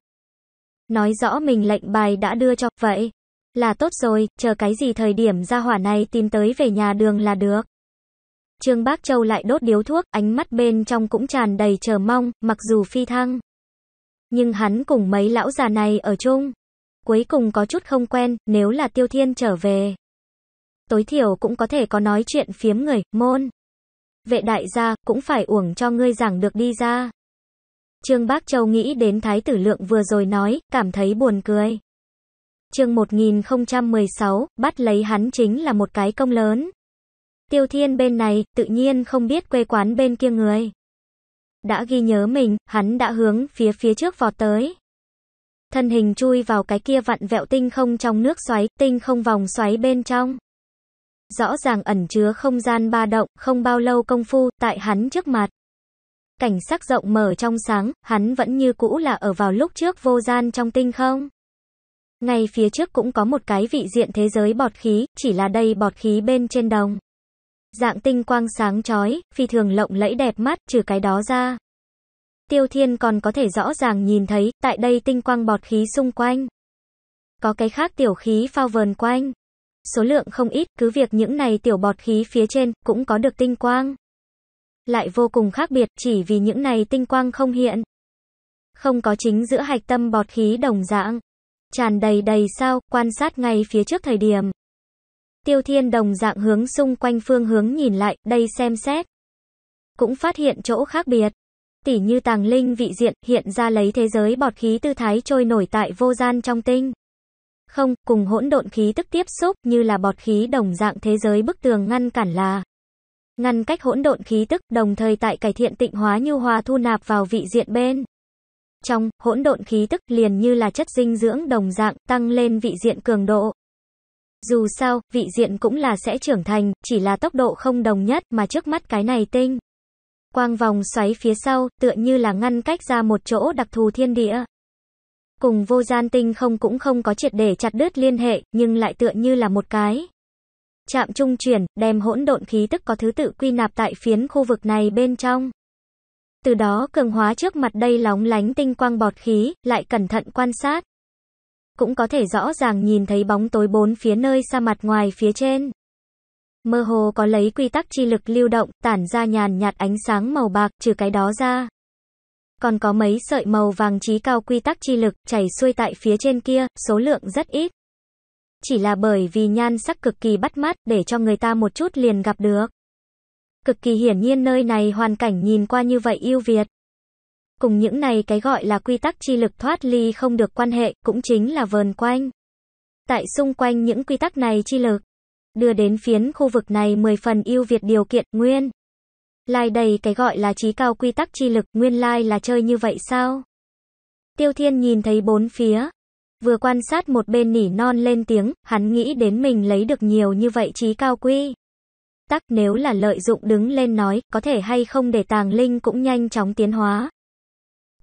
Nói rõ mình lệnh bài đã đưa cho, vậy. Là tốt rồi, chờ cái gì thời điểm ra hỏa này tìm tới về nhà đường là được. Trương Bác Châu lại đốt điếu thuốc, ánh mắt bên trong cũng tràn đầy chờ mong, mặc dù phi thăng. Nhưng hắn cùng mấy lão già này ở chung. Cuối cùng có chút không quen, nếu là Tiêu Thiên trở về. Tối thiểu cũng có thể có nói chuyện phiếm người, môn. Vệ đại gia, cũng phải uổng cho ngươi giảng được đi ra. Trương Bác Châu nghĩ đến Thái tử lượng vừa rồi nói, cảm thấy buồn cười. Chương 1016, bắt lấy hắn chính là một cái công lớn. Tiêu Thiên bên này, tự nhiên không biết quê quán bên kia người. Đã ghi nhớ mình, hắn đã hướng phía phía trước vọt tới. Thân hình chui vào cái kia vặn vẹo tinh không trong nước xoáy, tinh không vòng xoáy bên trong. Rõ ràng ẩn chứa không gian ba động, không bao lâu công phu, tại hắn trước mặt. Cảnh sắc rộng mở trong sáng, hắn vẫn như cũ là ở vào lúc trước vô gian trong tinh không. Ngay phía trước cũng có một cái vị diện thế giới bọt khí, chỉ là đây bọt khí bên trên đồng dạng tinh quang sáng chói, phi thường lộng lẫy đẹp mắt, trừ cái đó ra. Tiêu Thiên còn có thể rõ ràng nhìn thấy, tại đây tinh quang bọt khí xung quanh. Có cái khác tiểu khí phao vờn quanh. Số lượng không ít, cứ việc những này tiểu bọt khí phía trên, cũng có được tinh quang. Lại vô cùng khác biệt, chỉ vì những này tinh quang không hiện. Không có chính giữa hạch tâm bọt khí đồng dạng. Tràn đầy đầy sao, quan sát ngay phía trước thời điểm. Tiêu Thiên đồng dạng hướng xung quanh phương hướng nhìn lại, đây xem xét. Cũng phát hiện chỗ khác biệt. Tỉ như tàng linh vị diện, hiện ra lấy thế giới bọt khí tư thái trôi nổi tại vô gian trong tinh. Không, cùng hỗn độn khí tức tiếp xúc như là bọt khí đồng dạng thế giới bức tường ngăn cản là ngăn cách hỗn độn khí tức, đồng thời tại cải thiện tịnh hóa nhu hòa thu nạp vào vị diện bên. Trong hỗn độn khí tức liền như là chất dinh dưỡng đồng dạng, tăng lên vị diện cường độ. Dù sao, vị diện cũng là sẽ trưởng thành, chỉ là tốc độ không đồng nhất mà trước mắt cái này tinh. Quang vòng xoáy phía sau, tựa như là ngăn cách ra một chỗ đặc thù thiên địa. Cùng vô gian tinh không cũng không có triệt để chặt đứt liên hệ, nhưng lại tựa như là một cái. Chạm trung chuyển, đem hỗn độn khí tức có thứ tự quy nạp tại phiến khu vực này bên trong. Từ đó cường hóa trước mặt đây lóng lánh tinh quang bọt khí, lại cẩn thận quan sát cũng có thể rõ ràng nhìn thấy bóng tối bốn phía nơi xa mặt ngoài phía trên. Mơ hồ có lấy quy tắc chi lực lưu động, tản ra nhàn nhạt ánh sáng màu bạc, trừ cái đó ra. Còn có mấy sợi màu vàng trí cao quy tắc chi lực, chảy xuôi tại phía trên kia, số lượng rất ít. Chỉ là bởi vì nhan sắc cực kỳ bắt mắt, để cho người ta một chút liền gặp được. Cực kỳ hiển nhiên nơi này hoàn cảnh nhìn qua như vậy yêu Việt cùng những này cái gọi là quy tắc chi lực thoát ly không được quan hệ, cũng chính là vờn quanh. Tại xung quanh những quy tắc này chi lực, đưa đến phiến khu vực này 10 phần ưu việt điều kiện nguyên. Lai đầy cái gọi là trí cao quy tắc chi lực nguyên lai là chơi như vậy sao? Tiêu thiên nhìn thấy bốn phía. Vừa quan sát một bên nỉ non lên tiếng, hắn nghĩ đến mình lấy được nhiều như vậy trí cao quy. Tắc nếu là lợi dụng đứng lên nói, có thể hay không để tàng linh cũng nhanh chóng tiến hóa,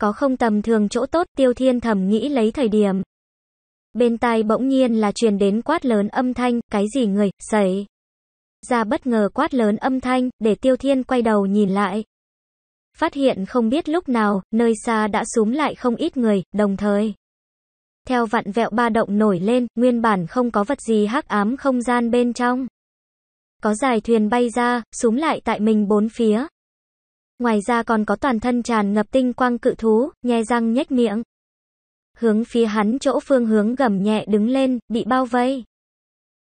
có không tầm thường chỗ tốt tiêu thiên thầm nghĩ lấy thời điểm. Bên tai bỗng nhiên là truyền đến quát lớn âm thanh, cái gì người, sẩy. Ra bất ngờ quát lớn âm thanh, để tiêu thiên quay đầu nhìn lại. Phát hiện không biết lúc nào, nơi xa đã súm lại không ít người, đồng thời. Theo vặn vẹo ba động nổi lên, nguyên bản không có vật gì hắc ám không gian bên trong. Có dài thuyền bay ra, súm lại tại mình bốn phía, Ngoài ra còn có toàn thân tràn ngập tinh quang cự thú, nhè răng nhếch miệng. Hướng phía hắn chỗ phương hướng gầm nhẹ đứng lên, bị bao vây.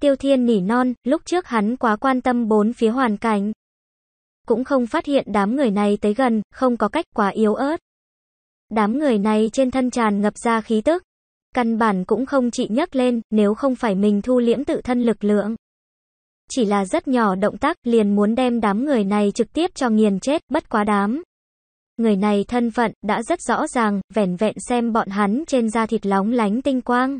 Tiêu thiên nỉ non, lúc trước hắn quá quan tâm bốn phía hoàn cảnh. Cũng không phát hiện đám người này tới gần, không có cách quá yếu ớt. Đám người này trên thân tràn ngập ra khí tức. Căn bản cũng không chỉ nhấc lên, nếu không phải mình thu liễm tự thân lực lượng chỉ là rất nhỏ động tác, liền muốn đem đám người này trực tiếp cho nghiền chết, bất quá đám. Người này thân phận, đã rất rõ ràng, vẻn vẹn xem bọn hắn trên da thịt lóng lánh tinh quang.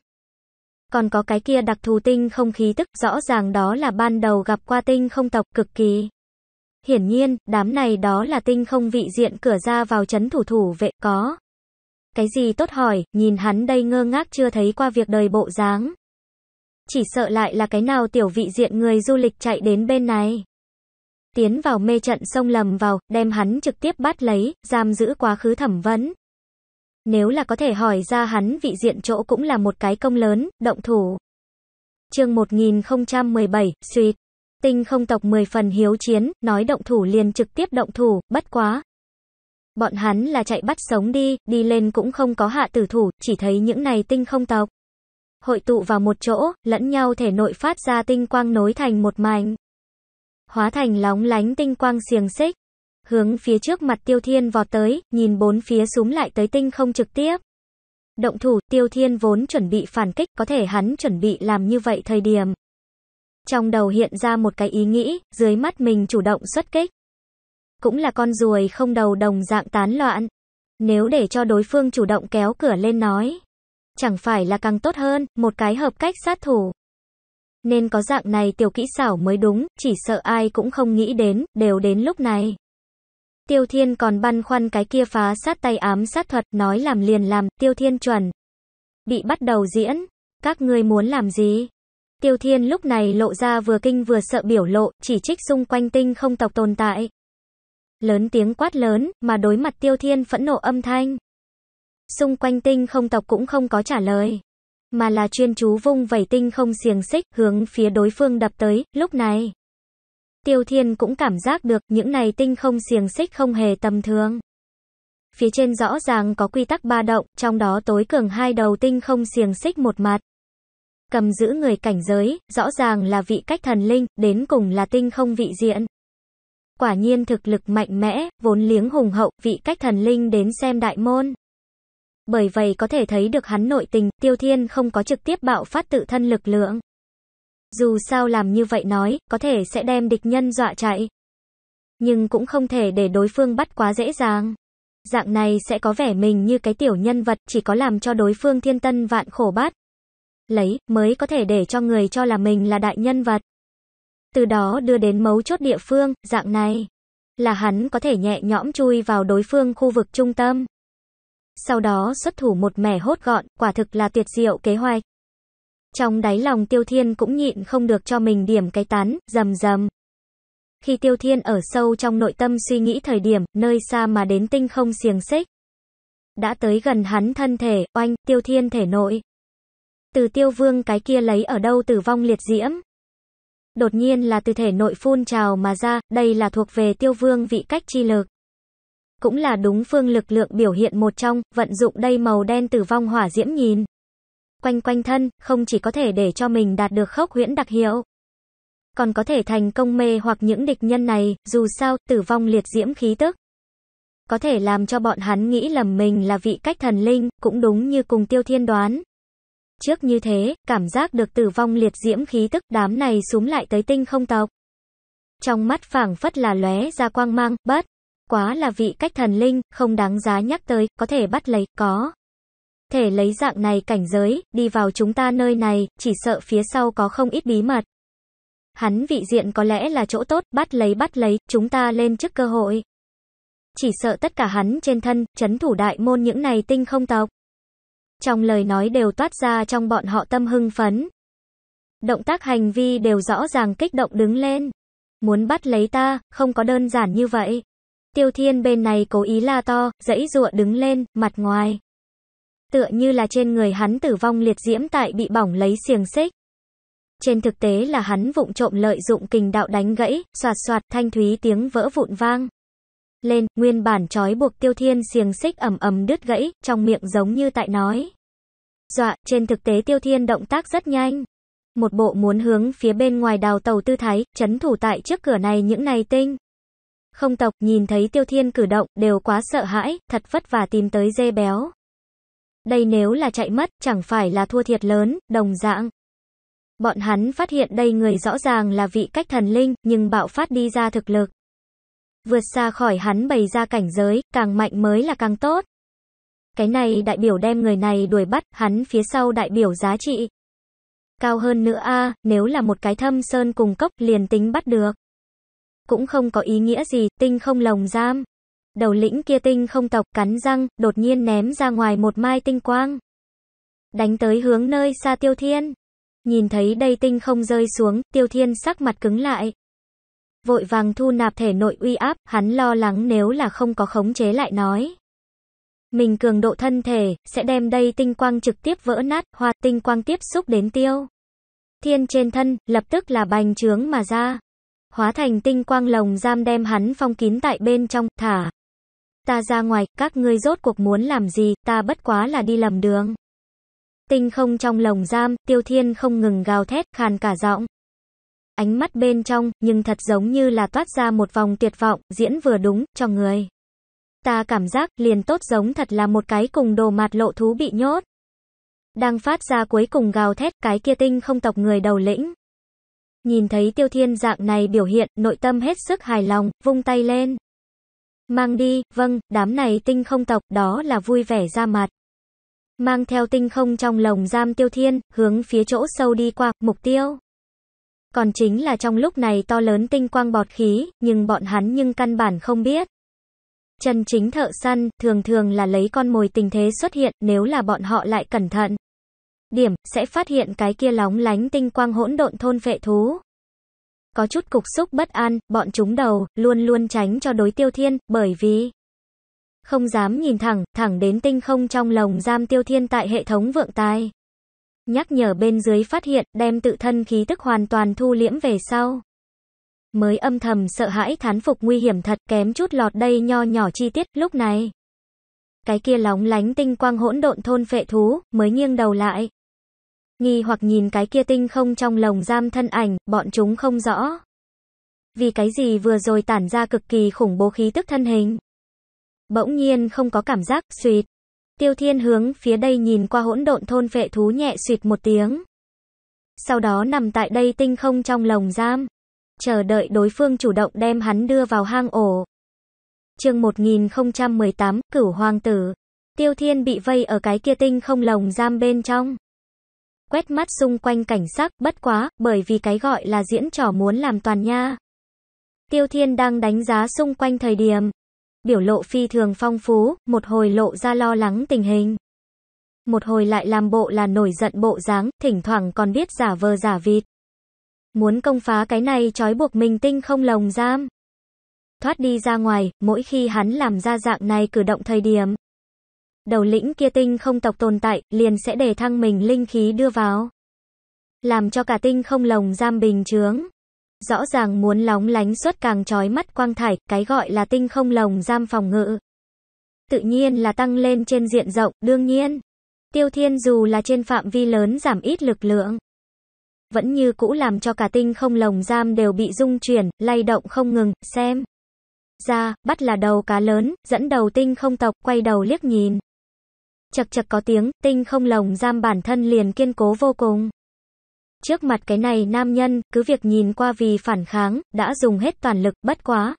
Còn có cái kia đặc thù tinh không khí tức, rõ ràng đó là ban đầu gặp qua tinh không tộc, cực kỳ. Hiển nhiên, đám này đó là tinh không vị diện cửa ra vào chấn thủ thủ vệ, có. Cái gì tốt hỏi, nhìn hắn đây ngơ ngác chưa thấy qua việc đời bộ dáng. Chỉ sợ lại là cái nào tiểu vị diện người du lịch chạy đến bên này. Tiến vào mê trận sông lầm vào, đem hắn trực tiếp bắt lấy, giam giữ quá khứ thẩm vấn. Nếu là có thể hỏi ra hắn vị diện chỗ cũng là một cái công lớn, động thủ. chương 1017, suyệt. Tinh không tộc 10 phần hiếu chiến, nói động thủ liền trực tiếp động thủ, bất quá, Bọn hắn là chạy bắt sống đi, đi lên cũng không có hạ tử thủ, chỉ thấy những này tinh không tộc hội tụ vào một chỗ, lẫn nhau thể nội phát ra tinh quang nối thành một mảnh. Hóa thành lóng lánh tinh quang xiềng xích, hướng phía trước mặt Tiêu Thiên vọt tới, nhìn bốn phía súng lại tới tinh không trực tiếp. Động thủ, Tiêu Thiên vốn chuẩn bị phản kích, có thể hắn chuẩn bị làm như vậy thời điểm. Trong đầu hiện ra một cái ý nghĩ, dưới mắt mình chủ động xuất kích. Cũng là con ruồi không đầu đồng dạng tán loạn. Nếu để cho đối phương chủ động kéo cửa lên nói, chẳng phải là càng tốt hơn, một cái hợp cách sát thủ. Nên có dạng này tiểu kỹ xảo mới đúng, chỉ sợ ai cũng không nghĩ đến, đều đến lúc này. Tiêu Thiên còn băn khoăn cái kia phá sát tay ám sát thuật, nói làm liền làm, Tiêu Thiên chuẩn. Bị bắt đầu diễn, các ngươi muốn làm gì? Tiêu Thiên lúc này lộ ra vừa kinh vừa sợ biểu lộ, chỉ trích xung quanh tinh không tộc tồn tại. Lớn tiếng quát lớn, mà đối mặt Tiêu Thiên phẫn nộ âm thanh xung quanh tinh không tộc cũng không có trả lời. Mà là chuyên chú vung vẩy tinh không xiềng xích, hướng phía đối phương đập tới, lúc này. Tiêu thiên cũng cảm giác được, những này tinh không xiềng xích không hề tầm thường. Phía trên rõ ràng có quy tắc ba động, trong đó tối cường hai đầu tinh không xiềng xích một mặt. Cầm giữ người cảnh giới, rõ ràng là vị cách thần linh, đến cùng là tinh không vị diện. Quả nhiên thực lực mạnh mẽ, vốn liếng hùng hậu, vị cách thần linh đến xem đại môn. Bởi vậy có thể thấy được hắn nội tình, Tiêu Thiên không có trực tiếp bạo phát tự thân lực lượng. Dù sao làm như vậy nói, có thể sẽ đem địch nhân dọa chạy. Nhưng cũng không thể để đối phương bắt quá dễ dàng. Dạng này sẽ có vẻ mình như cái tiểu nhân vật chỉ có làm cho đối phương thiên tân vạn khổ bát. Lấy, mới có thể để cho người cho là mình là đại nhân vật. Từ đó đưa đến mấu chốt địa phương, dạng này. Là hắn có thể nhẹ nhõm chui vào đối phương khu vực trung tâm. Sau đó xuất thủ một mẻ hốt gọn, quả thực là tuyệt diệu kế hoạch. Trong đáy lòng Tiêu Thiên cũng nhịn không được cho mình điểm cái tán, rầm rầm. Khi Tiêu Thiên ở sâu trong nội tâm suy nghĩ thời điểm, nơi xa mà đến tinh không xiềng xích. Đã tới gần hắn thân thể, oanh, Tiêu Thiên thể nội. Từ Tiêu Vương cái kia lấy ở đâu tử vong liệt diễm. Đột nhiên là từ thể nội phun trào mà ra, đây là thuộc về Tiêu Vương vị cách chi lực cũng là đúng phương lực lượng biểu hiện một trong, vận dụng đây màu đen tử vong hỏa diễm nhìn. Quanh quanh thân, không chỉ có thể để cho mình đạt được khốc huyễn đặc hiệu, còn có thể thành công mê hoặc những địch nhân này, dù sao, tử vong liệt diễm khí tức. Có thể làm cho bọn hắn nghĩ lầm mình là vị cách thần linh, cũng đúng như cùng tiêu thiên đoán. Trước như thế, cảm giác được tử vong liệt diễm khí tức đám này xuống lại tới tinh không tộc. Trong mắt phảng phất là lóe ra quang mang, bất quá là vị cách thần linh, không đáng giá nhắc tới, có thể bắt lấy, có. Thể lấy dạng này cảnh giới, đi vào chúng ta nơi này, chỉ sợ phía sau có không ít bí mật. Hắn vị diện có lẽ là chỗ tốt, bắt lấy bắt lấy, chúng ta lên trước cơ hội. Chỉ sợ tất cả hắn trên thân, chấn thủ đại môn những này tinh không tộc. Trong lời nói đều toát ra trong bọn họ tâm hưng phấn. Động tác hành vi đều rõ ràng kích động đứng lên. Muốn bắt lấy ta, không có đơn giản như vậy. Tiêu thiên bên này cố ý la to, dãy ruộng đứng lên, mặt ngoài. Tựa như là trên người hắn tử vong liệt diễm tại bị bỏng lấy xiềng xích. Trên thực tế là hắn vụng trộm lợi dụng kình đạo đánh gãy, soạt soạt, thanh thúy tiếng vỡ vụn vang. Lên, nguyên bản trói buộc tiêu thiên xiềng xích ẩm ẩm đứt gãy, trong miệng giống như tại nói. Dọa, trên thực tế tiêu thiên động tác rất nhanh. Một bộ muốn hướng phía bên ngoài đào tàu tư thái, chấn thủ tại trước cửa này những này tinh. Không tộc nhìn thấy tiêu thiên cử động, đều quá sợ hãi, thật vất vả tìm tới dê béo. Đây nếu là chạy mất, chẳng phải là thua thiệt lớn, đồng dạng. Bọn hắn phát hiện đây người rõ ràng là vị cách thần linh, nhưng bạo phát đi ra thực lực. Vượt xa khỏi hắn bày ra cảnh giới, càng mạnh mới là càng tốt. Cái này đại biểu đem người này đuổi bắt, hắn phía sau đại biểu giá trị. Cao hơn nữa a nếu là một cái thâm sơn cùng cốc liền tính bắt được cũng không có ý nghĩa gì, tinh không lồng giam. Đầu lĩnh kia tinh không tộc cắn răng, đột nhiên ném ra ngoài một mai tinh quang. Đánh tới hướng nơi xa tiêu thiên. Nhìn thấy đây tinh không rơi xuống, tiêu thiên sắc mặt cứng lại. Vội vàng thu nạp thể nội uy áp, hắn lo lắng nếu là không có khống chế lại nói. Mình cường độ thân thể, sẽ đem đây tinh quang trực tiếp vỡ nát, hoa tinh quang tiếp xúc đến tiêu. Thiên trên thân, lập tức là bành trướng mà ra hóa thành tinh quang lồng giam đem hắn phong kín tại bên trong, thả. Ta ra ngoài, các ngươi rốt cuộc muốn làm gì, ta bất quá là đi lầm đường. Tinh không trong lồng giam, tiêu thiên không ngừng gào thét, khàn cả giọng. Ánh mắt bên trong, nhưng thật giống như là toát ra một vòng tuyệt vọng, diễn vừa đúng, cho người. Ta cảm giác, liền tốt giống thật là một cái cùng đồ mạt lộ thú bị nhốt. Đang phát ra cuối cùng gào thét, cái kia tinh không tộc người đầu lĩnh. Nhìn thấy tiêu thiên dạng này biểu hiện, nội tâm hết sức hài lòng, vung tay lên. Mang đi, vâng, đám này tinh không tộc, đó là vui vẻ ra mặt. Mang theo tinh không trong lồng giam tiêu thiên, hướng phía chỗ sâu đi qua, mục tiêu. Còn chính là trong lúc này to lớn tinh quang bọt khí, nhưng bọn hắn nhưng căn bản không biết. Chân chính thợ săn, thường thường là lấy con mồi tình thế xuất hiện, nếu là bọn họ lại cẩn thận điểm, sẽ phát hiện cái kia lóng lánh tinh quang hỗn độn thôn vệ thú. Có chút cục xúc bất an, bọn chúng đầu, luôn luôn tránh cho đối tiêu thiên, bởi vì không dám nhìn thẳng, thẳng đến tinh không trong lồng giam tiêu thiên tại hệ thống vượng tai. Nhắc nhở bên dưới phát hiện, đem tự thân khí tức hoàn toàn thu liễm về sau. Mới âm thầm sợ hãi thán phục nguy hiểm thật kém chút lọt đây nho nhỏ chi tiết, lúc này. Cái kia lóng lánh tinh quang hỗn độn thôn phệ thú, mới nghiêng đầu lại nghi hoặc nhìn cái kia tinh không trong lồng giam thân ảnh, bọn chúng không rõ. Vì cái gì vừa rồi tản ra cực kỳ khủng bố khí tức thân hình. Bỗng nhiên không có cảm giác, suyệt. Tiêu thiên hướng phía đây nhìn qua hỗn độn thôn vệ thú nhẹ suyệt một tiếng. Sau đó nằm tại đây tinh không trong lồng giam. Chờ đợi đối phương chủ động đem hắn đưa vào hang ổ. chương 1018, cửu hoàng tử. Tiêu thiên bị vây ở cái kia tinh không lồng giam bên trong quét mắt xung quanh cảnh sắc, bất quá, bởi vì cái gọi là diễn trò muốn làm toàn nha. Tiêu Thiên đang đánh giá xung quanh thời điểm. Biểu lộ phi thường phong phú, một hồi lộ ra lo lắng tình hình. Một hồi lại làm bộ là nổi giận bộ dáng, thỉnh thoảng còn biết giả vờ giả vịt. Muốn công phá cái này trói buộc mình tinh không lồng giam. Thoát đi ra ngoài, mỗi khi hắn làm ra dạng này cử động thời điểm đầu lĩnh kia tinh không tộc tồn tại, liền sẽ để thăng mình linh khí đưa vào. Làm cho cả tinh không lồng giam bình chướng. Rõ ràng muốn lóng lánh suốt càng trói mắt quang thải, cái gọi là tinh không lồng giam phòng ngự. Tự nhiên là tăng lên trên diện rộng, đương nhiên. Tiêu thiên dù là trên phạm vi lớn giảm ít lực lượng. Vẫn như cũ làm cho cả tinh không lồng giam đều bị rung chuyển, lay động không ngừng, xem ra, bắt là đầu cá lớn, dẫn đầu tinh không tộc, quay đầu liếc nhìn chật chật có tiếng, tinh không lồng giam bản thân liền kiên cố vô cùng. Trước mặt cái này nam nhân, cứ việc nhìn qua vì phản kháng, đã dùng hết toàn lực, bất quá.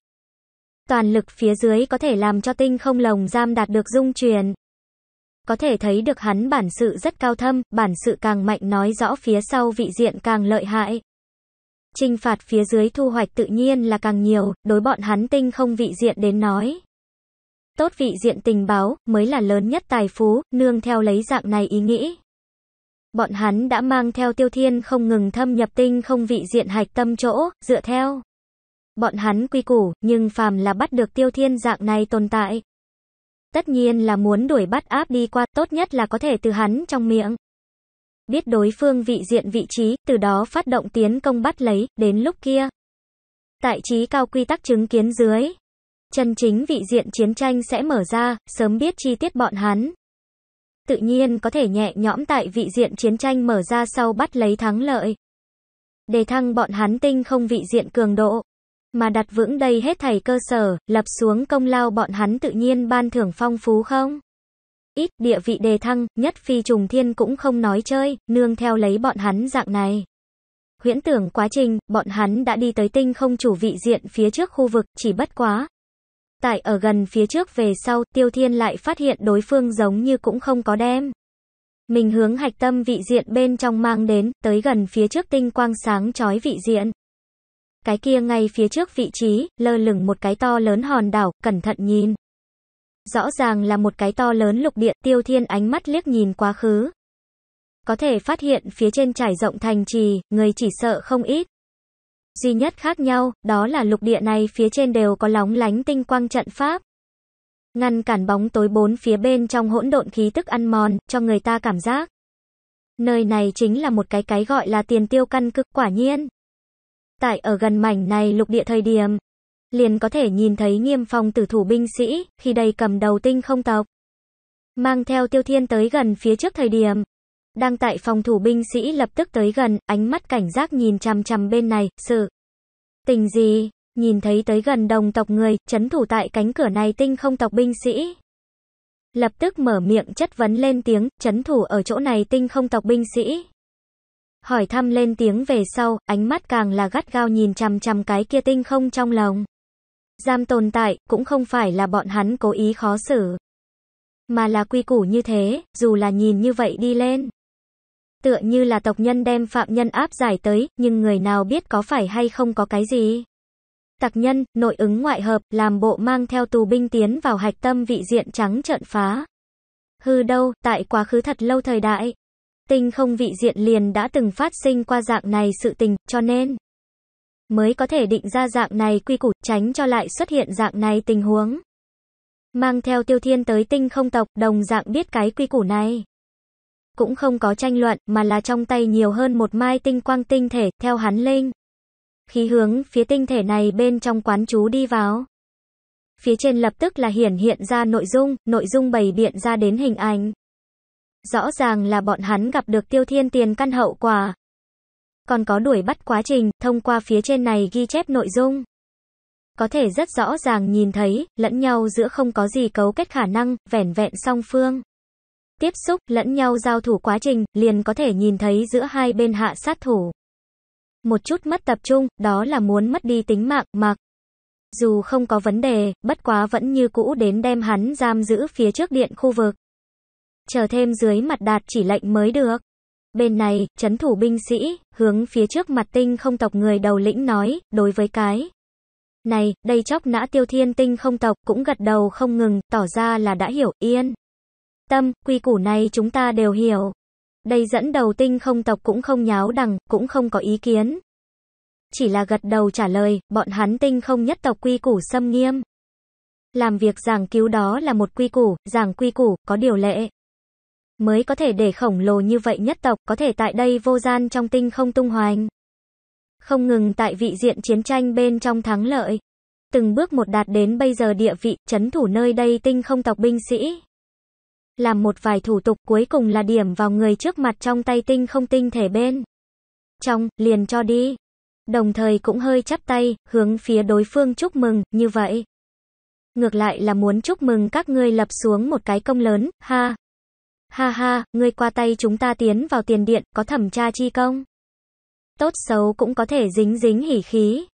Toàn lực phía dưới có thể làm cho tinh không lồng giam đạt được dung truyền. Có thể thấy được hắn bản sự rất cao thâm, bản sự càng mạnh nói rõ phía sau vị diện càng lợi hại. Trinh phạt phía dưới thu hoạch tự nhiên là càng nhiều, đối bọn hắn tinh không vị diện đến nói. Tốt vị diện tình báo mới là lớn nhất tài phú, nương theo lấy dạng này ý nghĩ. Bọn hắn đã mang theo tiêu thiên không ngừng thâm nhập tinh không vị diện hạch tâm chỗ, dựa theo. Bọn hắn quy củ, nhưng phàm là bắt được tiêu thiên dạng này tồn tại. Tất nhiên là muốn đuổi bắt áp đi qua, tốt nhất là có thể từ hắn trong miệng. Biết đối phương vị diện vị trí, từ đó phát động tiến công bắt lấy, đến lúc kia. Tại trí cao quy tắc chứng kiến dưới, chân chính vị diện chiến tranh sẽ mở ra, sớm biết chi tiết bọn hắn. Tự nhiên có thể nhẹ nhõm tại vị diện chiến tranh mở ra sau bắt lấy thắng lợi. Đề thăng bọn hắn tinh không vị diện cường độ, mà đặt vững đây hết thảy cơ sở, lập xuống công lao bọn hắn tự nhiên ban thưởng phong phú không? Ít địa vị đề thăng, nhất phi trùng thiên cũng không nói chơi, nương theo lấy bọn hắn dạng này. Huyễn tưởng quá trình, bọn hắn đã đi tới tinh không chủ vị diện phía trước khu vực, chỉ bất quá, tại ở gần phía trước về sau, Tiêu Thiên lại phát hiện đối phương giống như cũng không có đem. Mình hướng hạch tâm vị diện bên trong mang đến, tới gần phía trước tinh quang sáng chói vị diện. Cái kia ngay phía trước vị trí, lơ lửng một cái to lớn hòn đảo, cẩn thận nhìn. Rõ ràng là một cái to lớn lục địa, Tiêu Thiên ánh mắt liếc nhìn quá khứ. Có thể phát hiện phía trên trải rộng thành trì, người chỉ sợ không ít. Duy nhất khác nhau, đó là lục địa này phía trên đều có lóng lánh tinh quang trận pháp. Ngăn cản bóng tối bốn phía bên trong hỗn độn khí tức ăn mòn, cho người ta cảm giác. Nơi này chính là một cái cái gọi là tiền tiêu căn cực quả nhiên. Tại ở gần mảnh này lục địa thời điểm, liền có thể nhìn thấy nghiêm phong tử thủ binh sĩ, khi đây cầm đầu tinh không tộc. Mang theo tiêu thiên tới gần phía trước thời điểm, đang tại phòng thủ binh sĩ lập tức tới gần, ánh mắt cảnh giác nhìn chằm chằm bên này, sự. Tình gì? Nhìn thấy tới gần đồng tộc người, chấn thủ tại cánh cửa này tinh không tộc binh sĩ. Lập tức mở miệng chất vấn lên tiếng, chấn thủ ở chỗ này tinh không tộc binh sĩ. Hỏi thăm lên tiếng về sau, ánh mắt càng là gắt gao nhìn chằm chằm cái kia tinh không trong lòng. Giam tồn tại, cũng không phải là bọn hắn cố ý khó xử. Mà là quy củ như thế, dù là nhìn như vậy đi lên tựa như là tộc nhân đem phạm nhân áp giải tới, nhưng người nào biết có phải hay không có cái gì. Tặc nhân, nội ứng ngoại hợp, làm bộ mang theo tù binh tiến vào hạch tâm vị diện trắng trợn phá. Hư đâu, tại quá khứ thật lâu thời đại. Tinh không vị diện liền đã từng phát sinh qua dạng này sự tình, cho nên mới có thể định ra dạng này quy củ, tránh cho lại xuất hiện dạng này tình huống. Mang theo tiêu thiên tới tinh không tộc, đồng dạng biết cái quy củ này cũng không có tranh luận, mà là trong tay nhiều hơn một mai tinh quang tinh thể, theo hắn linh. Khí hướng phía tinh thể này bên trong quán chú đi vào. Phía trên lập tức là hiển hiện ra nội dung, nội dung bày biện ra đến hình ảnh. Rõ ràng là bọn hắn gặp được tiêu thiên tiền căn hậu quả. Còn có đuổi bắt quá trình, thông qua phía trên này ghi chép nội dung. Có thể rất rõ ràng nhìn thấy, lẫn nhau giữa không có gì cấu kết khả năng, vẻn vẹn song phương tiếp xúc, lẫn nhau giao thủ quá trình, liền có thể nhìn thấy giữa hai bên hạ sát thủ. Một chút mất tập trung, đó là muốn mất đi tính mạng, mặc. Dù không có vấn đề, bất quá vẫn như cũ đến đem hắn giam giữ phía trước điện khu vực. Chờ thêm dưới mặt đạt chỉ lệnh mới được. Bên này, chấn thủ binh sĩ, hướng phía trước mặt tinh không tộc người đầu lĩnh nói, đối với cái. Này, đây chóc nã tiêu thiên tinh không tộc cũng gật đầu không ngừng, tỏ ra là đã hiểu, yên tâm, quy củ này chúng ta đều hiểu. Đây dẫn đầu tinh không tộc cũng không nháo đằng, cũng không có ý kiến. Chỉ là gật đầu trả lời, bọn hắn tinh không nhất tộc quy củ xâm nghiêm. Làm việc giảng cứu đó là một quy củ, giảng quy củ, có điều lệ. Mới có thể để khổng lồ như vậy nhất tộc, có thể tại đây vô gian trong tinh không tung hoành. Không ngừng tại vị diện chiến tranh bên trong thắng lợi. Từng bước một đạt đến bây giờ địa vị, chấn thủ nơi đây tinh không tộc binh sĩ làm một vài thủ tục cuối cùng là điểm vào người trước mặt trong tay tinh không tinh thể bên. Trong, liền cho đi. Đồng thời cũng hơi chắp tay, hướng phía đối phương chúc mừng, như vậy. Ngược lại là muốn chúc mừng các ngươi lập xuống một cái công lớn, ha. Ha ha, ngươi qua tay chúng ta tiến vào tiền điện, có thẩm tra chi công. Tốt xấu cũng có thể dính dính hỉ khí.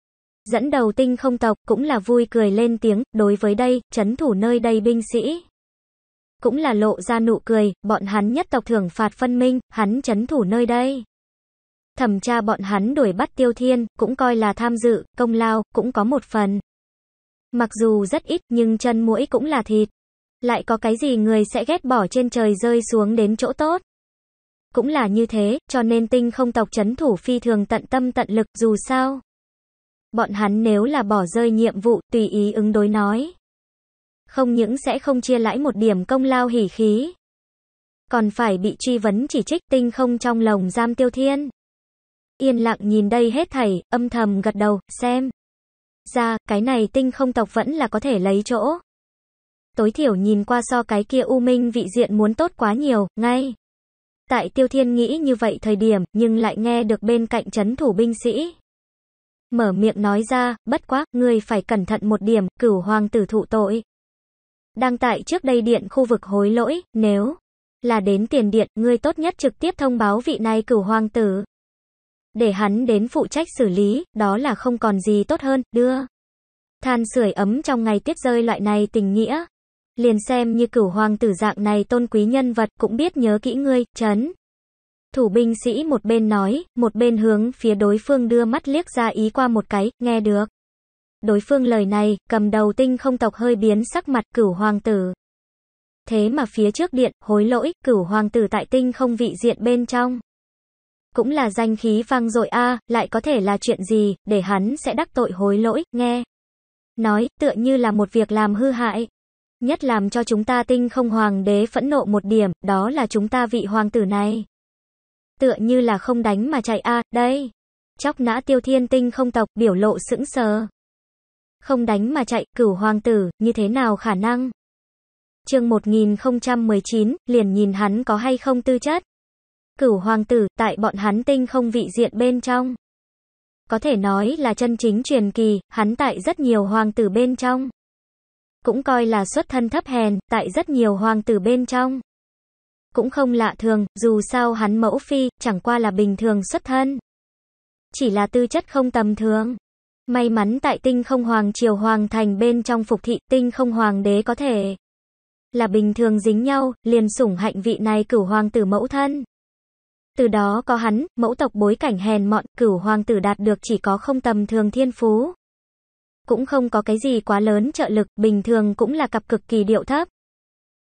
Dẫn đầu tinh không tộc cũng là vui cười lên tiếng, đối với đây, chấn thủ nơi đây binh sĩ cũng là lộ ra nụ cười, bọn hắn nhất tộc thưởng phạt phân minh, hắn chấn thủ nơi đây. Thẩm tra bọn hắn đuổi bắt tiêu thiên, cũng coi là tham dự, công lao, cũng có một phần. Mặc dù rất ít, nhưng chân mũi cũng là thịt. Lại có cái gì người sẽ ghét bỏ trên trời rơi xuống đến chỗ tốt. Cũng là như thế, cho nên tinh không tộc chấn thủ phi thường tận tâm tận lực, dù sao. Bọn hắn nếu là bỏ rơi nhiệm vụ, tùy ý ứng đối nói không những sẽ không chia lãi một điểm công lao hỉ khí, còn phải bị truy vấn chỉ trích tinh không trong lồng giam tiêu thiên. Yên lặng nhìn đây hết thảy, âm thầm gật đầu, xem. Ra, cái này tinh không tộc vẫn là có thể lấy chỗ. Tối thiểu nhìn qua so cái kia u minh vị diện muốn tốt quá nhiều, ngay. Tại tiêu thiên nghĩ như vậy thời điểm, nhưng lại nghe được bên cạnh chấn thủ binh sĩ. Mở miệng nói ra, bất quá, người phải cẩn thận một điểm, cửu hoàng tử thụ tội đang tại trước đây điện khu vực hối lỗi, nếu là đến tiền điện, ngươi tốt nhất trực tiếp thông báo vị này cửu hoàng tử. Để hắn đến phụ trách xử lý, đó là không còn gì tốt hơn, đưa. Than sưởi ấm trong ngày tiết rơi loại này tình nghĩa. Liền xem như cửu hoàng tử dạng này tôn quý nhân vật cũng biết nhớ kỹ ngươi, chấn. Thủ binh sĩ một bên nói, một bên hướng phía đối phương đưa mắt liếc ra ý qua một cái, nghe được. Đối phương lời này, cầm đầu tinh không tộc hơi biến sắc mặt cửu hoàng tử. Thế mà phía trước điện, hối lỗi, cửu hoàng tử tại tinh không vị diện bên trong. Cũng là danh khí vang dội a lại có thể là chuyện gì, để hắn sẽ đắc tội hối lỗi, nghe. Nói, tựa như là một việc làm hư hại. Nhất làm cho chúng ta tinh không hoàng đế phẫn nộ một điểm, đó là chúng ta vị hoàng tử này. Tựa như là không đánh mà chạy a đây. Chóc nã tiêu thiên tinh không tộc biểu lộ sững sờ. Không đánh mà chạy, cửu hoàng tử, như thế nào khả năng? chương 1019, liền nhìn hắn có hay không tư chất. Cửu hoàng tử, tại bọn hắn tinh không vị diện bên trong. Có thể nói là chân chính truyền kỳ, hắn tại rất nhiều hoàng tử bên trong. Cũng coi là xuất thân thấp hèn, tại rất nhiều hoàng tử bên trong. Cũng không lạ thường, dù sao hắn mẫu phi, chẳng qua là bình thường xuất thân. Chỉ là tư chất không tầm thường. May mắn tại tinh không hoàng triều hoàng thành bên trong phục thị tinh không hoàng đế có thể là bình thường dính nhau, liền sủng hạnh vị này cửu hoàng tử mẫu thân. Từ đó có hắn, mẫu tộc bối cảnh hèn mọn, cửu hoàng tử đạt được chỉ có không tầm thường thiên phú. Cũng không có cái gì quá lớn trợ lực, bình thường cũng là cặp cực kỳ điệu thấp.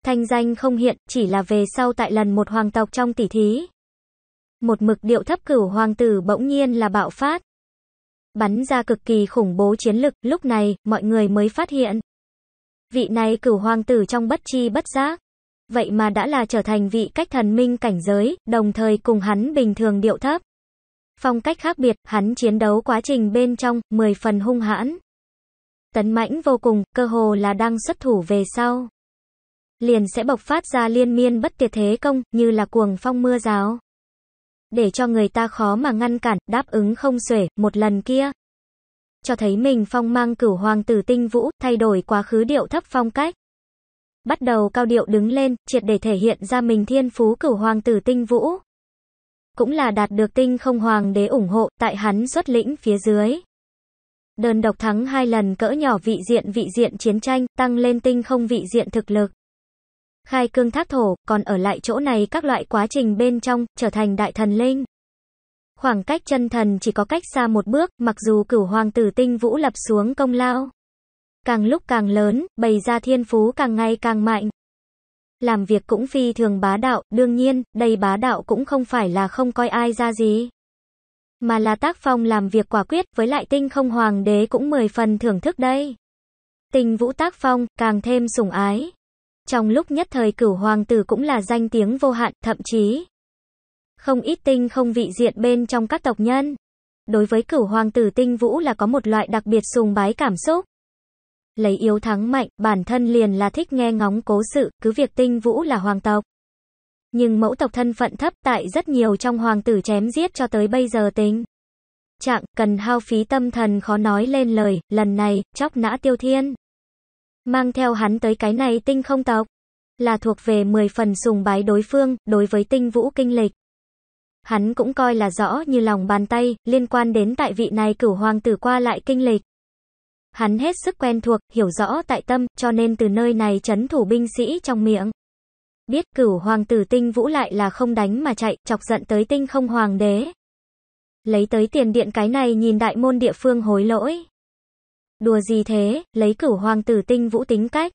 Thanh danh không hiện, chỉ là về sau tại lần một hoàng tộc trong tỷ thí. Một mực điệu thấp cửu hoàng tử bỗng nhiên là bạo phát bắn ra cực kỳ khủng bố chiến lực, lúc này, mọi người mới phát hiện. Vị này cửu hoàng tử trong bất chi bất giác. Vậy mà đã là trở thành vị cách thần minh cảnh giới, đồng thời cùng hắn bình thường điệu thấp. Phong cách khác biệt, hắn chiến đấu quá trình bên trong, 10 phần hung hãn. Tấn mãnh vô cùng, cơ hồ là đang xuất thủ về sau. Liền sẽ bộc phát ra liên miên bất tiệt thế công, như là cuồng phong mưa rào để cho người ta khó mà ngăn cản, đáp ứng không xuể, một lần kia. Cho thấy mình phong mang cửu hoàng tử tinh vũ, thay đổi quá khứ điệu thấp phong cách. Bắt đầu cao điệu đứng lên, triệt để thể hiện ra mình thiên phú cửu hoàng tử tinh vũ. Cũng là đạt được tinh không hoàng đế ủng hộ, tại hắn xuất lĩnh phía dưới. Đơn độc thắng hai lần cỡ nhỏ vị diện vị diện chiến tranh, tăng lên tinh không vị diện thực lực khai cương thác thổ, còn ở lại chỗ này các loại quá trình bên trong, trở thành đại thần linh. Khoảng cách chân thần chỉ có cách xa một bước, mặc dù cửu hoàng tử tinh vũ lập xuống công lao. Càng lúc càng lớn, bày ra thiên phú càng ngày càng mạnh. Làm việc cũng phi thường bá đạo, đương nhiên, đây bá đạo cũng không phải là không coi ai ra gì. Mà là tác phong làm việc quả quyết, với lại tinh không hoàng đế cũng mười phần thưởng thức đây. Tình vũ tác phong, càng thêm sủng ái. Trong lúc nhất thời cửu hoàng tử cũng là danh tiếng vô hạn, thậm chí không ít tinh không vị diện bên trong các tộc nhân. Đối với cửu hoàng tử tinh vũ là có một loại đặc biệt sùng bái cảm xúc. Lấy yếu thắng mạnh, bản thân liền là thích nghe ngóng cố sự, cứ việc tinh vũ là hoàng tộc. Nhưng mẫu tộc thân phận thấp tại rất nhiều trong hoàng tử chém giết cho tới bây giờ tính. Trạng, cần hao phí tâm thần khó nói lên lời, lần này, chóc nã tiêu thiên. Mang theo hắn tới cái này tinh không tộc, là thuộc về 10 phần sùng bái đối phương, đối với tinh vũ kinh lịch. Hắn cũng coi là rõ như lòng bàn tay, liên quan đến tại vị này cửu hoàng tử qua lại kinh lịch. Hắn hết sức quen thuộc, hiểu rõ tại tâm, cho nên từ nơi này chấn thủ binh sĩ trong miệng. Biết cửu hoàng tử tinh vũ lại là không đánh mà chạy, chọc giận tới tinh không hoàng đế. Lấy tới tiền điện cái này nhìn đại môn địa phương hối lỗi. Đùa gì thế, lấy cửu hoàng tử tinh vũ tính cách.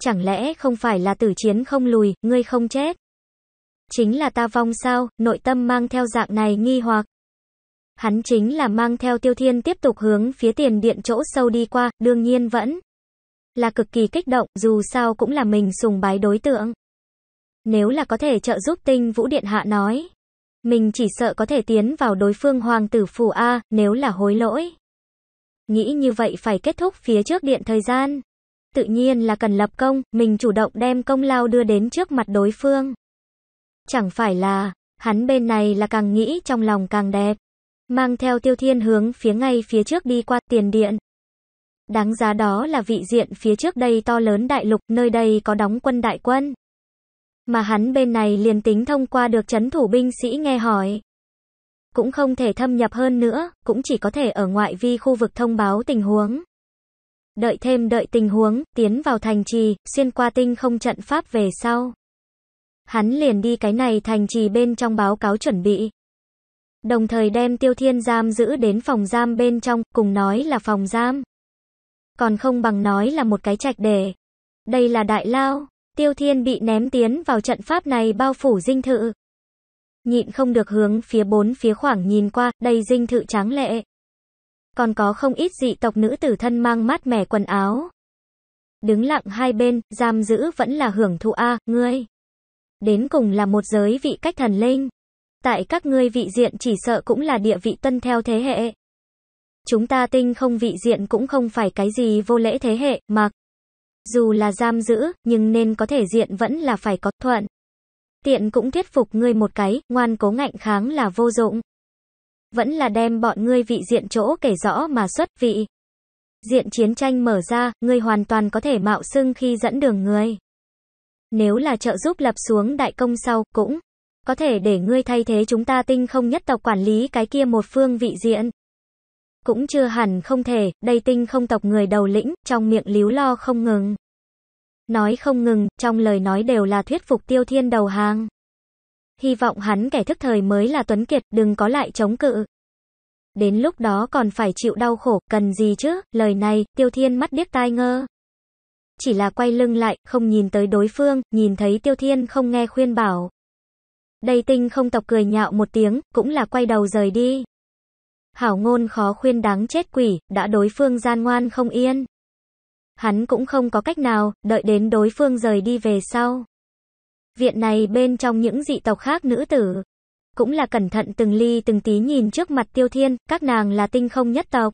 Chẳng lẽ không phải là tử chiến không lùi, ngươi không chết? Chính là ta vong sao, nội tâm mang theo dạng này nghi hoặc. Hắn chính là mang theo tiêu thiên tiếp tục hướng phía tiền điện chỗ sâu đi qua, đương nhiên vẫn là cực kỳ kích động, dù sao cũng là mình sùng bái đối tượng. Nếu là có thể trợ giúp tinh vũ điện hạ nói, mình chỉ sợ có thể tiến vào đối phương hoàng tử phủ A, nếu là hối lỗi. Nghĩ như vậy phải kết thúc phía trước điện thời gian. Tự nhiên là cần lập công, mình chủ động đem công lao đưa đến trước mặt đối phương. Chẳng phải là, hắn bên này là càng nghĩ trong lòng càng đẹp. Mang theo tiêu thiên hướng phía ngay phía trước đi qua tiền điện. Đáng giá đó là vị diện phía trước đây to lớn đại lục, nơi đây có đóng quân đại quân. Mà hắn bên này liền tính thông qua được chấn thủ binh sĩ nghe hỏi cũng không thể thâm nhập hơn nữa, cũng chỉ có thể ở ngoại vi khu vực thông báo tình huống. Đợi thêm đợi tình huống, tiến vào thành trì, xuyên qua tinh không trận pháp về sau. Hắn liền đi cái này thành trì bên trong báo cáo chuẩn bị. Đồng thời đem tiêu thiên giam giữ đến phòng giam bên trong, cùng nói là phòng giam. Còn không bằng nói là một cái trạch đề. Đây là đại lao, tiêu thiên bị ném tiến vào trận pháp này bao phủ dinh thự, nhịn không được hướng phía bốn phía khoảng nhìn qua, đầy dinh thự tráng lệ. Còn có không ít dị tộc nữ tử thân mang mát mẻ quần áo. Đứng lặng hai bên, giam giữ vẫn là hưởng thụ A, ngươi. Đến cùng là một giới vị cách thần linh. Tại các ngươi vị diện chỉ sợ cũng là địa vị tân theo thế hệ. Chúng ta tinh không vị diện cũng không phải cái gì vô lễ thế hệ, mặc. Dù là giam giữ, nhưng nên có thể diện vẫn là phải có thuận tiện cũng thuyết phục ngươi một cái, ngoan cố ngạnh kháng là vô dụng. Vẫn là đem bọn ngươi vị diện chỗ kể rõ mà xuất vị. Diện chiến tranh mở ra, ngươi hoàn toàn có thể mạo xưng khi dẫn đường người. Nếu là trợ giúp lập xuống đại công sau, cũng có thể để ngươi thay thế chúng ta tinh không nhất tộc quản lý cái kia một phương vị diện. Cũng chưa hẳn không thể, đây tinh không tộc người đầu lĩnh, trong miệng líu lo không ngừng. Nói không ngừng, trong lời nói đều là thuyết phục Tiêu Thiên đầu hàng. Hy vọng hắn kẻ thức thời mới là Tuấn Kiệt, đừng có lại chống cự. Đến lúc đó còn phải chịu đau khổ, cần gì chứ, lời này, Tiêu Thiên mắt điếc tai ngơ. Chỉ là quay lưng lại, không nhìn tới đối phương, nhìn thấy Tiêu Thiên không nghe khuyên bảo. Đây tinh không tộc cười nhạo một tiếng, cũng là quay đầu rời đi. Hảo ngôn khó khuyên đáng chết quỷ, đã đối phương gian ngoan không yên hắn cũng không có cách nào, đợi đến đối phương rời đi về sau. Viện này bên trong những dị tộc khác nữ tử, cũng là cẩn thận từng ly từng tí nhìn trước mặt tiêu thiên, các nàng là tinh không nhất tộc.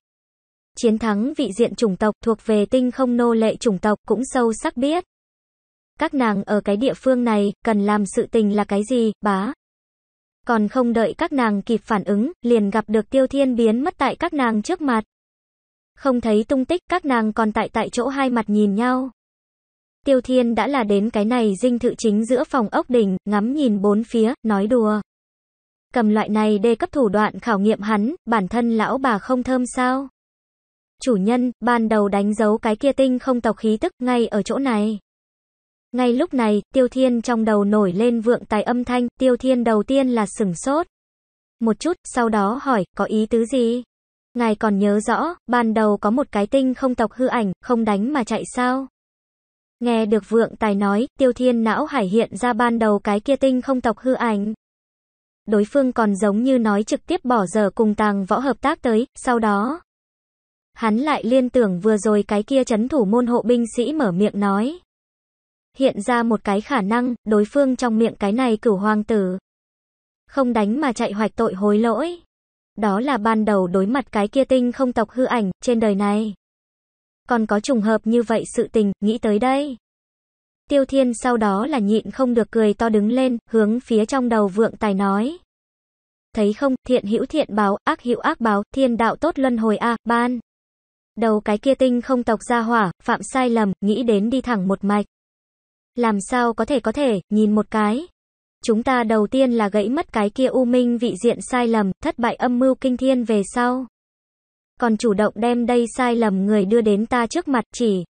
Chiến thắng vị diện chủng tộc thuộc về tinh không nô lệ chủng tộc cũng sâu sắc biết. Các nàng ở cái địa phương này, cần làm sự tình là cái gì, bá. Còn không đợi các nàng kịp phản ứng, liền gặp được tiêu thiên biến mất tại các nàng trước mặt. Không thấy tung tích các nàng còn tại tại chỗ hai mặt nhìn nhau. Tiêu Thiên đã là đến cái này dinh thự chính giữa phòng ốc đỉnh, ngắm nhìn bốn phía, nói đùa. Cầm loại này đề cấp thủ đoạn khảo nghiệm hắn, bản thân lão bà không thơm sao? Chủ nhân, ban đầu đánh dấu cái kia tinh không tộc khí tức ngay ở chỗ này. Ngay lúc này, Tiêu Thiên trong đầu nổi lên vượng tài âm thanh, Tiêu Thiên đầu tiên là sửng sốt. Một chút, sau đó hỏi, có ý tứ gì? Ngài còn nhớ rõ, ban đầu có một cái tinh không tộc hư ảnh, không đánh mà chạy sao? Nghe được vượng tài nói, tiêu thiên não hải hiện ra ban đầu cái kia tinh không tộc hư ảnh. Đối phương còn giống như nói trực tiếp bỏ giờ cùng tàng võ hợp tác tới, sau đó. Hắn lại liên tưởng vừa rồi cái kia chấn thủ môn hộ binh sĩ mở miệng nói. Hiện ra một cái khả năng, đối phương trong miệng cái này cửu hoàng tử. Không đánh mà chạy hoạch tội hối lỗi. Đó là ban đầu đối mặt cái kia tinh không tộc hư ảnh, trên đời này. Còn có trùng hợp như vậy sự tình, nghĩ tới đây. Tiêu thiên sau đó là nhịn không được cười to đứng lên, hướng phía trong đầu vượng tài nói. Thấy không, thiện hữu thiện báo, ác hữu ác báo, thiên đạo tốt luân hồi a ban. Đầu cái kia tinh không tộc ra hỏa, phạm sai lầm, nghĩ đến đi thẳng một mạch. Làm sao có thể có thể, nhìn một cái. Chúng ta đầu tiên là gãy mất cái kia u minh vị diện sai lầm, thất bại âm mưu kinh thiên về sau. Còn chủ động đem đây sai lầm người đưa đến ta trước mặt chỉ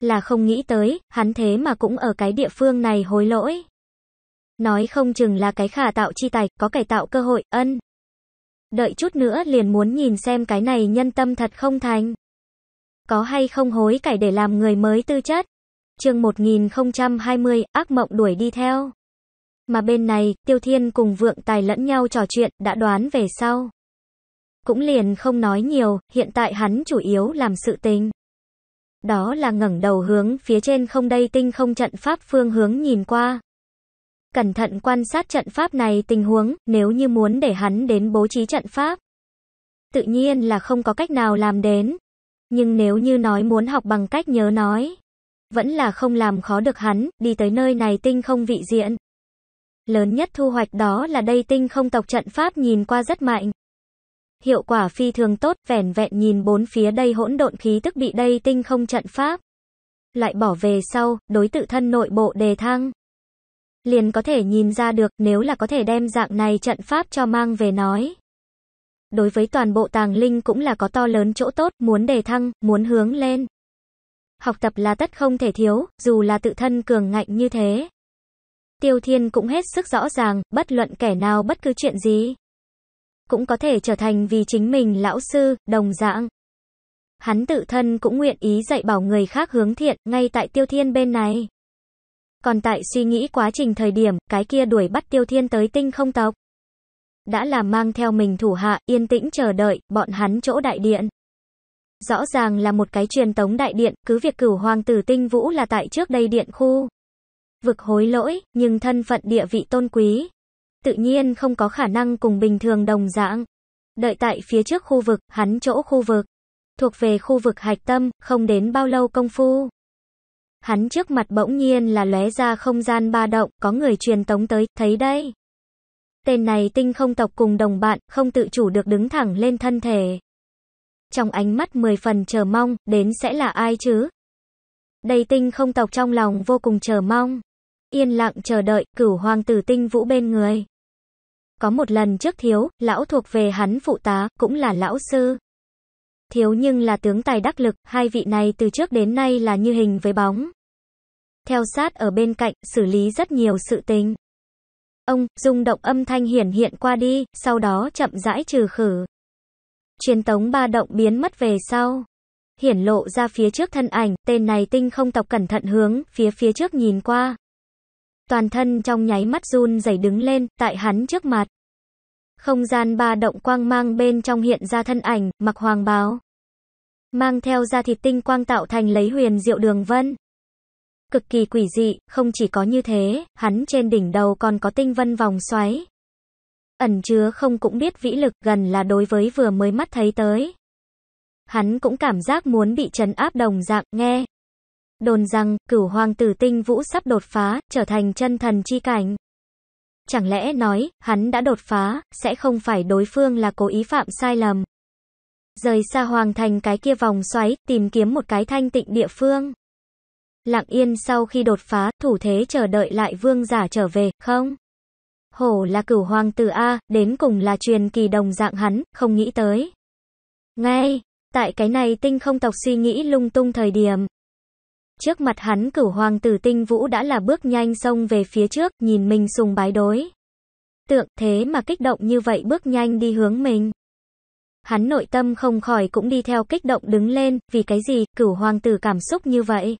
là không nghĩ tới, hắn thế mà cũng ở cái địa phương này hối lỗi. Nói không chừng là cái khả tạo chi tài, có cải tạo cơ hội, ân. Đợi chút nữa liền muốn nhìn xem cái này nhân tâm thật không thành. Có hay không hối cải để làm người mới tư chất. Chương 1020, ác mộng đuổi đi theo. Mà bên này, Tiêu Thiên cùng Vượng Tài lẫn nhau trò chuyện, đã đoán về sau. Cũng liền không nói nhiều, hiện tại hắn chủ yếu làm sự tình. Đó là ngẩng đầu hướng phía trên không đây tinh không trận pháp phương hướng nhìn qua. Cẩn thận quan sát trận pháp này tình huống, nếu như muốn để hắn đến bố trí trận pháp. Tự nhiên là không có cách nào làm đến. Nhưng nếu như nói muốn học bằng cách nhớ nói, vẫn là không làm khó được hắn, đi tới nơi này tinh không vị diện. Lớn nhất thu hoạch đó là đây tinh không tộc trận pháp nhìn qua rất mạnh. Hiệu quả phi thường tốt, vẻn vẹn nhìn bốn phía đây hỗn độn khí tức bị đây tinh không trận pháp. Lại bỏ về sau, đối tự thân nội bộ đề thăng. Liền có thể nhìn ra được nếu là có thể đem dạng này trận pháp cho mang về nói. Đối với toàn bộ tàng linh cũng là có to lớn chỗ tốt, muốn đề thăng, muốn hướng lên. Học tập là tất không thể thiếu, dù là tự thân cường ngạnh như thế. Tiêu Thiên cũng hết sức rõ ràng, bất luận kẻ nào bất cứ chuyện gì. Cũng có thể trở thành vì chính mình lão sư, đồng dạng. Hắn tự thân cũng nguyện ý dạy bảo người khác hướng thiện, ngay tại Tiêu Thiên bên này. Còn tại suy nghĩ quá trình thời điểm, cái kia đuổi bắt Tiêu Thiên tới tinh không tộc. Đã là mang theo mình thủ hạ, yên tĩnh chờ đợi, bọn hắn chỗ đại điện. Rõ ràng là một cái truyền tống đại điện, cứ việc cửu hoàng tử tinh vũ là tại trước đây điện khu vực hối lỗi, nhưng thân phận địa vị tôn quý, tự nhiên không có khả năng cùng bình thường đồng dạng. Đợi tại phía trước khu vực, hắn chỗ khu vực, thuộc về khu vực hạch tâm, không đến bao lâu công phu. Hắn trước mặt bỗng nhiên là lóe ra không gian ba động, có người truyền tống tới, thấy đây. Tên này tinh không tộc cùng đồng bạn, không tự chủ được đứng thẳng lên thân thể. Trong ánh mắt mười phần chờ mong, đến sẽ là ai chứ? Đầy tinh không tộc trong lòng vô cùng chờ mong yên lặng chờ đợi, cửu hoàng tử tinh vũ bên người. Có một lần trước thiếu, lão thuộc về hắn phụ tá, cũng là lão sư. Thiếu nhưng là tướng tài đắc lực, hai vị này từ trước đến nay là như hình với bóng. Theo sát ở bên cạnh, xử lý rất nhiều sự tình. Ông, rung động âm thanh hiển hiện qua đi, sau đó chậm rãi trừ khử. Truyền tống ba động biến mất về sau. Hiển lộ ra phía trước thân ảnh, tên này tinh không tộc cẩn thận hướng, phía phía trước nhìn qua toàn thân trong nháy mắt run rẩy đứng lên, tại hắn trước mặt. Không gian ba động quang mang bên trong hiện ra thân ảnh, mặc hoàng bào. Mang theo ra thịt tinh quang tạo thành lấy huyền diệu đường vân. Cực kỳ quỷ dị, không chỉ có như thế, hắn trên đỉnh đầu còn có tinh vân vòng xoáy. Ẩn chứa không cũng biết vĩ lực gần là đối với vừa mới mắt thấy tới. Hắn cũng cảm giác muốn bị trấn áp đồng dạng, nghe, đồn rằng cửu hoàng tử tinh vũ sắp đột phá, trở thành chân thần chi cảnh. Chẳng lẽ nói, hắn đã đột phá, sẽ không phải đối phương là cố ý phạm sai lầm. Rời xa hoàng thành cái kia vòng xoáy, tìm kiếm một cái thanh tịnh địa phương. Lặng yên sau khi đột phá, thủ thế chờ đợi lại vương giả trở về, không? Hổ là cửu hoàng tử A, đến cùng là truyền kỳ đồng dạng hắn, không nghĩ tới. Ngay, tại cái này tinh không tộc suy nghĩ lung tung thời điểm. Trước mặt hắn cửu hoàng tử tinh vũ đã là bước nhanh xông về phía trước, nhìn mình sùng bái đối. Tượng thế mà kích động như vậy bước nhanh đi hướng mình. Hắn nội tâm không khỏi cũng đi theo kích động đứng lên, vì cái gì, cửu hoàng tử cảm xúc như vậy.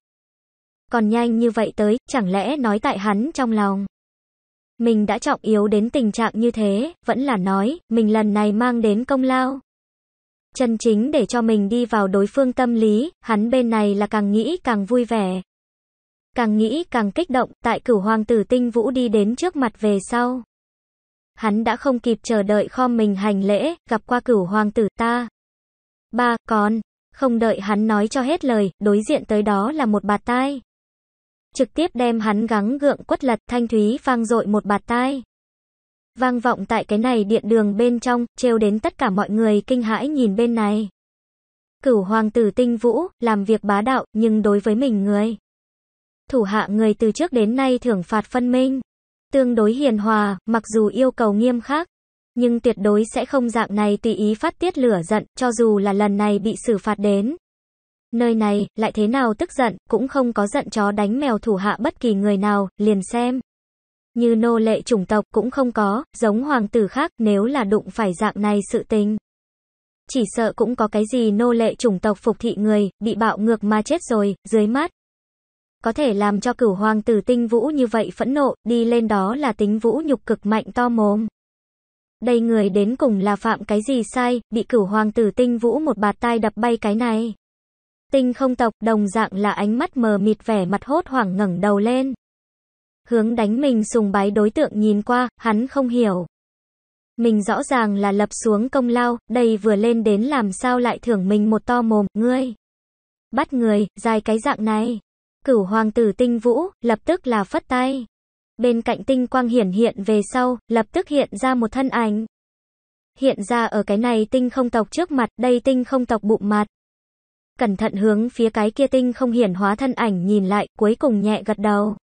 Còn nhanh như vậy tới, chẳng lẽ nói tại hắn trong lòng. Mình đã trọng yếu đến tình trạng như thế, vẫn là nói, mình lần này mang đến công lao chân chính để cho mình đi vào đối phương tâm lý, hắn bên này là càng nghĩ càng vui vẻ. Càng nghĩ càng kích động, tại cửu hoàng tử tinh vũ đi đến trước mặt về sau. Hắn đã không kịp chờ đợi kho mình hành lễ, gặp qua cửu hoàng tử ta. Ba, con, không đợi hắn nói cho hết lời, đối diện tới đó là một bạt tai. Trực tiếp đem hắn gắng gượng quất lật thanh thúy vang dội một bạt tai vang vọng tại cái này điện đường bên trong, trêu đến tất cả mọi người kinh hãi nhìn bên này. Cửu hoàng tử tinh vũ, làm việc bá đạo, nhưng đối với mình người. Thủ hạ người từ trước đến nay thưởng phạt phân minh. Tương đối hiền hòa, mặc dù yêu cầu nghiêm khắc, nhưng tuyệt đối sẽ không dạng này tùy ý phát tiết lửa giận, cho dù là lần này bị xử phạt đến. Nơi này, lại thế nào tức giận, cũng không có giận chó đánh mèo thủ hạ bất kỳ người nào, liền xem như nô lệ chủng tộc cũng không có, giống hoàng tử khác nếu là đụng phải dạng này sự tình. Chỉ sợ cũng có cái gì nô lệ chủng tộc phục thị người, bị bạo ngược mà chết rồi, dưới mắt. Có thể làm cho cửu hoàng tử tinh vũ như vậy phẫn nộ, đi lên đó là tính vũ nhục cực mạnh to mồm. Đây người đến cùng là phạm cái gì sai, bị cửu hoàng tử tinh vũ một bạt tai đập bay cái này. Tinh không tộc, đồng dạng là ánh mắt mờ mịt vẻ mặt hốt hoảng ngẩng đầu lên. Hướng đánh mình sùng bái đối tượng nhìn qua, hắn không hiểu. Mình rõ ràng là lập xuống công lao, đây vừa lên đến làm sao lại thưởng mình một to mồm, ngươi. Bắt người, dài cái dạng này. Cửu hoàng tử tinh vũ, lập tức là phất tay. Bên cạnh tinh quang hiển hiện về sau, lập tức hiện ra một thân ảnh. Hiện ra ở cái này tinh không tộc trước mặt, đây tinh không tộc bụng mặt. Cẩn thận hướng phía cái kia tinh không hiển hóa thân ảnh nhìn lại, cuối cùng nhẹ gật đầu.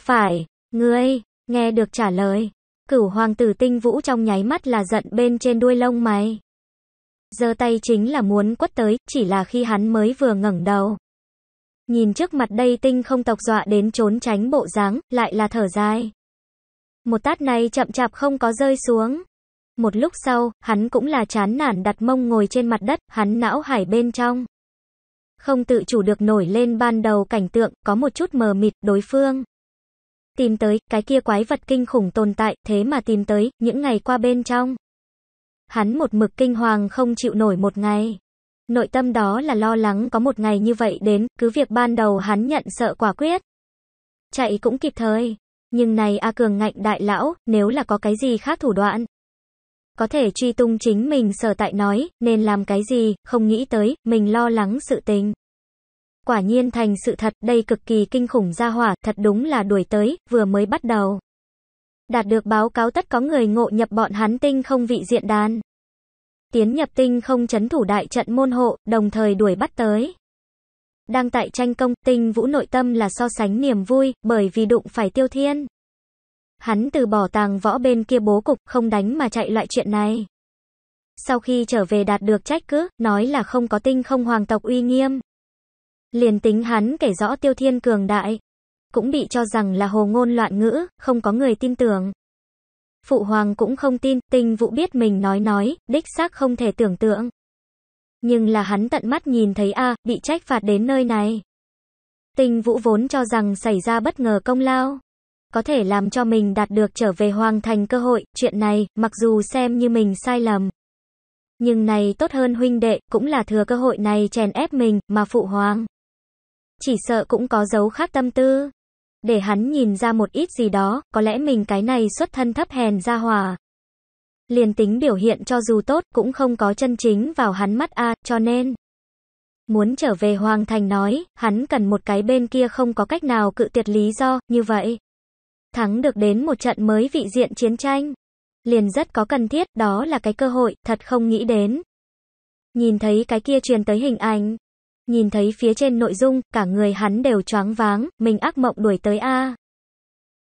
Phải, ngươi, nghe được trả lời. Cửu hoàng tử tinh vũ trong nháy mắt là giận bên trên đuôi lông mày. Giơ tay chính là muốn quất tới, chỉ là khi hắn mới vừa ngẩng đầu. Nhìn trước mặt đây tinh không tộc dọa đến trốn tránh bộ dáng, lại là thở dài. Một tát này chậm chạp không có rơi xuống. Một lúc sau, hắn cũng là chán nản đặt mông ngồi trên mặt đất, hắn não hải bên trong. Không tự chủ được nổi lên ban đầu cảnh tượng, có một chút mờ mịt, đối phương. Tìm tới, cái kia quái vật kinh khủng tồn tại, thế mà tìm tới, những ngày qua bên trong. Hắn một mực kinh hoàng không chịu nổi một ngày. Nội tâm đó là lo lắng có một ngày như vậy đến, cứ việc ban đầu hắn nhận sợ quả quyết. Chạy cũng kịp thời. Nhưng này A Cường ngạnh đại lão, nếu là có cái gì khác thủ đoạn. Có thể truy tung chính mình sở tại nói, nên làm cái gì, không nghĩ tới, mình lo lắng sự tình. Quả nhiên thành sự thật, đây cực kỳ kinh khủng ra hỏa, thật đúng là đuổi tới, vừa mới bắt đầu. Đạt được báo cáo tất có người ngộ nhập bọn hắn tinh không vị diện đàn. Tiến nhập tinh không chấn thủ đại trận môn hộ, đồng thời đuổi bắt tới. Đang tại tranh công, tinh vũ nội tâm là so sánh niềm vui, bởi vì đụng phải tiêu thiên. Hắn từ bỏ tàng võ bên kia bố cục, không đánh mà chạy loại chuyện này. Sau khi trở về đạt được trách cứ, nói là không có tinh không hoàng tộc uy nghiêm. Liền tính hắn kể rõ Tiêu Thiên cường đại, cũng bị cho rằng là hồ ngôn loạn ngữ, không có người tin tưởng. Phụ hoàng cũng không tin, tình vụ biết mình nói nói, đích xác không thể tưởng tượng. Nhưng là hắn tận mắt nhìn thấy a bị trách phạt đến nơi này. Tình vũ vốn cho rằng xảy ra bất ngờ công lao. Có thể làm cho mình đạt được trở về hoàng thành cơ hội, chuyện này, mặc dù xem như mình sai lầm. Nhưng này tốt hơn huynh đệ, cũng là thừa cơ hội này chèn ép mình, mà phụ hoàng chỉ sợ cũng có dấu khác tâm tư. Để hắn nhìn ra một ít gì đó, có lẽ mình cái này xuất thân thấp hèn ra hòa. Liền tính biểu hiện cho dù tốt, cũng không có chân chính vào hắn mắt a, cho nên. Muốn trở về Hoàng Thành nói, hắn cần một cái bên kia không có cách nào cự tuyệt lý do, như vậy. Thắng được đến một trận mới vị diện chiến tranh. Liền rất có cần thiết, đó là cái cơ hội, thật không nghĩ đến. Nhìn thấy cái kia truyền tới hình ảnh, nhìn thấy phía trên nội dung, cả người hắn đều choáng váng, mình ác mộng đuổi tới a.